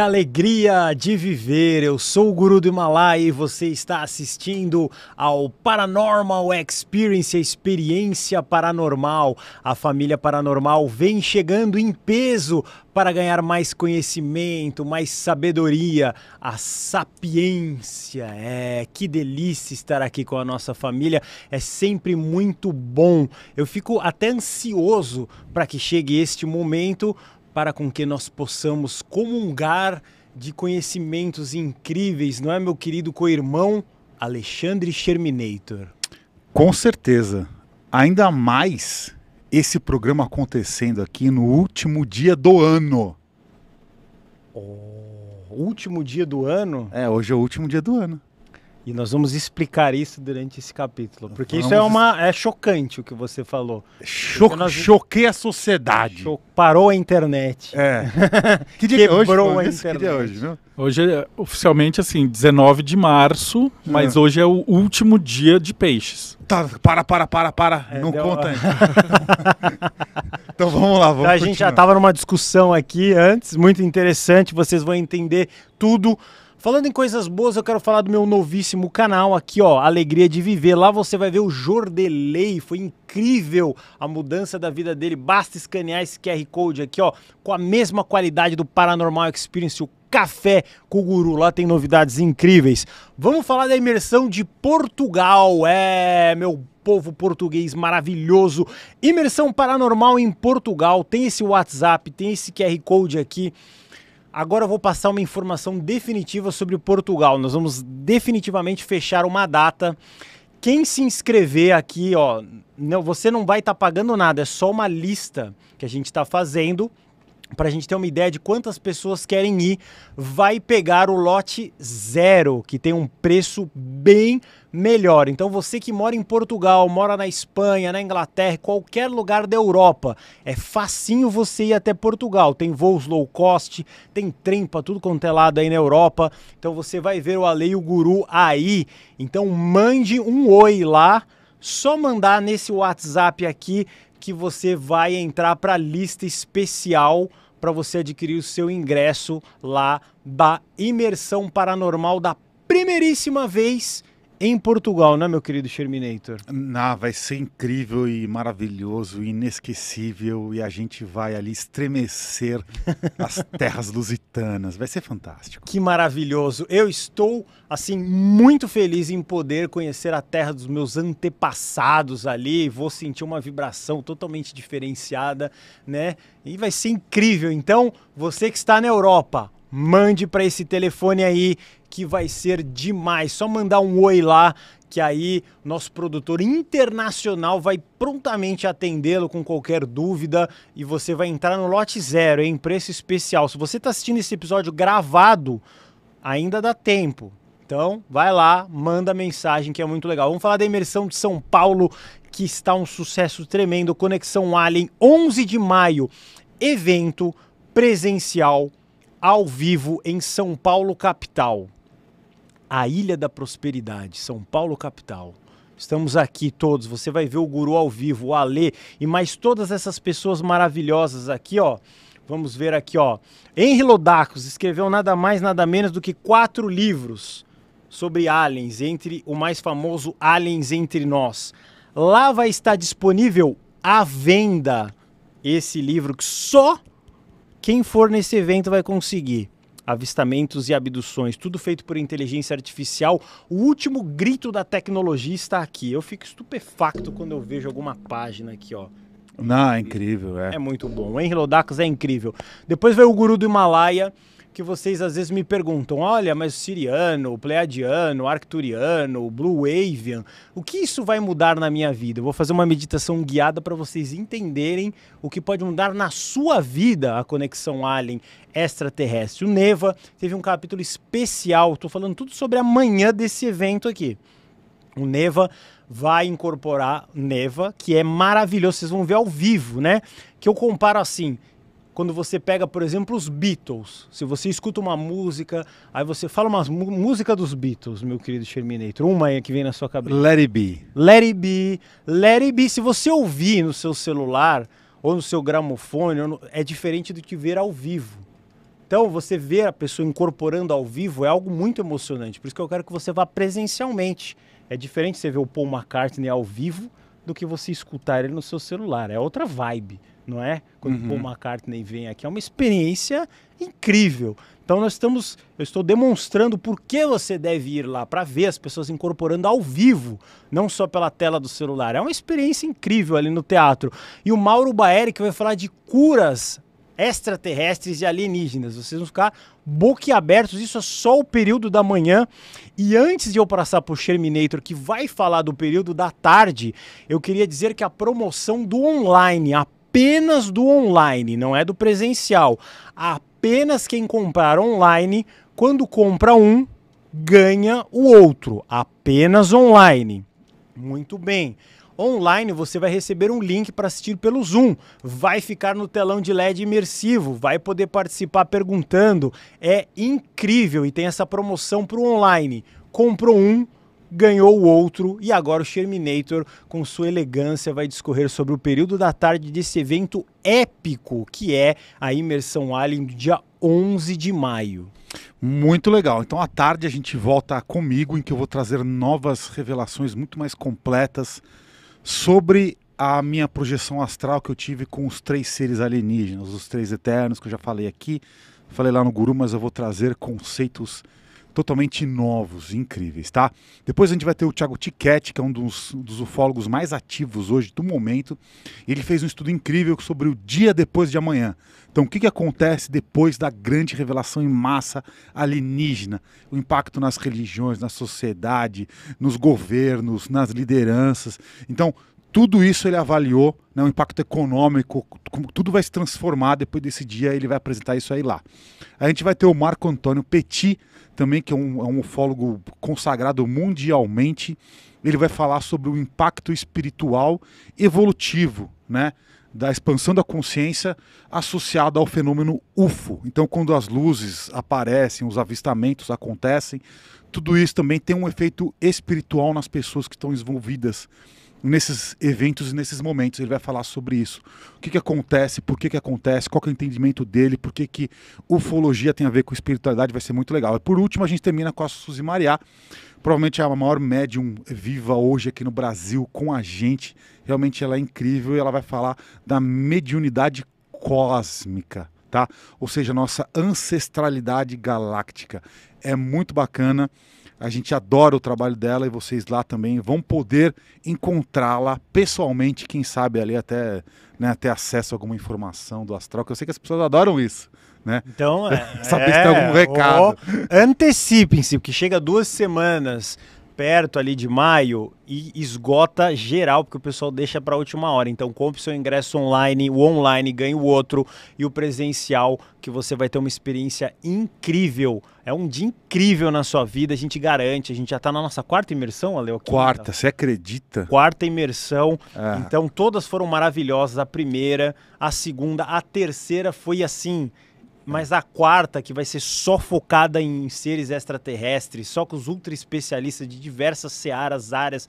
Que alegria de viver! Eu sou o Guru do Himalaia e você está assistindo ao Paranormal Experience, a experiência paranormal. A família paranormal vem chegando em peso para ganhar mais conhecimento, mais sabedoria, a sapiência. É, que delícia estar aqui com a nossa família, é sempre muito bom. Eu fico até ansioso para que chegue este momento, para com que nós possamos comungar de conhecimentos incríveis, não é, meu querido co-irmão Alexandre Sherminator? Com certeza. Ainda mais esse programa acontecendo aqui no último dia do ano. Oh, último dia do ano? É, hoje é o último dia do ano. E nós vamos explicar isso durante esse capítulo, porque vamos... isso é uma é chocante o que você falou. Cho nós... Choquei a sociedade. Cho... Parou a internet. É. Que dia é Quebrou hoje, a internet. Que dia é hoje, viu? hoje é oficialmente assim, 19 de março, é. mas é. hoje é o último dia de peixes. Tá, para, para, para, para. É, Não conta ainda. então vamos lá, vamos então, A gente continuar. já estava numa discussão aqui antes, muito interessante, vocês vão entender tudo. Falando em coisas boas, eu quero falar do meu novíssimo canal aqui, ó, Alegria de Viver. Lá você vai ver o Jordelei, foi incrível a mudança da vida dele. Basta escanear esse QR Code aqui, ó, com a mesma qualidade do Paranormal Experience, o Café com o Guru. Lá tem novidades incríveis. Vamos falar da imersão de Portugal. É, meu povo português maravilhoso. Imersão Paranormal em Portugal. Tem esse WhatsApp, tem esse QR Code aqui. Agora eu vou passar uma informação definitiva sobre Portugal. Nós vamos definitivamente fechar uma data. Quem se inscrever aqui, ó, não, você não vai estar tá pagando nada, é só uma lista que a gente está fazendo para a gente ter uma ideia de quantas pessoas querem ir. Vai pegar o lote zero, que tem um preço bem melhor. Então você que mora em Portugal, mora na Espanha, na Inglaterra, qualquer lugar da Europa, é facinho você ir até Portugal. Tem voos low cost, tem trem para tudo quanto é lado aí na Europa. Então você vai ver o Alei o Guru aí. Então mande um oi lá, só mandar nesse WhatsApp aqui que você vai entrar para a lista especial para você adquirir o seu ingresso lá da imersão paranormal da primeiríssima vez em Portugal, né, meu querido Sherminator? Ah, vai ser incrível e maravilhoso, inesquecível, e a gente vai ali estremecer as terras lusitanas. Vai ser fantástico. Que maravilhoso. Eu estou, assim, muito feliz em poder conhecer a terra dos meus antepassados ali. Vou sentir uma vibração totalmente diferenciada, né? E vai ser incrível. Então, você que está na Europa, mande para esse telefone aí que vai ser demais. Só mandar um oi lá que aí nosso produtor internacional vai prontamente atendê-lo com qualquer dúvida e você vai entrar no lote zero, em preço especial. Se você está assistindo esse episódio gravado, ainda dá tempo. Então, vai lá, manda mensagem que é muito legal. Vamos falar da imersão de São Paulo, que está um sucesso tremendo. Conexão Alien, 11 de maio, evento presencial ao vivo em São Paulo, capital a Ilha da Prosperidade, São Paulo, capital. Estamos aqui todos. Você vai ver o Guru ao vivo, o Alê e mais todas essas pessoas maravilhosas aqui, ó. Vamos ver aqui, ó. Henry Lodacos escreveu nada mais, nada menos do que quatro livros sobre aliens, entre o mais famoso Aliens Entre Nós. Lá vai estar disponível à venda esse livro que só quem for nesse evento vai conseguir avistamentos e abduções, tudo feito por inteligência artificial, o último grito da tecnologia está aqui. Eu fico estupefacto quando eu vejo alguma página aqui, ó. Não, é incrível, é. É muito bom. O Henry Lodakos é incrível. Depois veio o Guru do Himalaia, que vocês às vezes me perguntam: olha, mas o siriano, o pleiadiano, o arcturiano, o blue wavian, o que isso vai mudar na minha vida? Eu vou fazer uma meditação guiada para vocês entenderem o que pode mudar na sua vida a conexão alien extraterrestre. O Neva teve um capítulo especial, estou falando tudo sobre amanhã desse evento aqui. O Neva vai incorporar Neva, que é maravilhoso, vocês vão ver ao vivo, né? Que eu comparo assim, quando você pega, por exemplo, os Beatles. Se você escuta uma música, aí você fala uma música dos Beatles, meu querido Terminator, uma aí que vem na sua cabeça. Let It Be. Let It Be. Let It Be. Se você ouvir no seu celular ou no seu gramofone, é diferente do que ver ao vivo. Então, você ver a pessoa incorporando ao vivo é algo muito emocionante. Por isso que eu quero que você vá presencialmente. É diferente você ver o Paul McCartney ao vivo do que você escutar ele no seu celular. É outra vibe não é? Quando uhum. Paul McCartney vem aqui, é uma experiência incrível. Então nós estamos, eu estou demonstrando por que você deve ir lá para ver as pessoas incorporando ao vivo, não só pela tela do celular. É uma experiência incrível ali no teatro. E o Mauro Baeri que vai falar de curas extraterrestres e alienígenas. Vocês vão ficar boquiabertos, isso é só o período da manhã. E antes de eu passar para o Sherminator, que vai falar do período da tarde, eu queria dizer que a promoção do online, a apenas do online, não é do presencial. Apenas quem comprar online, quando compra um, ganha o outro, apenas online. Muito bem. Online você vai receber um link para assistir pelo Zoom, vai ficar no telão de LED imersivo, vai poder participar perguntando. É incrível e tem essa promoção para o online. Comprou um, ganhou o outro e agora o Sherminator, com sua elegância, vai discorrer sobre o período da tarde desse evento épico que é a imersão Alien do dia 11 de maio. Muito legal. Então à tarde a gente volta comigo em que eu vou trazer novas revelações muito mais completas sobre a minha projeção astral que eu tive com os três seres alienígenas, os três eternos que eu já falei aqui, falei lá no Guru, mas eu vou trazer conceitos totalmente novos, incríveis, tá? Depois a gente vai ter o Thiago Tiquete, que é um dos, dos ufólogos mais ativos hoje do momento. Ele fez um estudo incrível sobre o dia depois de amanhã. Então, o que, que acontece depois da grande revelação em massa alienígena? O impacto nas religiões, na sociedade, nos governos, nas lideranças. Então, tudo isso ele avaliou, né, o impacto econômico, como tudo vai se transformar depois desse dia, ele vai apresentar isso aí lá. A gente vai ter o Marco Antônio Petit, também, que é um, é um ufólogo consagrado mundialmente. Ele vai falar sobre o impacto espiritual evolutivo, né? da expansão da consciência associada ao fenômeno UFO. Então, quando as luzes aparecem, os avistamentos acontecem, tudo isso também tem um efeito espiritual nas pessoas que estão envolvidas nesses eventos e nesses momentos. Ele vai falar sobre isso. O que, que acontece, por que, que acontece, qual que é o entendimento dele, por que, que ufologia tem a ver com espiritualidade, vai ser muito legal. E por último, a gente termina com a Suzy Mariá, provavelmente é a maior médium viva hoje aqui no Brasil com a gente. Realmente ela é incrível e ela vai falar da mediunidade cósmica. Tá? Ou seja, nossa ancestralidade galáctica. É muito bacana. A gente adora o trabalho dela e vocês lá também vão poder encontrá-la pessoalmente, quem sabe ali até né, ter acesso a alguma informação do astral, que eu sei que as pessoas adoram isso. Né? Então, é, saber é, se tem algum é, recado. Antecipem-se, porque chega duas semanas perto ali de maio e esgota geral, porque o pessoal deixa para a última hora. Então, compre seu ingresso online, o online ganha o outro e o presencial, que você vai ter uma experiência incrível. É um dia incrível na sua vida, a gente garante. A gente já está na nossa quarta imersão, Aleu? Quarta, você acredita? Quarta imersão. É. Então, todas foram maravilhosas. A primeira, a segunda, a terceira foi assim mas a quarta, que vai ser só focada em seres extraterrestres, só com os ultra especialistas de diversas searas, áreas,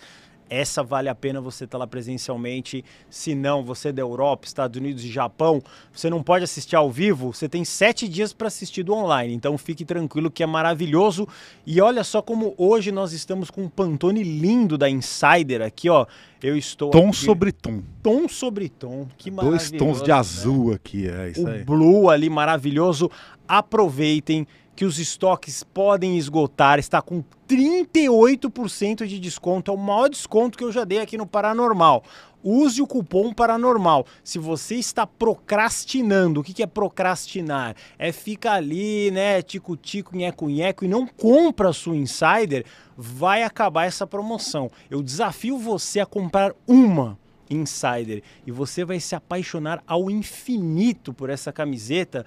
essa vale a pena você estar tá lá presencialmente. Se não, você é da Europa, Estados Unidos e Japão, você não pode assistir ao vivo, você tem sete dias para assistir do online. Então fique tranquilo que é maravilhoso. E olha só como hoje nós estamos com um pantone lindo da Insider aqui, ó. Eu estou. Tom aqui. sobre tom. Tom sobre tom. Que maravilhoso. Dois tons de né? azul né? aqui, é isso o aí. Blue ali maravilhoso. Aproveitem que os estoques podem esgotar. Está com 38% de desconto. É o maior desconto que eu já dei aqui no Paranormal. Use o cupom Paranormal. Se você está procrastinando, o que é procrastinar? É ficar ali, né, tico-tico, nheco-nheco e não compra a sua Insider, vai acabar essa promoção. Eu desafio você a comprar uma Insider e você vai se apaixonar ao infinito por essa camiseta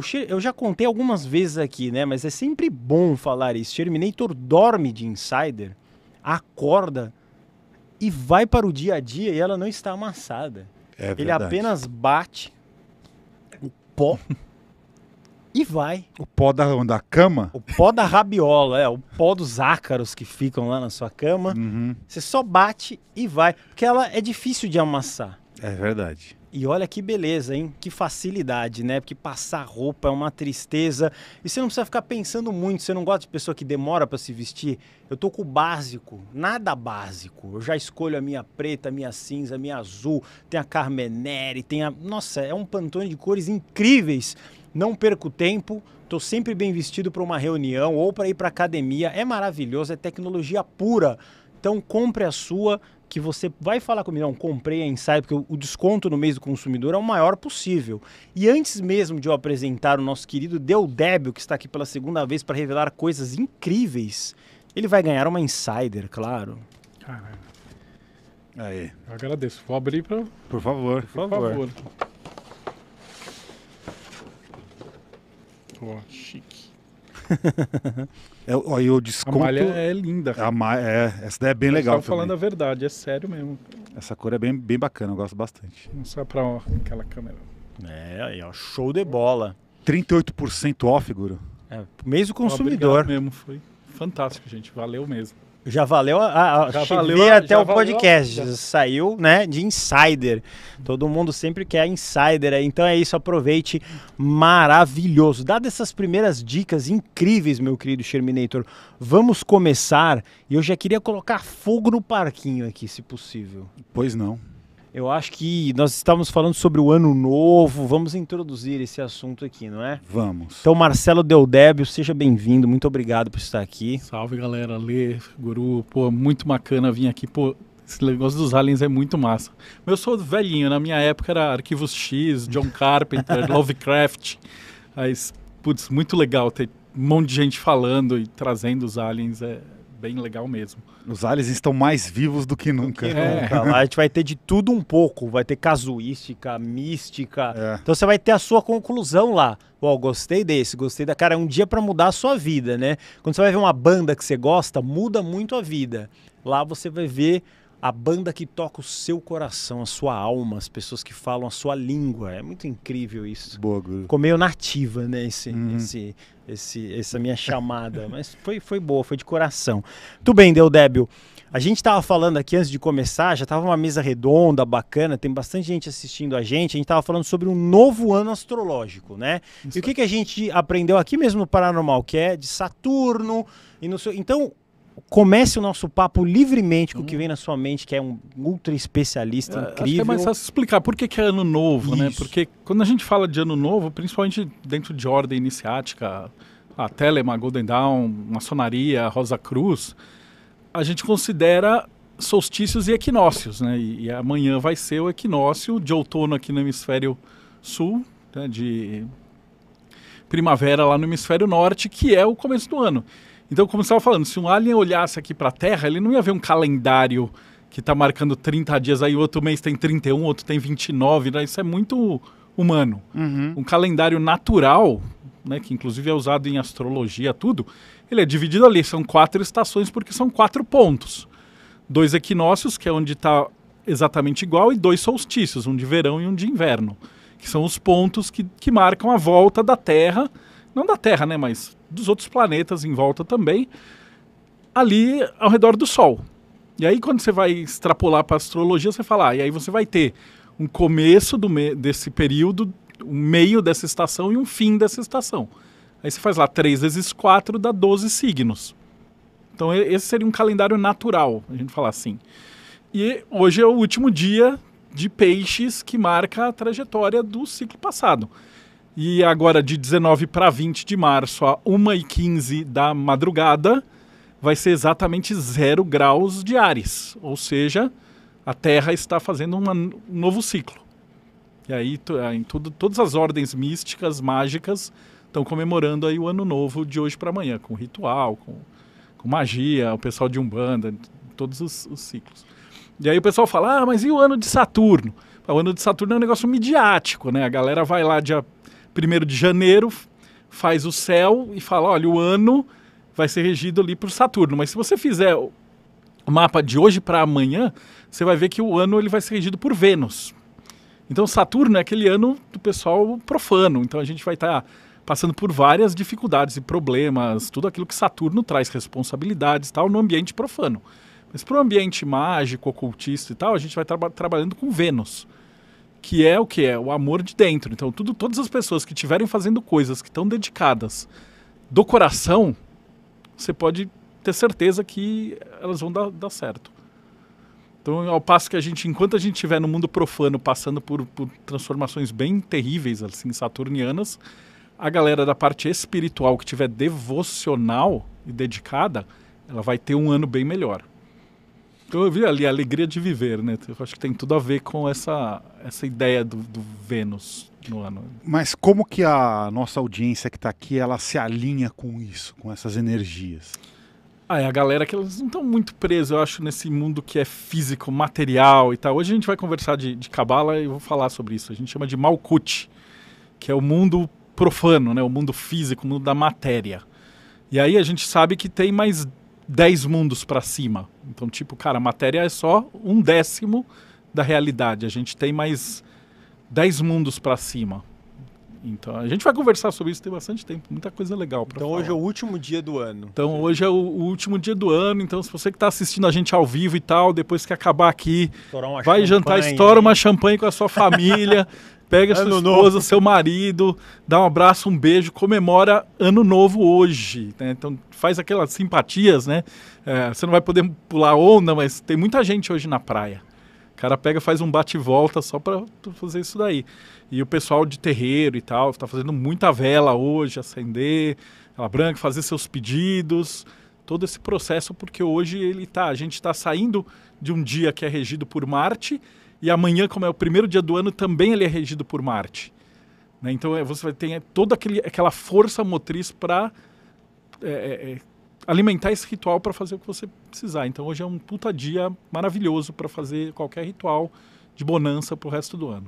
o Eu já contei algumas vezes aqui, né? Mas é sempre bom falar isso. Terminator dorme de insider, acorda e vai para o dia a dia e ela não está amassada. É verdade. Ele apenas bate o pó e vai. O pó da, da cama? O pó da rabiola, é. O pó dos ácaros que ficam lá na sua cama. Uhum. Você só bate e vai. Porque ela é difícil de amassar. É verdade. E olha que beleza, hein? Que facilidade, né? Porque passar roupa é uma tristeza e você não precisa ficar pensando muito. Você não gosta de pessoa que demora para se vestir? Eu tô com o básico, nada básico. Eu já escolho a minha preta, a minha cinza, a minha azul, tem a Carmenere, tem a. Nossa, é um pantone de cores incríveis. Não perco tempo, tô sempre bem vestido para uma reunião ou para ir para academia. É maravilhoso, é tecnologia pura. Então compre a sua que você vai falar comigo, não, comprei a Insight, porque o desconto no mês do consumidor é o maior possível. E antes mesmo de eu apresentar o nosso querido deu Débio, que está aqui pela segunda vez para revelar coisas incríveis, ele vai ganhar uma Insider, claro. Caralho. Aí. Eu agradeço. Vou abrir para... Por favor. Por favor. Por favor. Oh, chique é, o desconto. A malha é linda. É a é, essa daí é bem eu legal. Estou falando a verdade, é sério mesmo. Essa cor é bem, bem bacana, eu gosto bastante. Não só para aquela câmera. É, aí, ó, show de bola. 38% off, Guru. É, mês do consumidor. Obrigado mesmo, foi fantástico, gente. Valeu mesmo. Já valeu, a, a, já valeu até já o podcast. Valeu, saiu, né, de insider. Todo mundo sempre quer insider. Então é isso, aproveite. Maravilhoso. Dadas essas primeiras dicas incríveis, meu querido Sherminator, vamos começar. E eu já queria colocar fogo no parquinho aqui, se possível. Pois não. Eu acho que nós estávamos falando sobre o ano novo, vamos introduzir esse assunto aqui, não é? Vamos. Então, Marcelo Deldébio, seja bem-vindo, muito obrigado por estar aqui. Salve, galera, Lê, Guru, pô, muito bacana vir aqui, pô, esse negócio dos aliens é muito massa. Eu sou velhinho, na minha época era Arquivos X, John Carpenter, Lovecraft, mas, putz, muito legal ter um monte de gente falando e trazendo os aliens, é, bem legal mesmo. Os aliens estão mais vivos do que nunca. Do que nunca. É. Lá a gente vai ter de tudo um pouco. Vai ter casuística, mística. É. Então você vai ter a sua conclusão lá. Ó, oh, gostei desse, gostei da. Cara, é um dia para mudar a sua vida, né? Quando você vai ver uma banda que você gosta, muda muito a vida. Lá você vai ver a banda que toca o seu coração, a sua alma, as pessoas que falam a sua língua. É muito incrível isso. Boa, Ficou meio nativa, né? Esse, uhum. esse esse, essa minha chamada, mas foi, foi boa, foi de coração. Tudo bem, deu débil. A gente estava falando aqui antes de começar, já estava uma mesa redonda, bacana, tem bastante gente assistindo a gente. A gente estava falando sobre um novo ano astrológico, né? Isso. E o que, que a gente aprendeu aqui mesmo no Paranormal, que é de Saturno e no seu. Então, comece o nosso papo livremente com hum. o que uhum. vem na sua mente, que é um ultra especialista é, é incrível. Acho é mais fácil explicar por que, que é ano novo, né? Isso. né? Porque quando a gente fala de ano novo, principalmente dentro de ordem iniciática, a Telema, Golden Dawn, Maçonaria, Rosa Cruz, a gente considera solstícios e equinócios, né? E, e amanhã vai ser o equinócio de outono aqui no hemisfério sul, né? de primavera lá no hemisfério norte, que é o começo do ano. Então, como você estava falando, se um alien olhasse aqui para a Terra, ele não ia ver um calendário que está marcando 30 dias, aí outro mês tem 31, outro tem 29, né? isso é muito humano. Uhum. Um calendário natural, né, que inclusive é usado em astrologia, tudo, ele é dividido ali, são quatro estações porque são quatro pontos. Dois equinócios, que é onde está exatamente igual, e dois solstícios, um de verão e um de inverno, que são os pontos que, que marcam a volta da Terra não da Terra, né, mas dos outros planetas em volta também, ali ao redor do Sol. E aí quando você vai extrapolar para astrologia, você fala, ah, e aí você vai ter um começo do desse período, um meio dessa estação e um fim dessa estação. Aí você faz lá 3 vezes 4 dá 12 signos. Então esse seria um calendário natural, a gente falar assim. E hoje é o último dia de peixes que marca a trajetória do ciclo passado. E agora, de 19 para 20 de março, a 1h15 da madrugada, vai ser exatamente zero graus de Ares. Ou seja, a Terra está fazendo uma, um novo ciclo. E aí, ah, em tudo, todas as ordens místicas, mágicas, estão comemorando aí o ano novo de hoje para amanhã, com ritual, com, com, magia, o pessoal de Umbanda, todos os, os, ciclos. E aí o pessoal fala, ah, mas e o ano de Saturno? O ano de Saturno é um negócio midiático, né? A galera vai lá dia 1 de janeiro, faz o céu e fala: olha, o ano vai ser regido ali por Saturno. Mas se você fizer o mapa de hoje para amanhã, você vai ver que o ano ele vai ser regido por Vênus. Então, Saturno é aquele ano do pessoal profano. Então, a gente vai estar tá passando por várias dificuldades e problemas, tudo aquilo que Saturno traz, responsabilidades tal, no ambiente profano. Mas para o ambiente mágico, ocultista e tal, a gente vai estar tra trabalhando com Vênus que é o que é o amor de dentro. Então, tudo, todas as pessoas que estiverem fazendo coisas que estão dedicadas do coração, você pode ter certeza que elas vão dar, dar certo. Então, ao passo que a gente, enquanto a gente estiver no mundo profano, passando por, por transformações bem terríveis, assim, saturnianas, a galera da parte espiritual que tiver devocional e dedicada, ela vai ter um ano bem melhor. Eu vi ali a alegria de viver, né? Eu acho que tem tudo a ver com essa, essa ideia do, do Vênus no ano. Mas como que a nossa audiência que está aqui, ela se alinha com isso, com essas energias? Ah, é a galera que elas não estão muito presas, eu acho, nesse mundo que é físico, material e tal. Hoje a gente vai conversar de, de e vou falar sobre isso. A gente chama de Malkut, que é o mundo profano, né? O mundo físico, o mundo da matéria. E aí a gente sabe que tem mais 10 mundos para cima. Então, tipo, cara, a matéria é só um décimo da realidade. A gente tem mais 10 mundos para cima. Então, a gente vai conversar sobre isso tem bastante tempo, muita coisa legal para Então, falar. hoje é o último dia do ano. Então, hoje é o, o último dia do ano. Então, se você que está assistindo a gente ao vivo e tal, depois que acabar aqui, vai jantar, estoura uma champanhe com a sua família. Pega ano sua esposa, novo. seu marido, dá um abraço, um beijo, comemora ano novo hoje. Né? Então faz aquelas simpatias, né? É, você não vai poder pular onda, mas tem muita gente hoje na praia. O cara pega, faz um bate-volta só para fazer isso daí. E o pessoal de terreiro e tal, está fazendo muita vela hoje, acender, ela branca, fazer seus pedidos, todo esse processo, porque hoje ele tá, a gente está saindo de um dia que é regido por Marte e amanhã, como é o primeiro dia do ano, também ele é regido por Marte. Né? Então é, você vai ter é, toda aquele, aquela força motriz para é, é, é, alimentar esse ritual para fazer o que você precisar. Então hoje é um puta dia maravilhoso para fazer qualquer ritual de bonança para o resto do ano.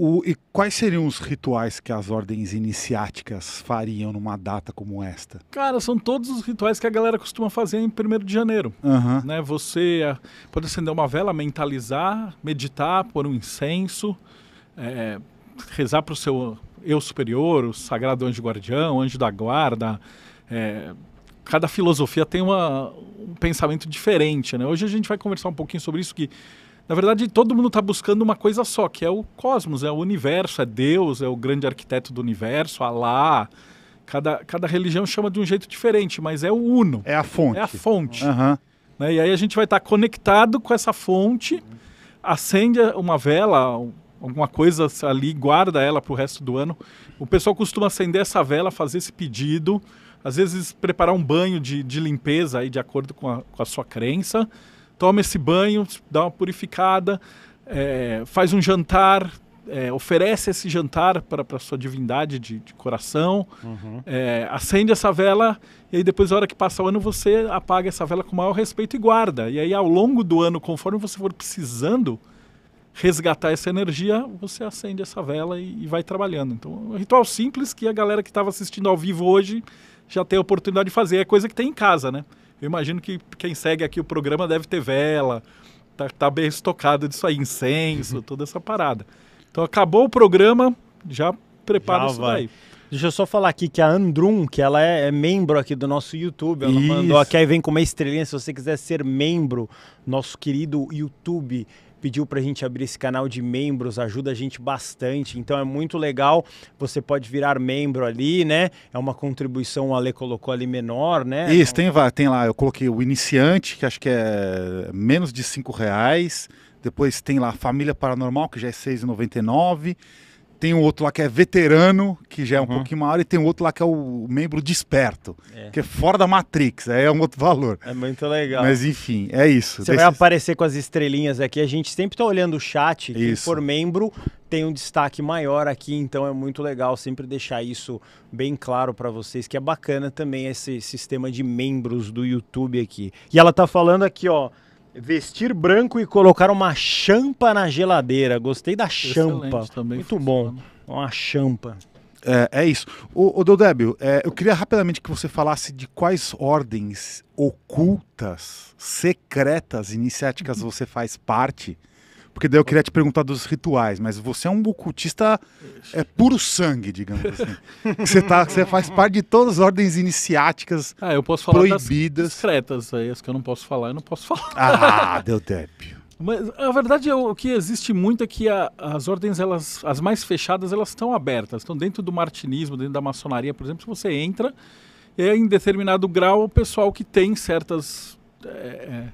O, e quais seriam os rituais que as ordens iniciáticas fariam numa data como esta? Cara, são todos os rituais que a galera costuma fazer em 1 de janeiro. Uhum. Né? Você ah, pode acender uma vela, mentalizar, meditar, pôr um incenso, é, rezar para o seu eu superior, o sagrado anjo guardião, anjo da guarda. É, cada filosofia tem uma, um pensamento diferente. Né? Hoje a gente vai conversar um pouquinho sobre isso, que na verdade, todo mundo está buscando uma coisa só, que é o cosmos, é o universo, é Deus, é o grande arquiteto do universo, Alá. Cada, cada religião chama de um jeito diferente, mas é o uno. É a fonte. É a fonte. Uhum. Né? E aí a gente vai estar tá conectado com essa fonte, acende uma vela, alguma coisa ali, guarda ela para o resto do ano. O pessoal costuma acender essa vela, fazer esse pedido, às vezes preparar um banho de, de limpeza aí, de acordo com a, com a sua crença toma esse banho, dá uma purificada, é, faz um jantar, é, oferece esse jantar para a sua divindade de, de coração, uhum. é, acende essa vela e aí depois, na hora que passa o ano, você apaga essa vela com o maior respeito e guarda. E aí, ao longo do ano, conforme você for precisando resgatar essa energia, você acende essa vela e, e vai trabalhando. Então, é um ritual simples que a galera que estava assistindo ao vivo hoje já tem a oportunidade de fazer. É coisa que tem em casa, né? Eu imagino que quem segue aqui o programa deve ter vela, tá, tá bem estocado disso aí, incenso, uhum. toda essa parada. Então acabou o programa, já prepara já isso vai. daí. Deixa eu só falar aqui que a Andrum, que ela é, é membro aqui do nosso YouTube, ela Isso. mandou aqui, aí vem com uma estrelinha, se você quiser ser membro, nosso querido YouTube, pediu para a gente abrir esse canal de membros, ajuda a gente bastante. Então é muito legal, você pode virar membro ali, né? É uma contribuição, o Ale colocou ali menor, né? Isso, tem, tem lá, eu coloquei o iniciante, que acho que é menos de 5 reais. Depois tem lá a Família Paranormal, que já é R$ 6,99. Tem um outro lá que é veterano, que já é um uhum. pouquinho maior, e tem um outro lá que é o membro desperto, é. que é fora da Matrix, aí é um outro valor. É muito legal. Mas enfim, é isso. Você vai aparecer com as estrelinhas aqui, a gente sempre está olhando o chat, quem por for membro tem um destaque maior aqui, então é muito legal sempre deixar isso bem claro para vocês, que é bacana também esse sistema de membros do YouTube aqui. E ela está falando aqui, ó, Vestir branco e colocar uma champa na geladeira. Gostei da champa. Muito funciona. bom. Uma champa. É, é isso. O, o Deodébio, é, eu queria rapidamente que você falasse de quais ordens ocultas, secretas, iniciáticas você faz parte porque daí eu queria te perguntar dos rituais, mas você é um ocultista é, puro sangue, digamos assim. você, tá, você faz parte de todas as ordens iniciáticas ah, eu posso falar proibidas. Das secretas aí, as que eu não posso falar, eu não posso falar. Ah, deu tempo. Mas a verdade é o que existe muito é que a, as ordens, elas, as mais fechadas, elas estão abertas. Estão dentro do martinismo, dentro da maçonaria, por exemplo, se você entra, é, em determinado grau, o pessoal que tem certas. É, é,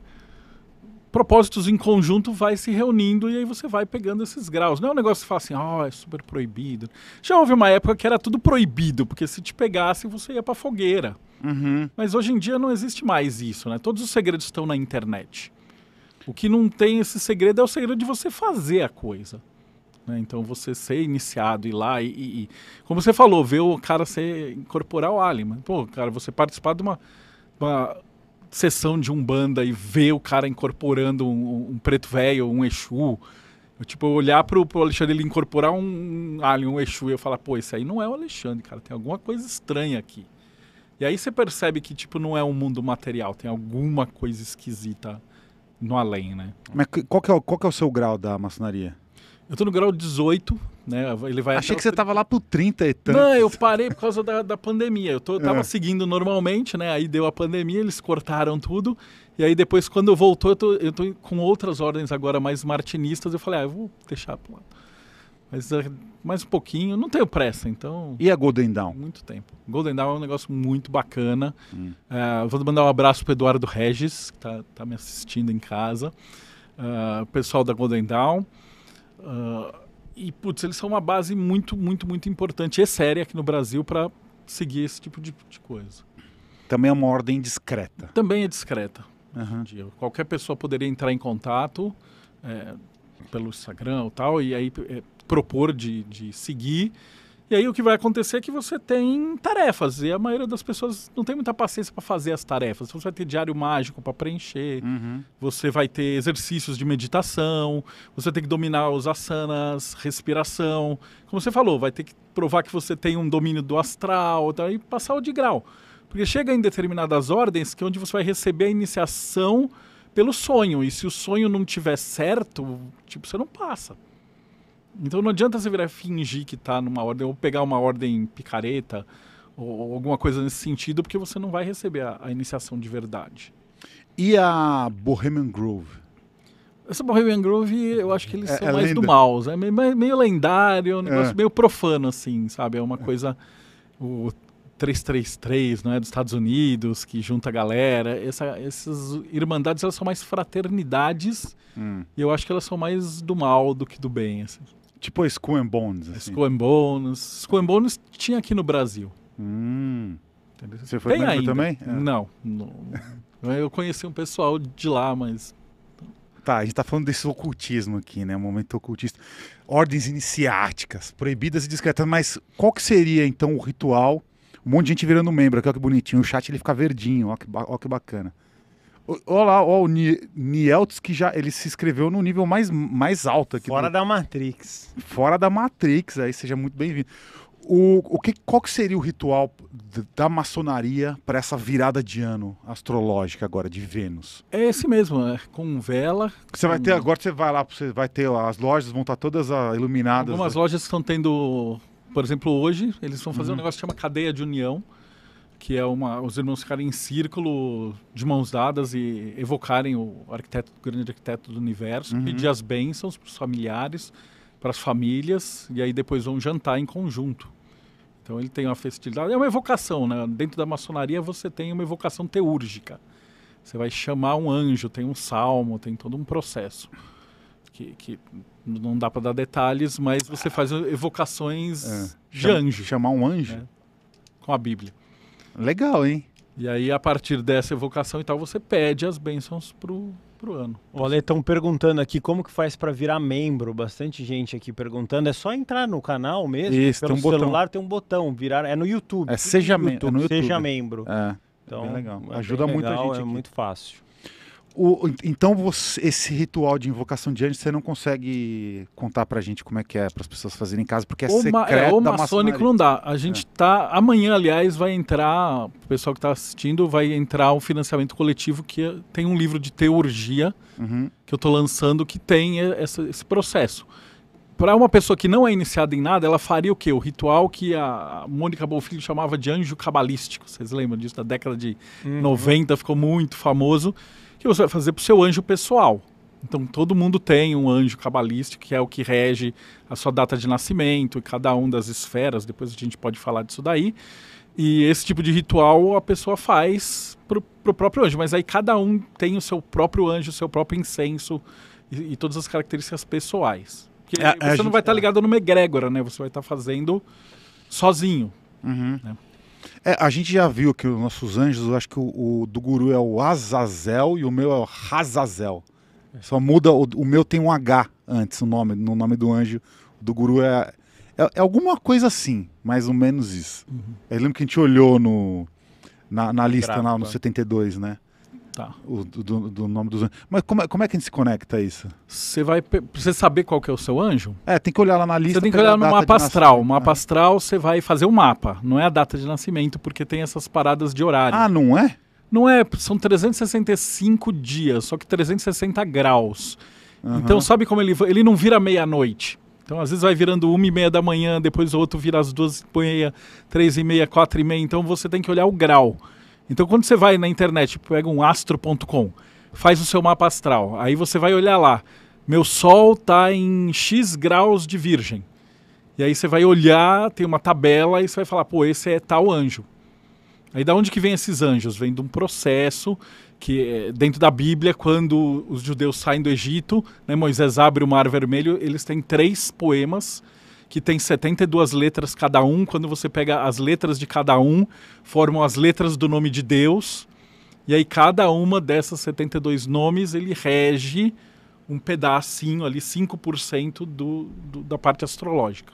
propósitos em conjunto vai se reunindo e aí você vai pegando esses graus. Não é um negócio que fala assim, ó, oh, ah, é super proibido. Já houve uma época que era tudo proibido, porque se te pegasse você ia pra fogueira. Uhum. Mas hoje em dia não existe mais isso, né? Todos os segredos estão na internet. O que não tem esse segredo é o segredo de você fazer a coisa. Né? Então você ser iniciado, ir lá e, e, e, Como você falou, ver o cara ser incorporar o Alien. Né? Pô, cara, você participar de uma, uma sessão de Umbanda e ver o cara incorporando um, um preto velho, um Exu. Eu, tipo, olhar pro, pro Alexandre ele incorporar um alien, um Exu, e eu falar, pô, esse aí não é o Alexandre, cara, tem alguma coisa estranha aqui. E aí você percebe que, tipo, não é um mundo material, tem alguma coisa esquisita no além, né? Mas qual que é, qual que é o seu grau da maçonaria? Eu tô no grau 18, né? Ele vai Achei que você tava lá pro 30 e tanto. Não, eu parei por causa da, da pandemia. Eu tô, é. tava é. seguindo normalmente, né? Aí deu a pandemia, eles cortaram tudo. E aí depois, quando voltou, eu tô, eu tô com outras ordens agora mais martinistas. Eu falei, ah, eu vou deixar pro lado. Mas eh, mais um pouquinho, não tenho pressa, então. E a Golden Dawn? Muito tempo. Golden Dawn é um negócio muito bacana. Hum. Uh, vou mandar um abraço pro Eduardo Regis, que tá, tá me assistindo em casa. Uh, pessoal da Golden Dawn. Uh, e, putz, eles são uma base muito, muito, muito importante e séria aqui no Brasil para seguir esse tipo de, de, coisa. Também é uma ordem discreta. Também é discreta. Uhum. Qualquer pessoa poderia entrar em contato é, pelo Instagram ou tal, e aí é, propor de, de seguir e aí o que vai acontecer é que você tem tarefas, e a maioria das pessoas não tem muita paciência para fazer as tarefas. você vai ter diário mágico para preencher, uhum. você vai ter exercícios de meditação, você tem que dominar os asanas, respiração. Como você falou, vai ter que provar que você tem um domínio do astral tá? e passar o de grau. Porque chega em determinadas ordens que é onde você vai receber a iniciação pelo sonho, e se o sonho não tiver certo, tipo, você não passa. Então não adianta você virar fingir que está numa ordem, ou pegar uma ordem picareta, ou, ou, alguma coisa nesse sentido, porque você não vai receber a, a iniciação de verdade. E a Bohemian Grove? Essa Bohemian Grove, eu acho que eles é, são é mais lenda. do mal. É né? meio, meio lendário, um é. negócio é. meio profano, assim, sabe? É uma é. coisa. O 333, não é? Dos Estados Unidos, que junta a galera. Essa, essas irmandades, elas são mais fraternidades. Hum. E eu acho que elas são mais do mal do que do bem, assim. Tipo Skull and Bones. Assim. Skull and Bones. Skull and Bones tinha aqui no Brasil. Hum. Entendeu? Você foi membro também? É. Não, não. Eu conheci um pessoal de lá, mas Tá, a gente tá falando desse ocultismo aqui, né? Um momento ocultista. Ordens iniciáticas, proibidas e discretas, mas qual que seria então o ritual? Um monte de gente virando membro, aqui, olha que bonitinho. O chat ele fica verdinho, olha que, olha que bacana. Olha lá, o Nieltz que já ele se inscreveu no nível mais, mais alto aqui. Fora do... da Matrix. Fora da Matrix, aí seja muito bem-vindo. O, o que, qual que seria o ritual da maçonaria para essa virada de ano astrológica agora de Vênus? É esse mesmo, é com vela. Você com... vai ter agora você vai lá, você vai ter as lojas vão estar tá todas ah, iluminadas. Algumas né? lojas estão tendo, por exemplo, hoje eles vão fazer uhum. um negócio que chama cadeia de união que é uma, os irmãos ficarem em círculo de mãos dadas e evocarem o arquiteto, o grande arquiteto do universo, uhum. pedir as bênçãos para os familiares, para as famílias, e aí depois vão jantar em conjunto. Então ele tem uma festividade, é uma evocação, né? Dentro da maçonaria você tem uma evocação teúrgica. Você vai chamar um anjo, tem um salmo, tem todo um processo. Que, que, não dá para dar detalhes, mas você faz evocações é. de anjo. Chamar um anjo? É. Com a Bíblia. Legal, hein? E aí, a partir dessa evocação e tal, você pede as bênçãos pro, pro ano. Olha, estão perguntando aqui como que faz para virar membro. Bastante gente aqui perguntando. É só entrar no canal mesmo. Isso, pelo tem um celular botão. tem um botão. Virar, é no YouTube. É, seja, YouTube, é no YouTube. seja membro. É, é então, é legal. Ajuda legal, muita gente. É muito fácil. O, então, você, esse ritual de invocação de anjos, você não consegue contar pra gente como é que é, para as pessoas fazerem em casa, porque é o é, secreto é, o maçônico não dá. A gente é. tá... Amanhã, aliás, vai entrar, o pessoal que está assistindo, vai entrar um financiamento coletivo que é, tem um livro de teurgia uhum. que eu tô lançando que tem essa, esse processo. Para uma pessoa que não é iniciada em nada, ela faria o quê? O ritual que a Mônica Bonfilho chamava de anjo cabalístico. Vocês lembram disso? Da década de uhum. 90, ficou muito famoso que você vai fazer para o seu anjo pessoal. Então todo mundo tem um anjo cabalístico que é o que rege a sua data de nascimento e cada um das esferas. Depois a gente pode falar disso daí. E esse tipo de ritual a pessoa faz para o próprio anjo, mas aí cada um tem o seu próprio anjo, o seu próprio incenso e, e todas as características pessoais. Porque é, você é, não vai estar tá ligado numa egrégora, né? Você vai estar tá fazendo sozinho. Uhum. Né? É, a gente já viu que os nossos anjos, eu acho que o, o do guru é o Azazel e o meu é o Razazel. Só muda, o, o, meu tem um H antes, o nome, no nome do anjo. O do guru é, é, é, alguma coisa assim, mais ou menos isso. Uhum. Eu lembro que a gente olhou no, na, na lista, lá, no 72, né? Tá. O, do, do, nome dos anjos. Mas como, é, como é que a gente se conecta a isso? Você vai você saber qual que é o seu anjo? É, tem que olhar lá na lista. Você tem que olhar no mapa astral. O ah. mapa astral você vai fazer o um mapa, não é a data de nascimento, porque tem essas paradas de horário. Ah, não é? Não é, são 365 dias, só que 360 graus. Uhum. Então, sabe como ele ele não vira meia-noite? Então, às vezes vai virando uma e meia da manhã, depois o outro vira as duas e meia, três e meia, quatro e meia. Então, você tem que olhar o grau. Então quando você vai na internet, pega um astro.com, faz o seu mapa astral, aí você vai olhar lá, meu sol está em X graus de virgem. E aí você vai olhar, tem uma tabela e você vai falar, pô, esse é tal anjo. Aí da onde que vem esses anjos? Vem de um processo que eh, dentro da Bíblia, quando os judeus saem do Egito, né, Moisés abre o Mar Vermelho, eles têm três poemas que tem 72 letras cada um. Quando você pega as letras de cada um, formam as letras do nome de Deus. E aí cada uma dessas 72 nomes, ele rege um pedacinho ali, 5% do, do, da parte astrológica.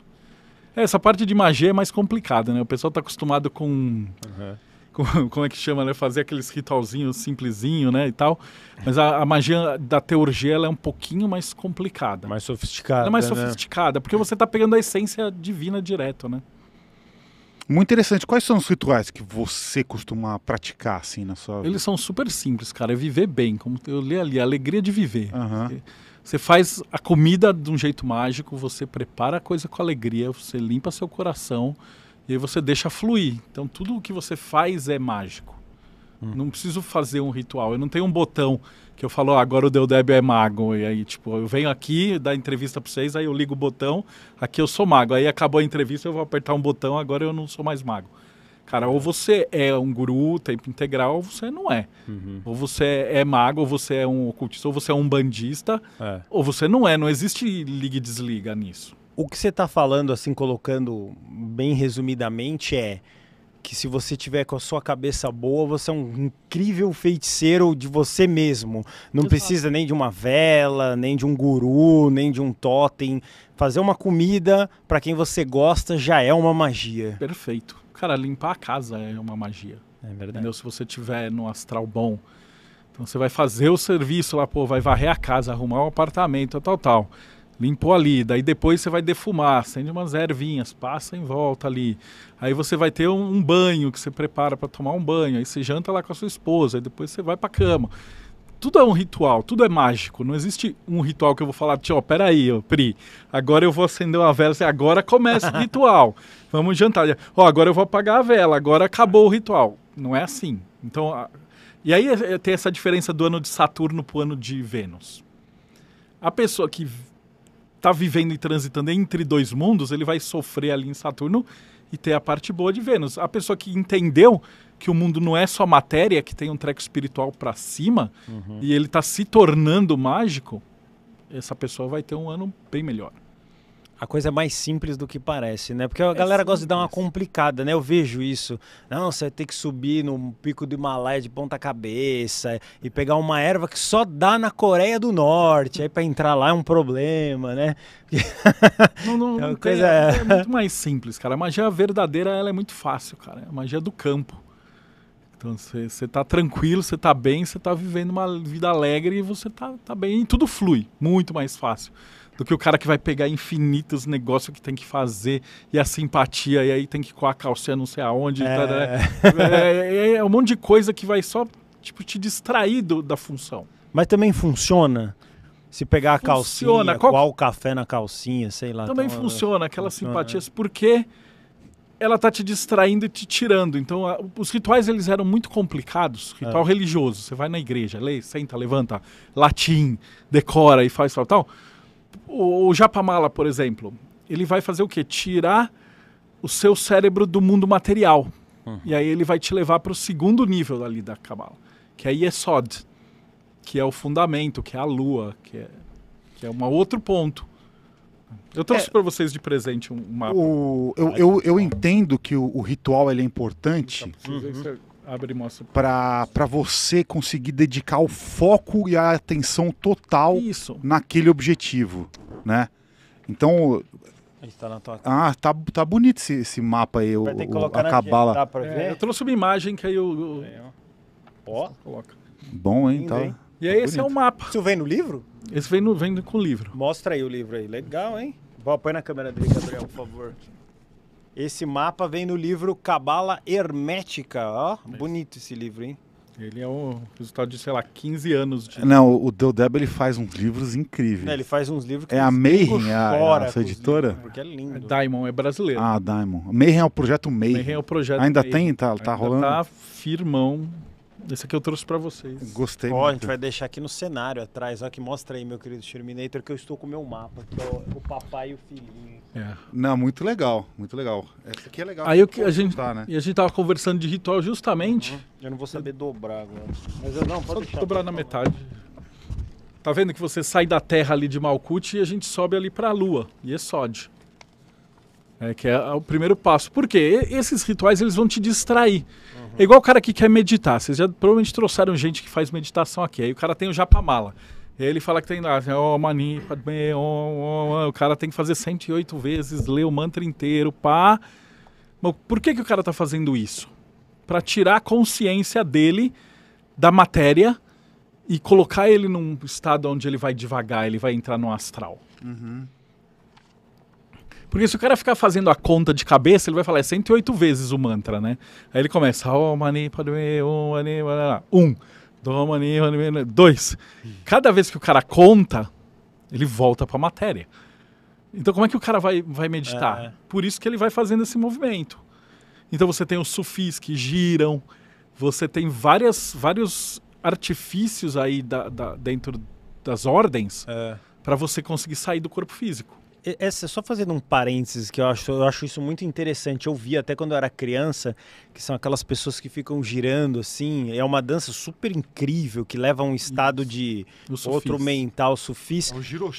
É, essa parte de magia é mais complicada, né? O pessoal está acostumado com... Uhum como é que chama, né? Fazer aqueles ritualzinhos simplesinho, né? E tal. Mas a, a magia da teurgia ela é um pouquinho mais complicada. Mais sofisticada. Ela é mais né? sofisticada, porque você está pegando a essência divina direto, né? Muito interessante. Quais são os rituais que você costuma praticar assim na sua vida? Eles são super simples, cara. É viver bem, como eu li ali, a alegria de viver. Uhum. Você, você faz a comida de um jeito mágico, você prepara a coisa com alegria, você limpa seu coração, e aí você deixa fluir. Então tudo o que você faz é mágico. Hum. Não preciso fazer um ritual. Eu não tenho um botão que eu falo, agora o Deodébio é mago. E aí, tipo, eu venho aqui, dar entrevista para vocês, aí eu ligo o botão, aqui eu sou mago. Aí acabou a entrevista, eu vou apertar um botão, agora eu não sou mais mago. Cara, ou você é um guru, tempo integral, ou você não é. Uhum. Ou você é mago, ou você é um ocultista, ou você é um bandista, é. ou você não é. Não existe liga e desliga nisso. O que você está falando, assim, colocando bem resumidamente, é que se você tiver com a sua cabeça boa, você é um incrível feiticeiro de você mesmo. Não precisa nem de uma vela, nem de um guru, nem de um totem. Fazer uma comida para quem você gosta já é uma magia. Perfeito. Cara, limpar a casa é uma magia. É verdade. Entendeu? Se você tiver no astral bom, então você vai fazer o serviço lá, pô, vai varrer a casa, arrumar o um apartamento, tal, tal limpou ali, daí depois você vai defumar, acende umas ervinhas, passa em volta ali. Aí você vai ter um, um banho que você prepara para tomar um banho, aí você janta lá com a sua esposa, aí depois você vai para cama. Tudo é um ritual, tudo é mágico. Não existe um ritual que eu vou falar, tio, peraí, ó, Pri, agora eu vou acender uma vela, agora começa o ritual. Vamos jantar. Ó, agora eu vou apagar a vela, agora acabou o ritual. Não é assim. Então, a... e aí é, é, tem essa diferença do ano de Saturno pro ano de Vênus. A pessoa que tá vivendo e transitando entre dois mundos, ele vai sofrer ali em Saturno e ter a parte boa de Vênus. A pessoa que entendeu que o mundo não é só matéria, que tem um treco espiritual para cima, uhum. e ele está se tornando mágico, essa pessoa vai ter um ano bem melhor a coisa é mais simples do que parece, né? Porque a é galera simples. gosta de dar uma complicada, né? Eu vejo isso. Não, você tem que subir no pico do Himalaia de ponta cabeça e pegar uma erva que só dá na Coreia do Norte. Aí para entrar lá é um problema, né? Não, não, é, não coisa... tem, é muito mais simples, cara. A magia verdadeira ela é muito fácil, cara. É a magia do campo. Então você tá tranquilo, você tá bem, você tá vivendo uma vida alegre e você tá, tá bem e tudo flui, muito mais fácil do que o cara que vai pegar infinitos negócios que tem que fazer e a simpatia, e aí tem que coar a calcinha não sei aonde. É... Tá, é, é um monte de coisa que vai só tipo, te distrair do, da função. Mas também funciona. Se pegar a funciona. calcinha, qual... o café na calcinha, sei lá. Também então, é, funciona, aquelas simpatias, é. porque ela tá te distraindo e te tirando. Então, a, os rituais eles eram muito complicados. Ritual é. religioso, você vai na igreja, lê, senta, levanta, latim, decora e faz tal, tal. O, o Japamala, por exemplo, ele vai fazer o quê? Tirar o seu cérebro do mundo material. Uhum. E aí ele vai te levar para o segundo nível ali da Kabbalah, que é Yesod, que é o fundamento, que é a lua, que é, que é um outro ponto. Eu trouxe é, para vocês de presente um mapa. O, eu, eu, eu entendo que o, o ritual ele é importante, uhum abre mostra. Para você conseguir dedicar o foco e a atenção total Isso. naquele objetivo, né? Então... Tá tua... Ah, tá, tá bonito esse, esse mapa aí, o, colocar a cabala. É, eu trouxe uma imagem que aí o... Ó. Coloca. Bom, hein, Lindo, tá... Hein? E aí, tá esse bonito. é o mapa. Isso vem no livro? Esse vem, no, vem com o livro. Mostra aí o livro aí. Legal, hein? Põe na câmera dele, Gabriel, por favor. Esse mapa vem no livro Cabala Hermética. Ó, oh, bonito esse livro, hein? Ele é o resultado de, sei lá, 15 anos de. Não, o Del Debo ele faz uns livros incríveis. É, ele faz uns livros que É a Mayhem, a, essa editora? Livros, porque é lindo. É Diamond é brasileiro. Ah, Diamond. Mayhem é o projeto Mayhem. Mayhem é o projeto Ainda Mayhem. tem? Tá, tá rolando? Tá firmão. Esse aqui eu trouxe para vocês. Gostei. Ó, muito. a gente vai deixar aqui no cenário atrás, Olha que mostra aí, meu querido Terminator, que eu estou com o meu mapa, que é o, papai e o filhinho. É. Não, muito legal, muito legal. Essa aqui é legal. Aí o que a gente, contar, né? e a gente tava conversando de ritual justamente. Uhum. Eu não vou saber dobrar agora. Mas eu não, pode Só dobrar na metade. Tá vendo que você sai da terra ali de Malkut e a gente sobe ali para a lua, e é sódio. É, que é o primeiro passo. Porque esses rituais eles vão te distrair. Uhum. É igual o cara que quer meditar. Vocês já provavelmente trouxeram gente que faz meditação aqui. Aí o cara tem o japamala. E ele fala que tem lá, oh, mani, oh, oh, o cara tem que fazer 108 vezes, ler o mantra inteiro, pá. Mas por que, que o cara está fazendo isso? Para tirar a consciência dele da matéria e colocar ele num estado onde ele vai devagar, ele vai entrar no astral. Uhum. Porque se o cara ficar fazendo a conta de cabeça, ele vai falar é 108 vezes o mantra, né? Aí ele começa, oh, mani, padme, um, mani, um, domani, mani, dois. Cada vez que o cara conta, ele volta para a matéria. Então como é que o cara vai, vai meditar? É, é. Por isso que ele vai fazendo esse movimento. Então você tem os sufis que giram, você tem várias, vários artifícios aí da, da dentro das ordens é. para você conseguir sair do corpo físico essa, é, só fazendo um parênteses, que eu acho, eu acho isso muito interessante. Eu vi até quando eu era criança, que são aquelas pessoas que ficam girando assim. É uma dança super incrível, que leva a um estado isso. de outro mental sufis. É o giro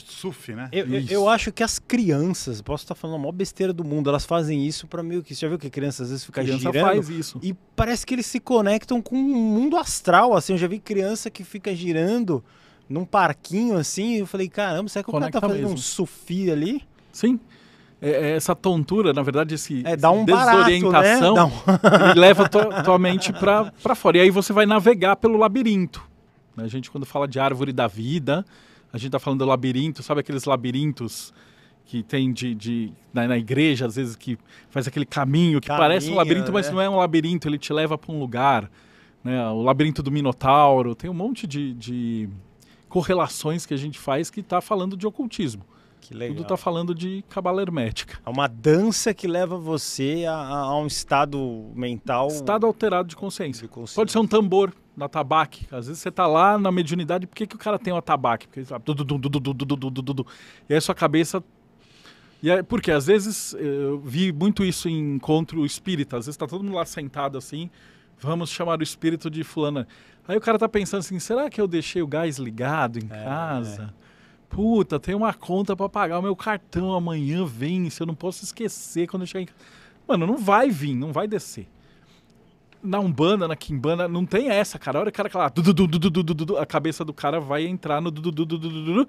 né? Eu, eu, eu, acho que as crianças, posso estar falando a maior besteira do mundo, elas fazem isso para meio que. Você já viu que crianças às vezes ficam girando? faz isso. E parece que eles se conectam com o um mundo astral, assim. Eu já vi criança que fica girando num parquinho assim. eu falei, caramba, será que o Conecta é cara tá, tá fazendo mesmo. um sufi ali? Sim. É, é essa tontura, na verdade, esse, é, dá um desorientação, barato, né? um... leva tua, tua mente para fora. E aí você vai navegar pelo labirinto. Né? A gente, quando fala de árvore da vida, a gente está falando do labirinto, sabe aqueles labirintos que tem de, de na, na, igreja, às vezes, que faz aquele caminho que caminho, parece um labirinto, né? mas não é um labirinto, ele te leva para um lugar. Né? O labirinto do Minotauro, tem um monte de, de correlações que a gente faz que está falando de ocultismo. Que legal. Tudo está falando de cabala hermética. É uma dança que leva você a, a um estado mental. Estado alterado de consciência. de consciência. Pode ser um tambor na tabaque. Às vezes você está lá na mediunidade, por que, que o cara tem uma tabaque? Porque ele sabe. Du, du, du, e aí sua cabeça. E aí, porque às vezes eu vi muito isso em encontro espírita. Às vezes está todo mundo lá sentado assim. Vamos chamar o espírito de fulana. Aí o cara tá pensando assim, será que eu deixei o gás ligado em é, casa? É. Puta, tem uma conta para pagar, o meu cartão amanhã vence, eu não posso esquecer quando eu chegar em casa. Mano, não vai vir, não vai descer. Na Umbanda, na Kimbanda, não tem essa, cara. Olha o cara que lá, a cabeça do cara vai entrar no du,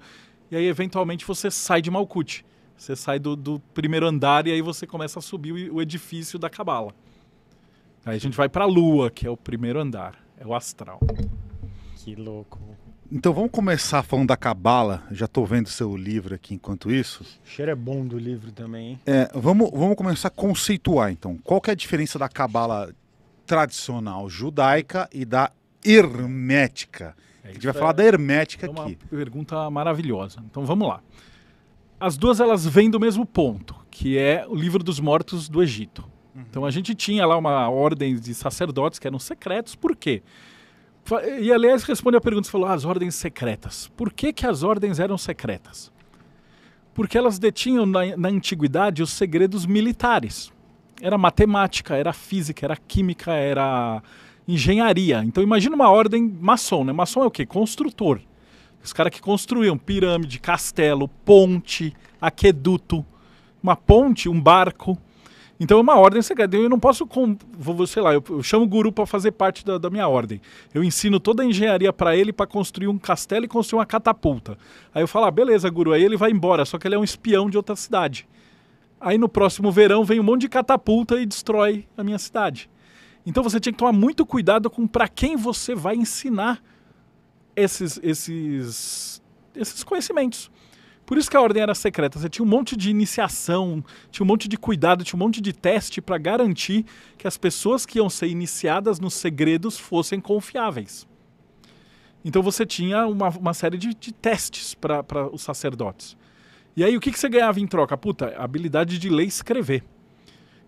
e aí eventualmente você sai de Malkuth. Você sai do, do, primeiro andar e aí você começa a subir o, o edifício da cabala. Aí a gente vai para a lua, que é o primeiro andar. É o astral. Que louco. Então vamos começar falando da cabala. Já estou vendo seu livro aqui enquanto isso. O cheiro é bom do livro também, hein? É, vamos, vamos começar a conceituar então. Qual que é a diferença da cabala tradicional judaica e da hermética? É, a gente vai é, falar da hermética é uma aqui. Pergunta maravilhosa. Então vamos lá. As duas elas vêm do mesmo ponto, que é o livro dos mortos do Egito. Uhum. Então a gente tinha lá uma ordem de sacerdotes que eram secretos, por quê? E aliás responde a pergunta, você falou ah, as ordens secretas. Por que, que as ordens eram secretas? Porque elas detinham na, na antiguidade os segredos militares. Era matemática, era física, era química, era engenharia. Então imagina uma ordem maçom, né? Maçom é o quê? Construtor. Os caras que construíam pirâmide, castelo, ponte, aqueduto, uma ponte, um barco. Então é uma ordem secreta. Eu não posso, com, vou, sei lá, eu, eu chamo o guru para fazer parte da, da, minha ordem. Eu ensino toda a engenharia para ele para construir um castelo e construir uma catapulta. Aí eu falo, ah, beleza, guru. Aí ele vai embora, só que ele é um espião de outra cidade. Aí no próximo verão vem um monte de catapulta e destrói a minha cidade. Então você tinha que tomar muito cuidado com para quem você vai ensinar esses, esses, esses conhecimentos. Por isso que a ordem era secreta. Você tinha um monte de iniciação, tinha um monte de cuidado, tinha um monte de teste para garantir que as pessoas que iam ser iniciadas nos segredos fossem confiáveis. Então você tinha uma, uma série de, de testes para os sacerdotes. E aí o que, que você ganhava em troca? Puta, habilidade de ler e escrever.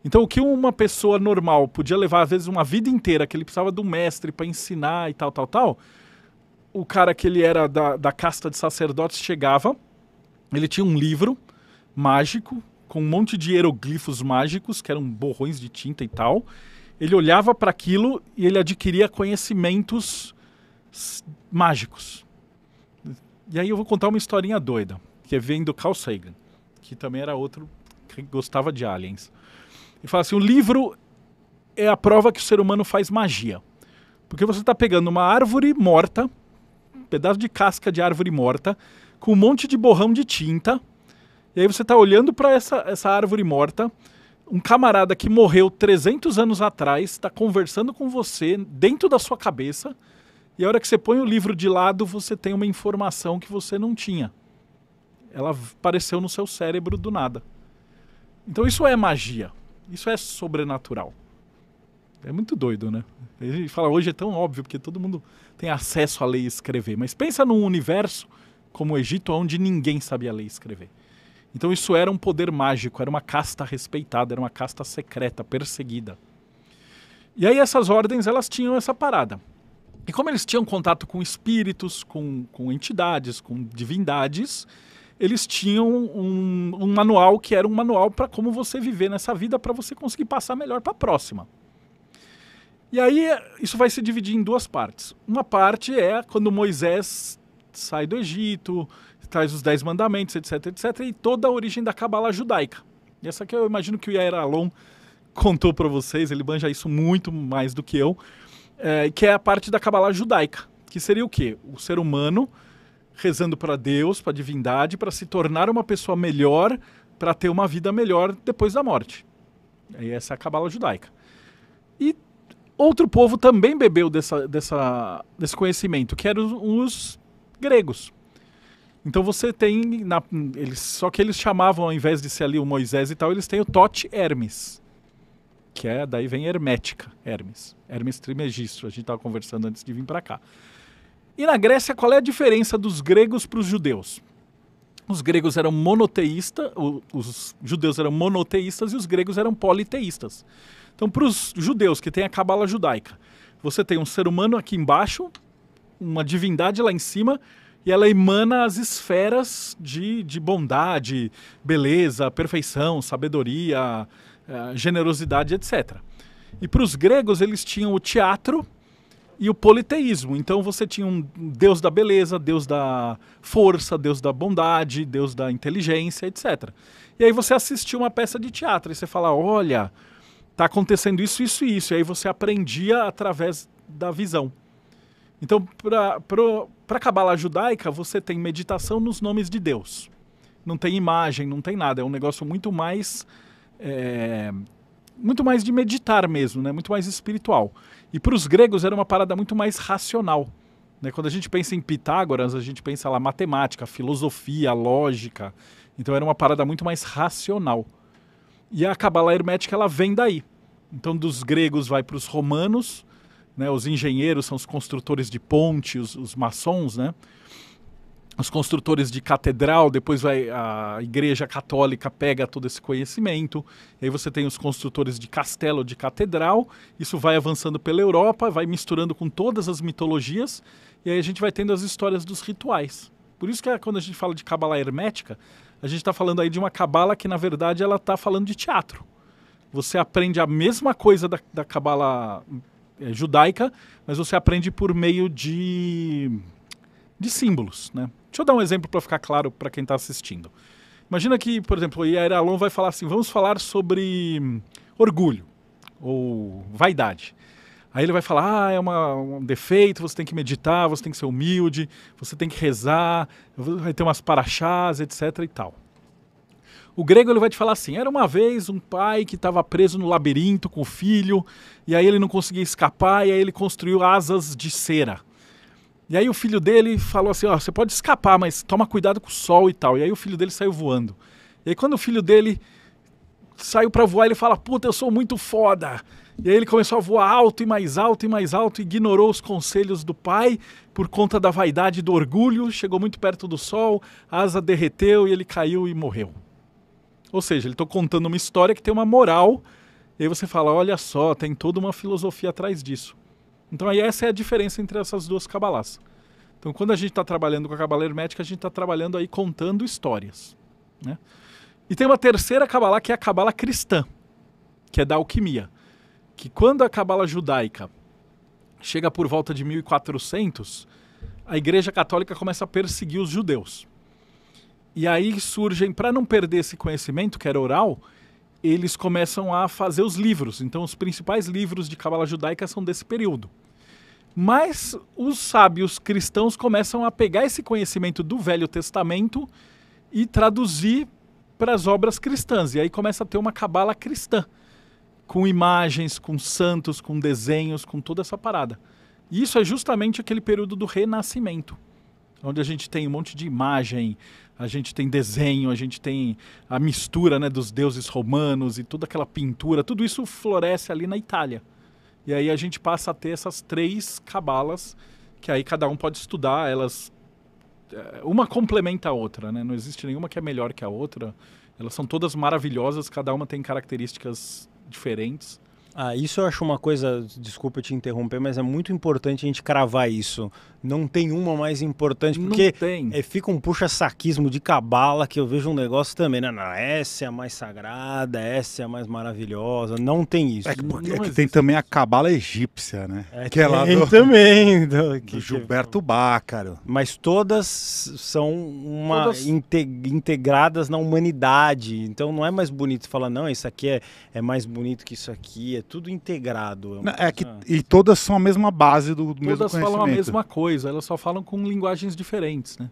Então, o que uma pessoa normal podia levar, às vezes, uma vida inteira, que ele precisava do mestre para ensinar e tal, tal, tal, o cara que ele era da, da casta de sacerdotes chegava, ele tinha um livro mágico com um monte de hieroglifos mágicos, que eram borrões de tinta e tal. Ele olhava para aquilo e ele adquiria conhecimentos mágicos. E aí eu vou contar uma historinha doida, que é vem do Carl Sagan, que também era outro que gostava de aliens. E fala assim: o livro é a prova que o ser humano faz magia. Porque você está pegando uma árvore morta, um pedaço de casca de árvore morta, com um monte de borrão de tinta. E aí você está olhando para essa, essa árvore morta. Um camarada que morreu 300 anos atrás está conversando com você dentro da sua cabeça. E a hora que você põe o livro de lado, você tem uma informação que você não tinha. Ela apareceu no seu cérebro do nada. Então isso é magia. Isso é sobrenatural. É muito doido, né? Ele fala hoje é tão óbvio porque todo mundo tem acesso a ler e escrever, mas pensa num universo como o Egito, onde ninguém sabia ler e escrever. Então isso era um poder mágico, era uma casta respeitada, era uma casta secreta, perseguida. E aí essas ordens, elas tinham essa parada. E como eles tinham contato com espíritos, com, com entidades, com divindades, eles tinham um, um manual que era um manual para como você viver nessa vida para você conseguir passar melhor para a próxima. E aí isso vai se dividir em duas partes. Uma parte é quando Moisés sai do Egito, traz os Dez Mandamentos, etc, etc, e toda a origem da Cabala judaica. E essa que eu imagino que o Yair Alon contou para vocês, ele banja isso muito mais do que eu, é, que é a parte da Cabala judaica, que seria o quê? O ser humano rezando para Deus, para a divindade, para se tornar uma pessoa melhor, para ter uma vida melhor depois da morte. E essa é a cabala judaica. E outro povo também bebeu dessa, dessa, desse conhecimento, que eram os gregos. Então você tem, na, eles, só que eles chamavam, ao invés de ser ali o Moisés e tal, eles têm o Tote Hermes, que é, daí vem Hermética, Hermes, Hermes Trimegistro, a gente estava conversando antes de vir para cá. E na Grécia, qual é a diferença dos gregos para os judeus? Os gregos eram monoteístas, os judeus eram monoteístas e os gregos eram politeístas. Então, para os judeus que têm a cabala judaica, você tem um ser humano aqui embaixo, uma divindade lá em cima e ela emana as esferas de, de bondade, beleza, perfeição, sabedoria, eh, generosidade, etc. E para os gregos, eles tinham o teatro e o politeísmo. Então você tinha um deus da beleza, deus da força, deus da bondade, deus da inteligência, etc. E aí você assistia uma peça de teatro e você fala: olha, está acontecendo isso, isso e isso. E aí você aprendia através da visão. Então, para a cabala judaica, você tem meditação nos nomes de Deus. Não tem imagem, não tem nada. É um negócio muito mais. É, muito mais de meditar mesmo, né? muito mais espiritual. E para os gregos era uma parada muito mais racional. Né? Quando a gente pensa em Pitágoras, a gente pensa lá matemática, filosofia, lógica. Então era uma parada muito mais racional. E a cabala hermética ela vem daí. Então dos gregos vai para os romanos, né? Os engenheiros são os construtores de pontes, os, os maçons, né? os construtores de catedral, depois vai, a Igreja Católica pega todo esse conhecimento, aí você tem os construtores de castelo, de catedral, isso vai avançando pela Europa, vai misturando com todas as mitologias, e aí a gente vai tendo as histórias dos rituais. Por isso que é, quando a gente fala de cabala hermética, a gente está falando aí de uma cabala que, na verdade, ela está falando de teatro. Você aprende a mesma coisa da cabala é judaica, mas você aprende por meio de, de símbolos. Né? Deixa eu dar um exemplo para ficar claro para quem está assistindo. Imagina que, por exemplo, o Yair Alon vai falar assim: vamos falar sobre orgulho ou vaidade. Aí ele vai falar: ah, é uma, um defeito, você tem que meditar, você tem que ser humilde, você tem que rezar, vai ter umas paraxás, etc. e tal. O grego ele vai te falar assim: era uma vez um pai que estava preso no labirinto com o filho, e aí ele não conseguia escapar, e aí ele construiu asas de cera. E aí o filho dele falou assim: ó, oh, você pode escapar, mas toma cuidado com o sol e tal. E aí o filho dele saiu voando. E aí quando o filho dele saiu para voar, ele fala: puta, eu sou muito foda. E aí ele começou a voar alto e mais alto e mais alto, e ignorou os conselhos do pai por conta da vaidade e do orgulho, chegou muito perto do sol, a asa derreteu e ele caiu e morreu. Ou seja, ele tô tá contando uma história que tem uma moral, e aí você fala, olha só, tem toda uma filosofia atrás disso. Então aí essa é a diferença entre essas duas cabalás. Então quando a gente está trabalhando com a cabala hermética, a gente está trabalhando aí contando histórias. Né? E tem uma terceira cabala que é a cabala cristã, que é da alquimia. Que quando a cabala judaica chega por volta de 1400, a Igreja Católica começa a perseguir os judeus. E aí surgem, para não perder esse conhecimento, que era oral, eles começam a fazer os livros. Então, os principais livros de Cabala Judaica são desse período. Mas os sábios cristãos começam a pegar esse conhecimento do Velho Testamento e traduzir para as obras cristãs. E aí começa a ter uma cabala cristã, com imagens, com santos, com desenhos, com toda essa parada. E isso é justamente aquele período do renascimento, onde a gente tem um monte de imagem, a gente tem desenho, a gente tem a mistura né, dos deuses romanos e toda aquela pintura, tudo isso floresce ali na Itália. E aí a gente passa a ter essas três cabalas, que aí cada um pode estudar, elas. Eh, uma complementa a outra, né? Não existe nenhuma que é melhor que a outra. Elas são todas maravilhosas, cada uma tem características diferentes. Ah, isso eu acho uma coisa, desculpa te interromper, mas é muito importante a gente cravar isso. Não tem uma mais importante, porque é, fica um puxa-saquismo de cabala que eu vejo um negócio também, né? Não, essa é a mais sagrada, essa é a mais maravilhosa. Não tem isso. É que, porque, é que tem também a cabala egípcia, né? É, que é lá do, também. Do, do é Gilberto Bácaro. Mas todas são uma todas... Integ integradas na humanidade. Então não é mais bonito falar, não, isso aqui é, é mais bonito que isso aqui. É tudo integrado. É, uma... não, é que, ah. e todas são a mesma base do, do mesmo conhecimento. Todas falam a mesma coisa coisa, elas só falam com linguagens diferentes, né?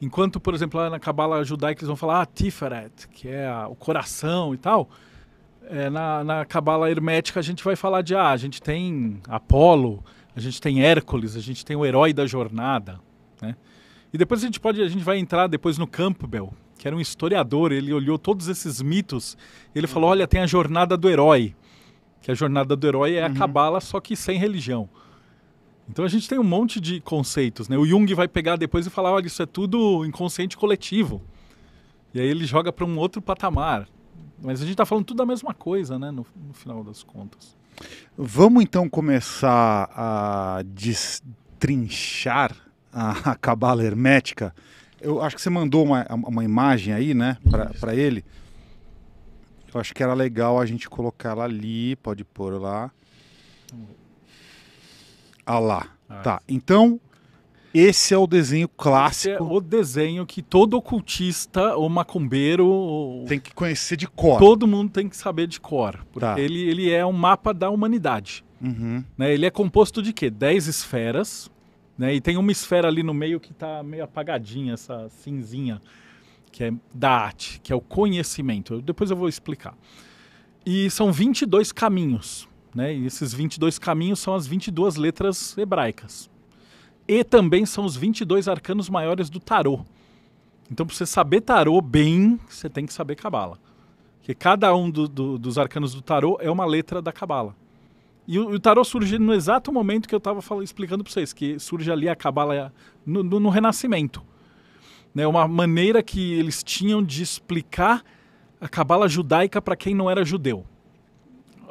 Enquanto, por exemplo, lá na cabala judaica eles vão falar ah, Tiferet, que é a, o coração e tal, é, na, na cabala hermética a gente vai falar de, ah, a gente tem Apolo, a gente tem Hércules, a gente tem o herói da jornada, né? E depois a gente pode, a gente vai entrar depois no Campbell, que era um historiador, ele olhou todos esses mitos, ele falou, uhum. olha, tem a jornada do herói, que a jornada do herói é a uhum. cabala, uhum. só que sem religião. Então a gente tem um monte de conceitos, né? O Jung vai pegar depois e falar, olha, isso é tudo inconsciente coletivo. E aí ele joga para um outro patamar. Mas a gente está falando tudo da mesma coisa, né? No, no, final das contas. Vamos então começar a destrinchar a, cabala hermética. Eu acho que você mandou uma, uma imagem aí, né? Para ele. Eu acho que era legal a gente colocar ela ali. Pode pôr lá. Vamos ver. Ah lá. Ah, tá. Então, esse é o desenho clássico. Esse é o desenho que todo ocultista ou macumbeiro. Tem que conhecer de cor. Todo mundo tem que saber de cor. Porque tá. ele, ele é um mapa da humanidade. Uhum. Né? Ele é composto de quê? Dez esferas. Né? E tem uma esfera ali no meio que está meio apagadinha, essa cinzinha, que é da arte, que é o conhecimento. Depois eu vou explicar. E são 22 caminhos. Né? E esses 22 caminhos são as 22 letras hebraicas. E também são os 22 arcanos maiores do tarô. Então, para você saber tarô bem, você tem que saber cabala. Porque cada um do, do, dos arcanos do tarô é uma letra da cabala. E o, o tarô surge no exato momento que eu estava explicando para vocês, que surge ali a cabala no, no, no Renascimento. Né? Uma maneira que eles tinham de explicar a cabala judaica para quem não era judeu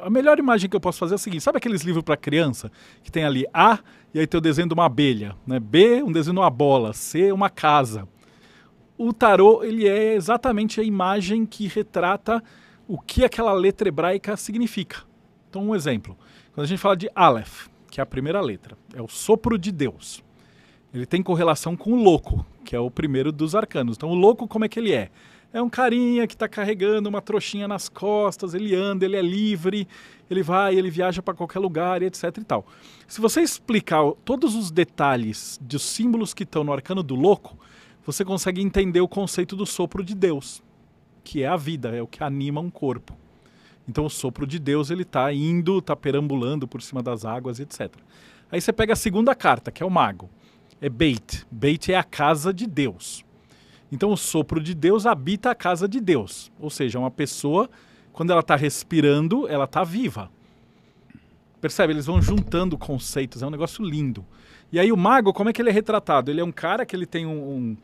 a melhor imagem que eu posso fazer é a seguinte: sabe aqueles livros para criança que tem ali A e aí tem o desenho de uma abelha, né? B, um desenho de uma bola, C, uma casa. O tarô, ele é exatamente a imagem que retrata o que aquela letra hebraica significa. Então, um exemplo. Quando a gente fala de Aleph, que é a primeira letra, é o sopro de Deus. Ele tem correlação com o louco, que é o primeiro dos arcanos. Então, o louco, como é que ele é? É um carinha que está carregando uma trouxinha nas costas, ele anda, ele é livre, ele vai, ele viaja para qualquer lugar, etc e tal. Se você explicar todos os detalhes dos símbolos que estão no arcano do louco, você consegue entender o conceito do sopro de Deus, que é a vida, é o que anima um corpo. Então o sopro de Deus ele está indo, está perambulando por cima das águas, etc. Aí você pega a segunda carta, que é o mago. É Beit. Beit é a casa de Deus. Então, o sopro de Deus habita a casa de Deus. Ou seja, uma pessoa, quando ela está respirando, ela está viva. Percebe? Eles vão juntando conceitos, é um negócio lindo. E aí, o mago, como é que ele é retratado? Ele é um cara que ele tem um, um,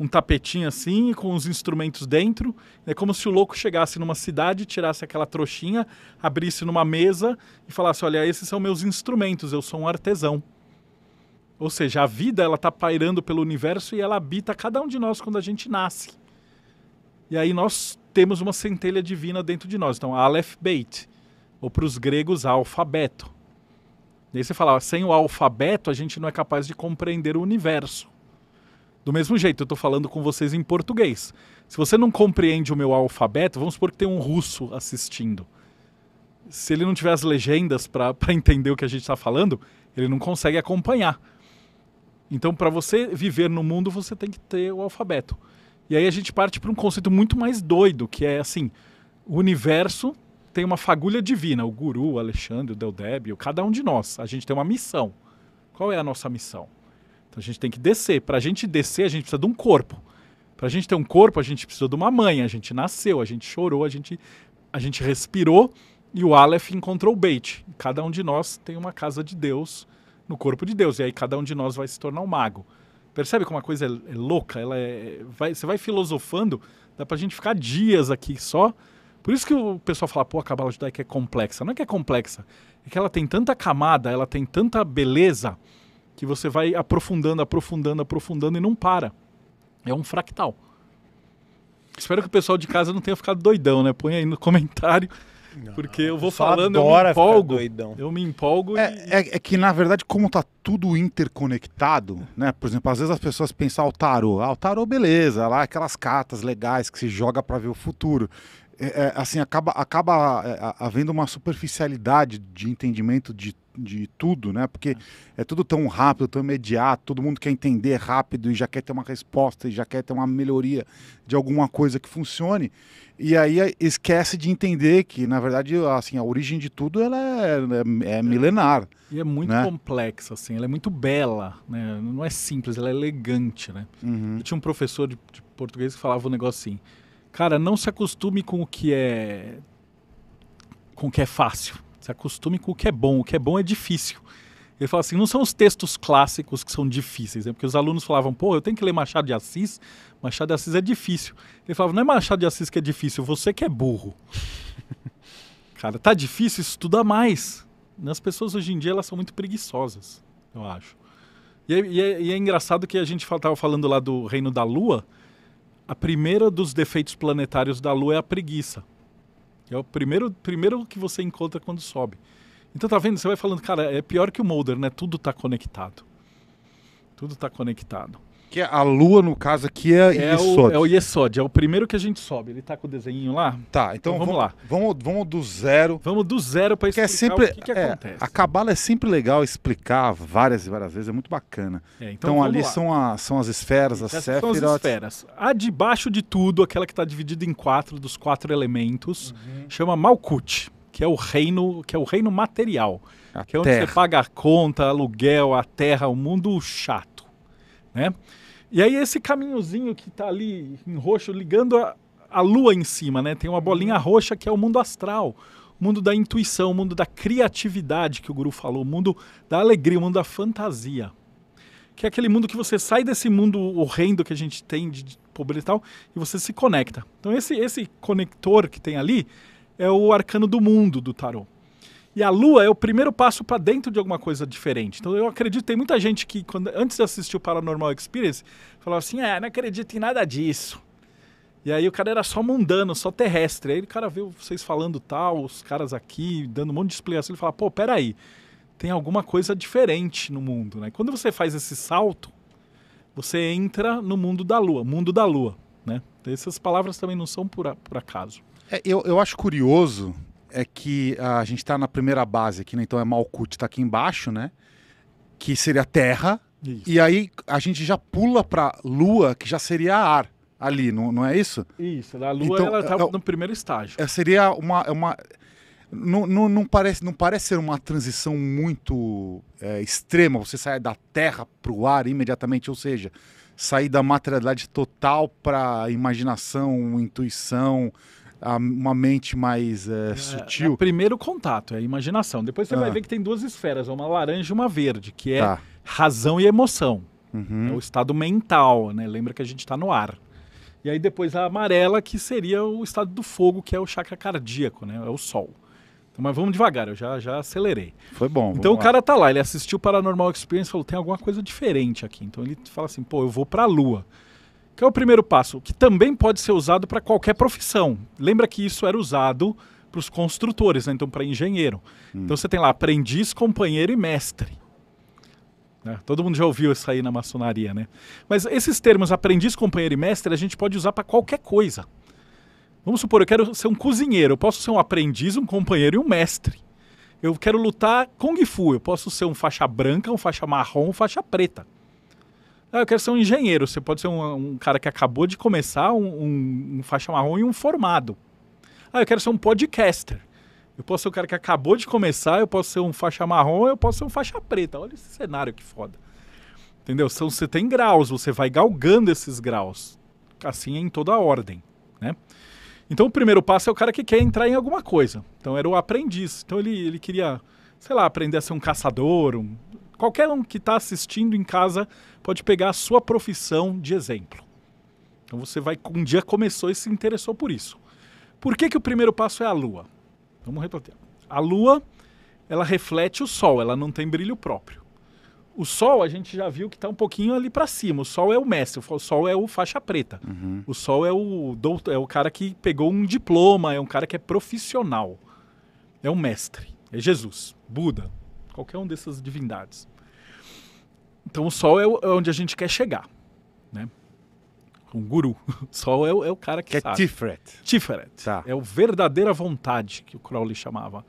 um tapetinho assim, com os instrumentos dentro. É como se o louco chegasse numa cidade, tirasse aquela trouxinha, abrisse numa mesa e falasse: Olha, esses são meus instrumentos, eu sou um artesão. Ou seja, a vida ela está pairando pelo universo e ela habita cada um de nós quando a gente nasce. E aí nós temos uma centelha divina dentro de nós. Então, Aleph Beit, ou para os gregos, alfabeto. E aí você fala, sem o alfabeto a gente não é capaz de compreender o universo. Do mesmo jeito, eu estou falando com vocês em português. Se você não compreende o meu alfabeto, vamos supor que tem um russo assistindo. Se ele não tiver as legendas para entender o que a gente está falando, ele não consegue acompanhar. Então, para você viver no mundo, você tem que ter o alfabeto. E aí a gente parte para um conceito muito mais doido, que é assim: o universo tem uma fagulha divina, o guru, o Alexandre, o Deldébio, cada um de nós. A gente tem uma missão. Qual é a nossa missão? Então a gente tem que descer. Para a gente descer, a gente precisa de um corpo. Para a gente ter um corpo, a gente precisa de uma mãe. A gente nasceu, a gente chorou, a gente, a gente respirou e o Aleph encontrou o Beit. Cada um de nós tem uma casa de Deus no corpo de Deus. E aí cada um de nós vai se tornar um mago. Percebe como a coisa é, é, louca? Ela é, vai, você vai filosofando, dá pra gente ficar dias aqui só. Por isso que o pessoal fala, pô, a cabala judaica é complexa. Não é que é complexa, é que ela tem tanta camada, ela tem tanta beleza, que você vai aprofundando, aprofundando, aprofundando e não para. É um fractal. Espero que o pessoal de casa não tenha ficado doidão, né? Põe aí no comentário porque eu vou falando, eu me empolgo. Eu me empolgo é, e... é, é, que, na verdade, como tá tudo interconectado, né? Por exemplo, às vezes as pessoas pensam ah, o tarô. Ah, o tarô, beleza, lá aquelas cartas legais que se joga para ver o futuro. É, é assim, acaba, acaba é, havendo uma superficialidade de entendimento de de tudo, né? Porque é. é tudo tão rápido, tão imediato, todo mundo quer entender rápido e já quer ter uma resposta e já quer ter uma melhoria de alguma coisa que funcione. E aí eh, esquece de entender que, na verdade, assim, a origem de tudo ela é, é, é, é milenar. E é muito né? complexa, assim, ela é muito bela, né? Não é simples, ela é elegante, né? Uhum. Eu tinha um professor de, de português que falava um negócio assim, cara, não se acostume com o que é com o que é fácil. Se acostume com o que é bom. O que é bom é difícil. Ele fala assim: não são os textos clássicos que são difíceis, né? porque os alunos falavam, pô, eu tenho que ler Machado de Assis, Machado de Assis é difícil. Ele falava: não é Machado de Assis que é difícil, você que é burro. Cara, tá difícil, estuda mais. Né? As pessoas hoje em dia elas são muito preguiçosas, eu acho. E é, e é, e é engraçado que a gente estava falando lá do reino da Lua. A primeira dos defeitos planetários da Lua é a preguiça que é o primeiro, primeiro que você encontra quando sobe. Então tá vendo? Você vai falando, cara, é pior que o Molder, né? Tudo tá conectado. Tudo tá conectado. Que é a lua, no caso aqui, é, é Yesod. O, é o Yesod, é o primeiro que a gente sobe. Ele tá com o desenho lá? Tá, então, então vamos, vamos, lá. Vamos, vamos do zero. Vamos do zero para é explicar é sempre, o que, que é, acontece. A cabala é sempre legal explicar várias e várias vezes, é muito bacana. É, então, então ali são, a, são as esferas, as Essas São as esferas. A de baixo de tudo, aquela que está dividida em quatro, dos quatro elementos, uhum. chama Malkut que é o reino, que é o reino material, a que é onde você paga a conta, aluguel, a terra, o mundo chato, né? E aí esse caminhozinho que está ali em roxo, ligando a, a lua em cima, né? Tem uma uhum. bolinha roxa que é o mundo astral, o mundo da intuição, o mundo da criatividade que o guru falou, o mundo da alegria, o mundo da fantasia. Que é aquele mundo que você sai desse mundo horrendo que a gente tem de pobreza e tal, e você se conecta. Então esse, esse conector que tem ali é o arcano do mundo do Tarot. E a lua é o primeiro passo para dentro de alguma coisa diferente. Então eu acredito, tem muita gente que quando, antes de assistir o Paranormal Experience, falava assim: "Ah, não acredito em nada disso". E aí o cara era só mundano, só terrestre. Aí o cara viu vocês falando tal, os caras aqui dando um monte de explicação, ele fala: "Pô, peraí, tem alguma coisa diferente no mundo, né?". Quando você faz esse salto, você entra no mundo da lua, mundo da lua, né? Então, essas palavras também não são por, por acaso. É, eu, eu acho curioso é que ah, a gente está na primeira base aqui, né? então é Malkut, está aqui embaixo, né? Que seria terra. Isso. E aí a gente já pula para lua, que já seria ar ali, não, não é isso? Isso, a lua então, ela tá é no primeiro estágio. É, seria uma. É uma não, não, não, parece, não parece ser uma transição muito é, extrema, você sair da terra para o ar imediatamente, ou seja, sair da materialidade total para imaginação, intuição, a, uma mente mais é, é, sutil. É, primeiro contato, é imaginação. Depois você ah. vai ver que tem duas esferas, uma laranja e uma verde, que é tá. razão e emoção. Uhum. É o estado mental, né? Lembra que a gente está no ar. E aí depois a amarela, que seria o estado do fogo, que é o chakra cardíaco, né? É o sol. Então, mas vamos devagar, eu já, já acelerei. Foi bom. Então o lá. cara tá lá, ele assistiu Paranormal Experience e falou: tem alguma coisa diferente aqui. Então ele fala assim: pô, eu vou a lua. Que é o primeiro passo, que também pode ser usado para qualquer profissão. Lembra que isso era usado para os construtores, né? então para engenheiro. Hum. Então você tem lá aprendiz, companheiro e mestre. Né? Todo mundo já ouviu isso aí na maçonaria, né? Mas esses termos aprendiz, companheiro e mestre a gente pode usar para qualquer coisa. Vamos supor, eu quero ser um cozinheiro, eu posso ser um aprendiz, um companheiro e um mestre. Eu quero lutar Kung Fu, eu posso ser um faixa branca, um faixa marrom, um faixa preta. Ah, eu quero ser um engenheiro. Você pode ser um, um cara que acabou de começar, um, um, faixa marrom e um formado. Ah, eu quero ser um podcaster. Eu posso ser o cara que acabou de começar, eu posso ser um faixa marrom, eu posso ser um faixa preta. Olha esse cenário que foda. Entendeu? São, você tem graus, você vai galgando esses graus. Assim é em toda a ordem, né? Então o primeiro passo é o cara que quer entrar em alguma coisa. Então era o aprendiz. Então ele, ele queria, sei lá, aprender a ser um caçador, um, Qualquer um que está assistindo em casa pode pegar a sua profissão de exemplo. Então você vai, um dia começou e se interessou por isso. Por que, que o primeiro passo é a Lua? Vamos repetir. A Lua, ela reflete o Sol, ela não tem brilho próprio. O Sol, a gente já viu que está um pouquinho ali para cima. O Sol é o mestre, o Sol é o faixa preta. Uhum. O Sol é o, é o cara que pegou um diploma, é um cara que é profissional. É um mestre, é Jesus, Buda, qualquer um dessas divindades. Então o sol é, é, onde a gente quer chegar, né? Um guru. O sol é, o, é o cara que, que é sabe. É Tiferet. Tiferet. Tá. É o verdadeira vontade que o Crowley chamava.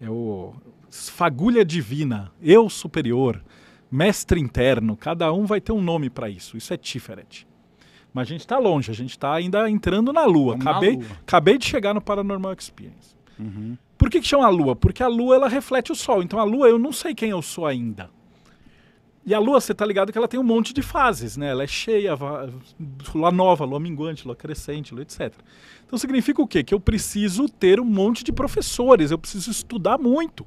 É o fagulha divina, eu superior, mestre interno. Cada um vai ter um nome para isso. Isso é Tiferet. Mas a gente está longe, a gente está ainda entrando na Lua. Na acabei, lua. acabei de chegar no Paranormal Experience. Uhum. Por que, que chama a Lua? Porque a Lua ela reflete o Sol. Então a Lua eu não sei quem eu sou ainda. E a Lua, você tá ligado que ela tem um monte de fases, né? Ela é cheia, lua nova, lua minguante, lua crescente, lua etc. Então significa o quê? Que eu preciso ter um monte de professores, eu preciso estudar muito.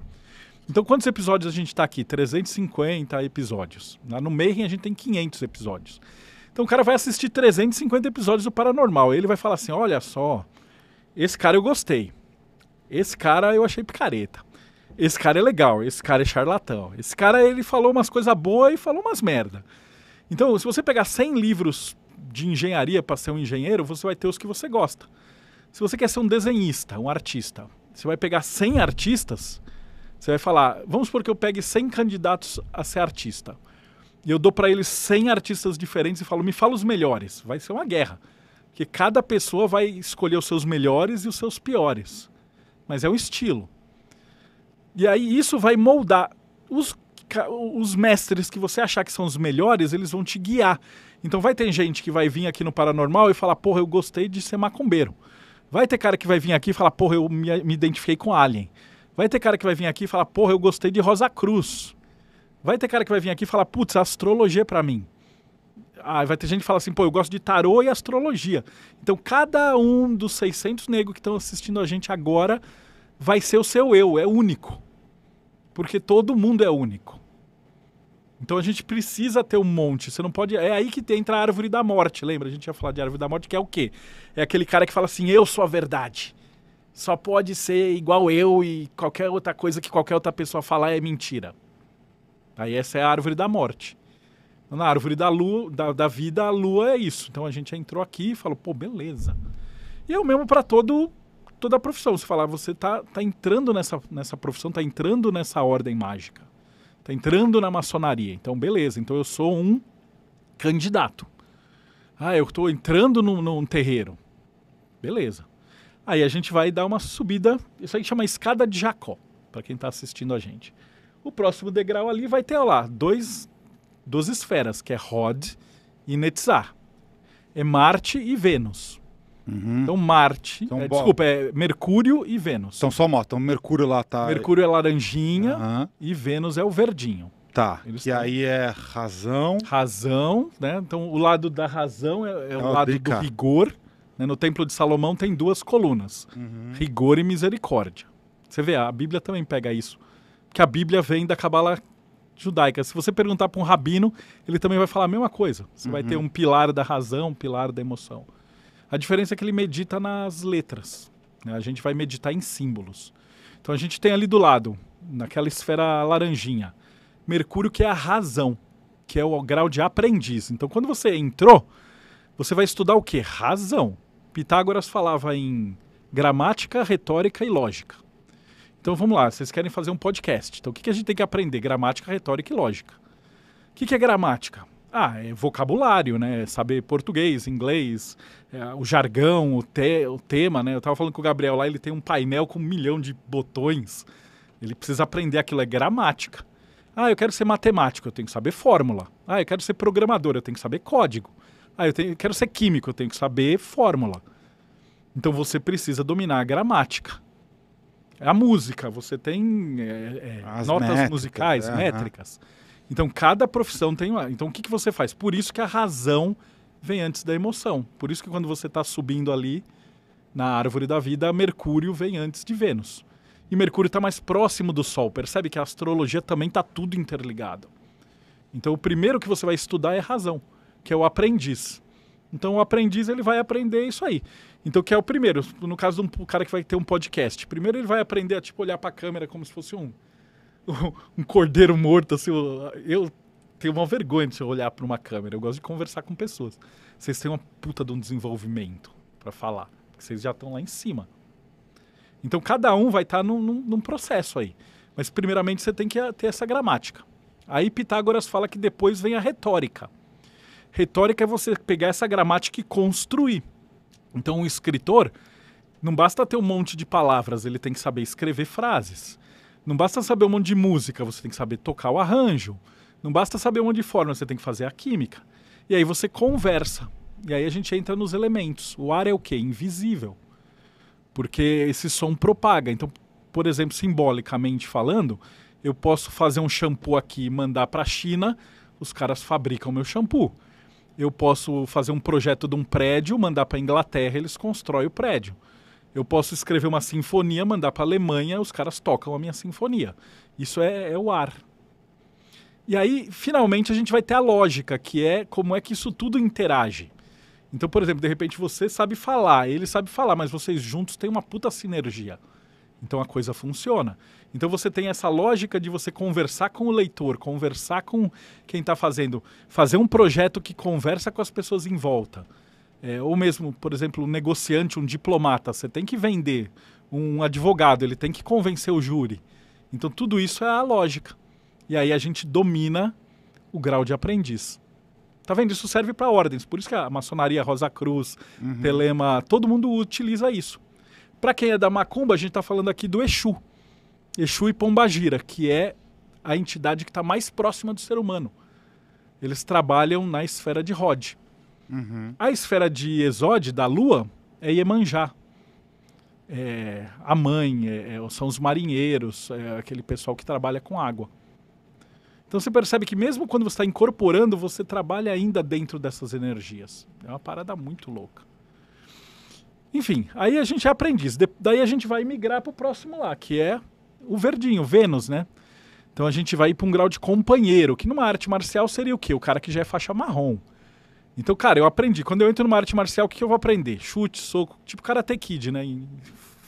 Então quantos episódios a gente está aqui? 350 episódios. Lá no Mayhem a gente tem 500 episódios. Então o cara vai assistir 350 episódios do Paranormal. Ele vai falar assim, olha só, esse cara eu gostei. Esse cara eu achei picareta. Esse cara é legal, esse cara é charlatão. Esse cara, ele falou umas coisas boas e falou umas merda. Então, se você pegar 100 livros de engenharia para ser um engenheiro, você vai ter os que você gosta. Se você quer ser um desenhista, um artista, você vai pegar 100 artistas, você vai falar, vamos supor que eu pegue 100 candidatos a ser artista. E eu dou para eles 100 artistas diferentes e falo, me fala os melhores. Vai ser uma guerra. Porque cada pessoa vai escolher os seus melhores e os seus piores. Mas é o estilo. E aí isso vai moldar. Os, os mestres que você achar que são os melhores, eles vão te guiar. Então vai ter gente que vai vir aqui no Paranormal e falar, porra, eu gostei de ser macumbeiro. Vai ter cara que vai vir aqui e falar, porra, eu me, me identifiquei com Alien. Vai ter cara que vai vir aqui e falar, porra, eu gostei de Rosa Cruz. Vai ter cara que vai vir aqui e falar, putz, astrologia é para mim. Ah, vai ter gente que fala assim, pô, eu gosto de tarô e astrologia. Então, cada um dos 600 negros que estão assistindo a gente agora vai ser o seu eu, é único porque todo mundo é único. Então a gente precisa ter um monte. Você não pode. É aí que entra a árvore da morte, lembra? A gente ia falar de árvore da morte, que é o quê? É aquele cara que fala assim: eu sou a verdade. Só pode ser igual eu e qualquer outra coisa que qualquer outra pessoa falar é mentira. Aí essa é a árvore da morte. Então, na árvore da, lua, da, da vida, a lua é isso. Então a gente entrou aqui e falou: pô, beleza. E é o mesmo para todo toda a profissão. Você falar, ah, você tá, tá entrando nessa, nessa profissão, tá entrando nessa ordem mágica, tá entrando na maçonaria. Então, beleza, então eu sou um candidato. Ah, eu estou entrando num, num terreiro. Beleza. Aí a gente vai dar uma subida, isso aí chama escada de Jacó, para quem está assistindo a gente. O próximo degrau ali vai ter ó lá dois, duas esferas, que é Rod e Netzar. É Marte e Vênus. Uhum. Então Marte, então, é, desculpa, é Mercúrio e Vênus. Então só moto. então Mercúrio lá tá... Mercúrio é laranjinha uhum. e Vênus é o verdinho. Tá, Eles que têm... aí é razão... Razão, né? Então o lado da razão é, é, é o lado dica. do rigor. Né? No Templo de Salomão tem duas colunas, uhum. rigor e misericórdia. Você vê, a Bíblia também pega isso. Porque a Bíblia vem da cabala judaica. Se você perguntar para um rabino, ele também vai falar a mesma coisa. Você uhum. vai ter uhum. um pilar da razão, um pilar da emoção. A diferença é que ele medita nas letras. Né? A gente vai meditar em símbolos. Então a gente tem ali do lado, naquela esfera laranjinha, Mercúrio, que é a razão, que é o grau de aprendiz. Então quando você entrou, você vai estudar o que? Razão. Pitágoras falava em gramática, retórica e lógica. Então vamos lá, vocês querem fazer um podcast. Então o que, a gente tem que aprender? Gramática, retórica e lógica. O que é gramática? Ah, é vocabulário, né? É saber português, inglês, é, o jargão, o, te, o tema, né? Eu estava falando com o Gabriel lá, ele tem um painel com um milhão de botões. Ele precisa aprender aquilo, é gramática. Ah, eu quero ser matemático, eu tenho que saber fórmula. Ah, eu quero ser programador, eu tenho que saber código. Ah, eu, tenho, eu quero ser químico, eu tenho que saber fórmula. Então você precisa dominar a gramática. A música, você tem é, é, notas métricas, musicais, é, métricas. Então, cada profissão tem uma. Então, o que, que você faz? Por isso que a razão vem antes da emoção. Por isso que quando você está subindo ali na árvore da vida, Mercúrio vem antes de Vênus. E Mercúrio está mais próximo do Sol. Percebe que a astrologia também está tudo interligado. Então, o primeiro que você vai estudar é razão, que é o aprendiz. Então, o aprendiz ele vai aprender isso aí. Então, que é o primeiro. No caso do um cara que vai ter um podcast, primeiro ele vai aprender a tipo olhar para a câmera como se fosse um um cordeiro morto, assim, eu, eu tenho uma vergonha de olhar para uma câmera. Eu gosto de conversar com pessoas. Vocês têm uma puta de um desenvolvimento para falar, vocês já estão lá em cima. Então cada um vai estar tá num, num, num, processo aí. Mas primeiramente você tem que ah, ter essa gramática. Aí Pitágoras fala que depois vem a retórica. Retórica é você pegar essa gramática e construir. Então o escritor não basta ter um monte de palavras, ele tem que saber escrever frases. Não basta saber um monte de música, você tem que saber tocar o arranjo. Não basta saber um monte de forma, você tem que fazer a química. E aí você conversa. E aí a gente entra nos elementos. O ar é o quê? Invisível. Porque esse som propaga. Então, por exemplo, simbolicamente falando, eu posso fazer um shampoo aqui e mandar para a China, os caras fabricam meu shampoo. Eu posso fazer um projeto de um prédio, mandar para a Inglaterra, eles constroem o prédio. Eu posso escrever uma sinfonia, mandar para a Alemanha, os caras tocam a minha sinfonia. Isso é, é o ar. E aí, finalmente, a gente vai ter a lógica, que é como é que isso tudo interage. Então, por exemplo, de repente você sabe falar, ele sabe falar, mas vocês juntos têm uma puta sinergia. Então a coisa funciona. Então você tem essa lógica de você conversar com o leitor, conversar com quem está fazendo, fazer um projeto que conversa com as pessoas em volta. É, ou mesmo, por exemplo, um negociante, um diplomata, você tem que vender. Um advogado, ele tem que convencer o júri. Então, tudo isso é a lógica. E aí a gente domina o grau de aprendiz. Tá vendo? Isso serve para ordens. Por isso que a maçonaria, Rosa Cruz, uhum. Telema, todo mundo utiliza isso. Para quem é da macumba, a gente está falando aqui do Exu. Exu e Pombagira, que é a entidade que está mais próxima do ser humano. Eles trabalham na esfera de Rod. Uhum. A esfera de Exode, da Lua, é Iemanjá. É, a mãe, é, é, são os marinheiros, é aquele pessoal que trabalha com água. Então você percebe que mesmo quando você está incorporando, você trabalha ainda dentro dessas energias. É uma parada muito louca. Enfim, aí a gente é aprendiz. De, daí a gente vai migrar para o próximo lá, que é o verdinho, Vênus, né? Então a gente vai para um grau de companheiro, que numa arte marcial seria o quê? O cara que já é faixa marrom. Então, cara, eu aprendi. Quando eu entro numa arte marcial, o que, eu vou aprender? Chute, soco, tipo Karate Kid, né?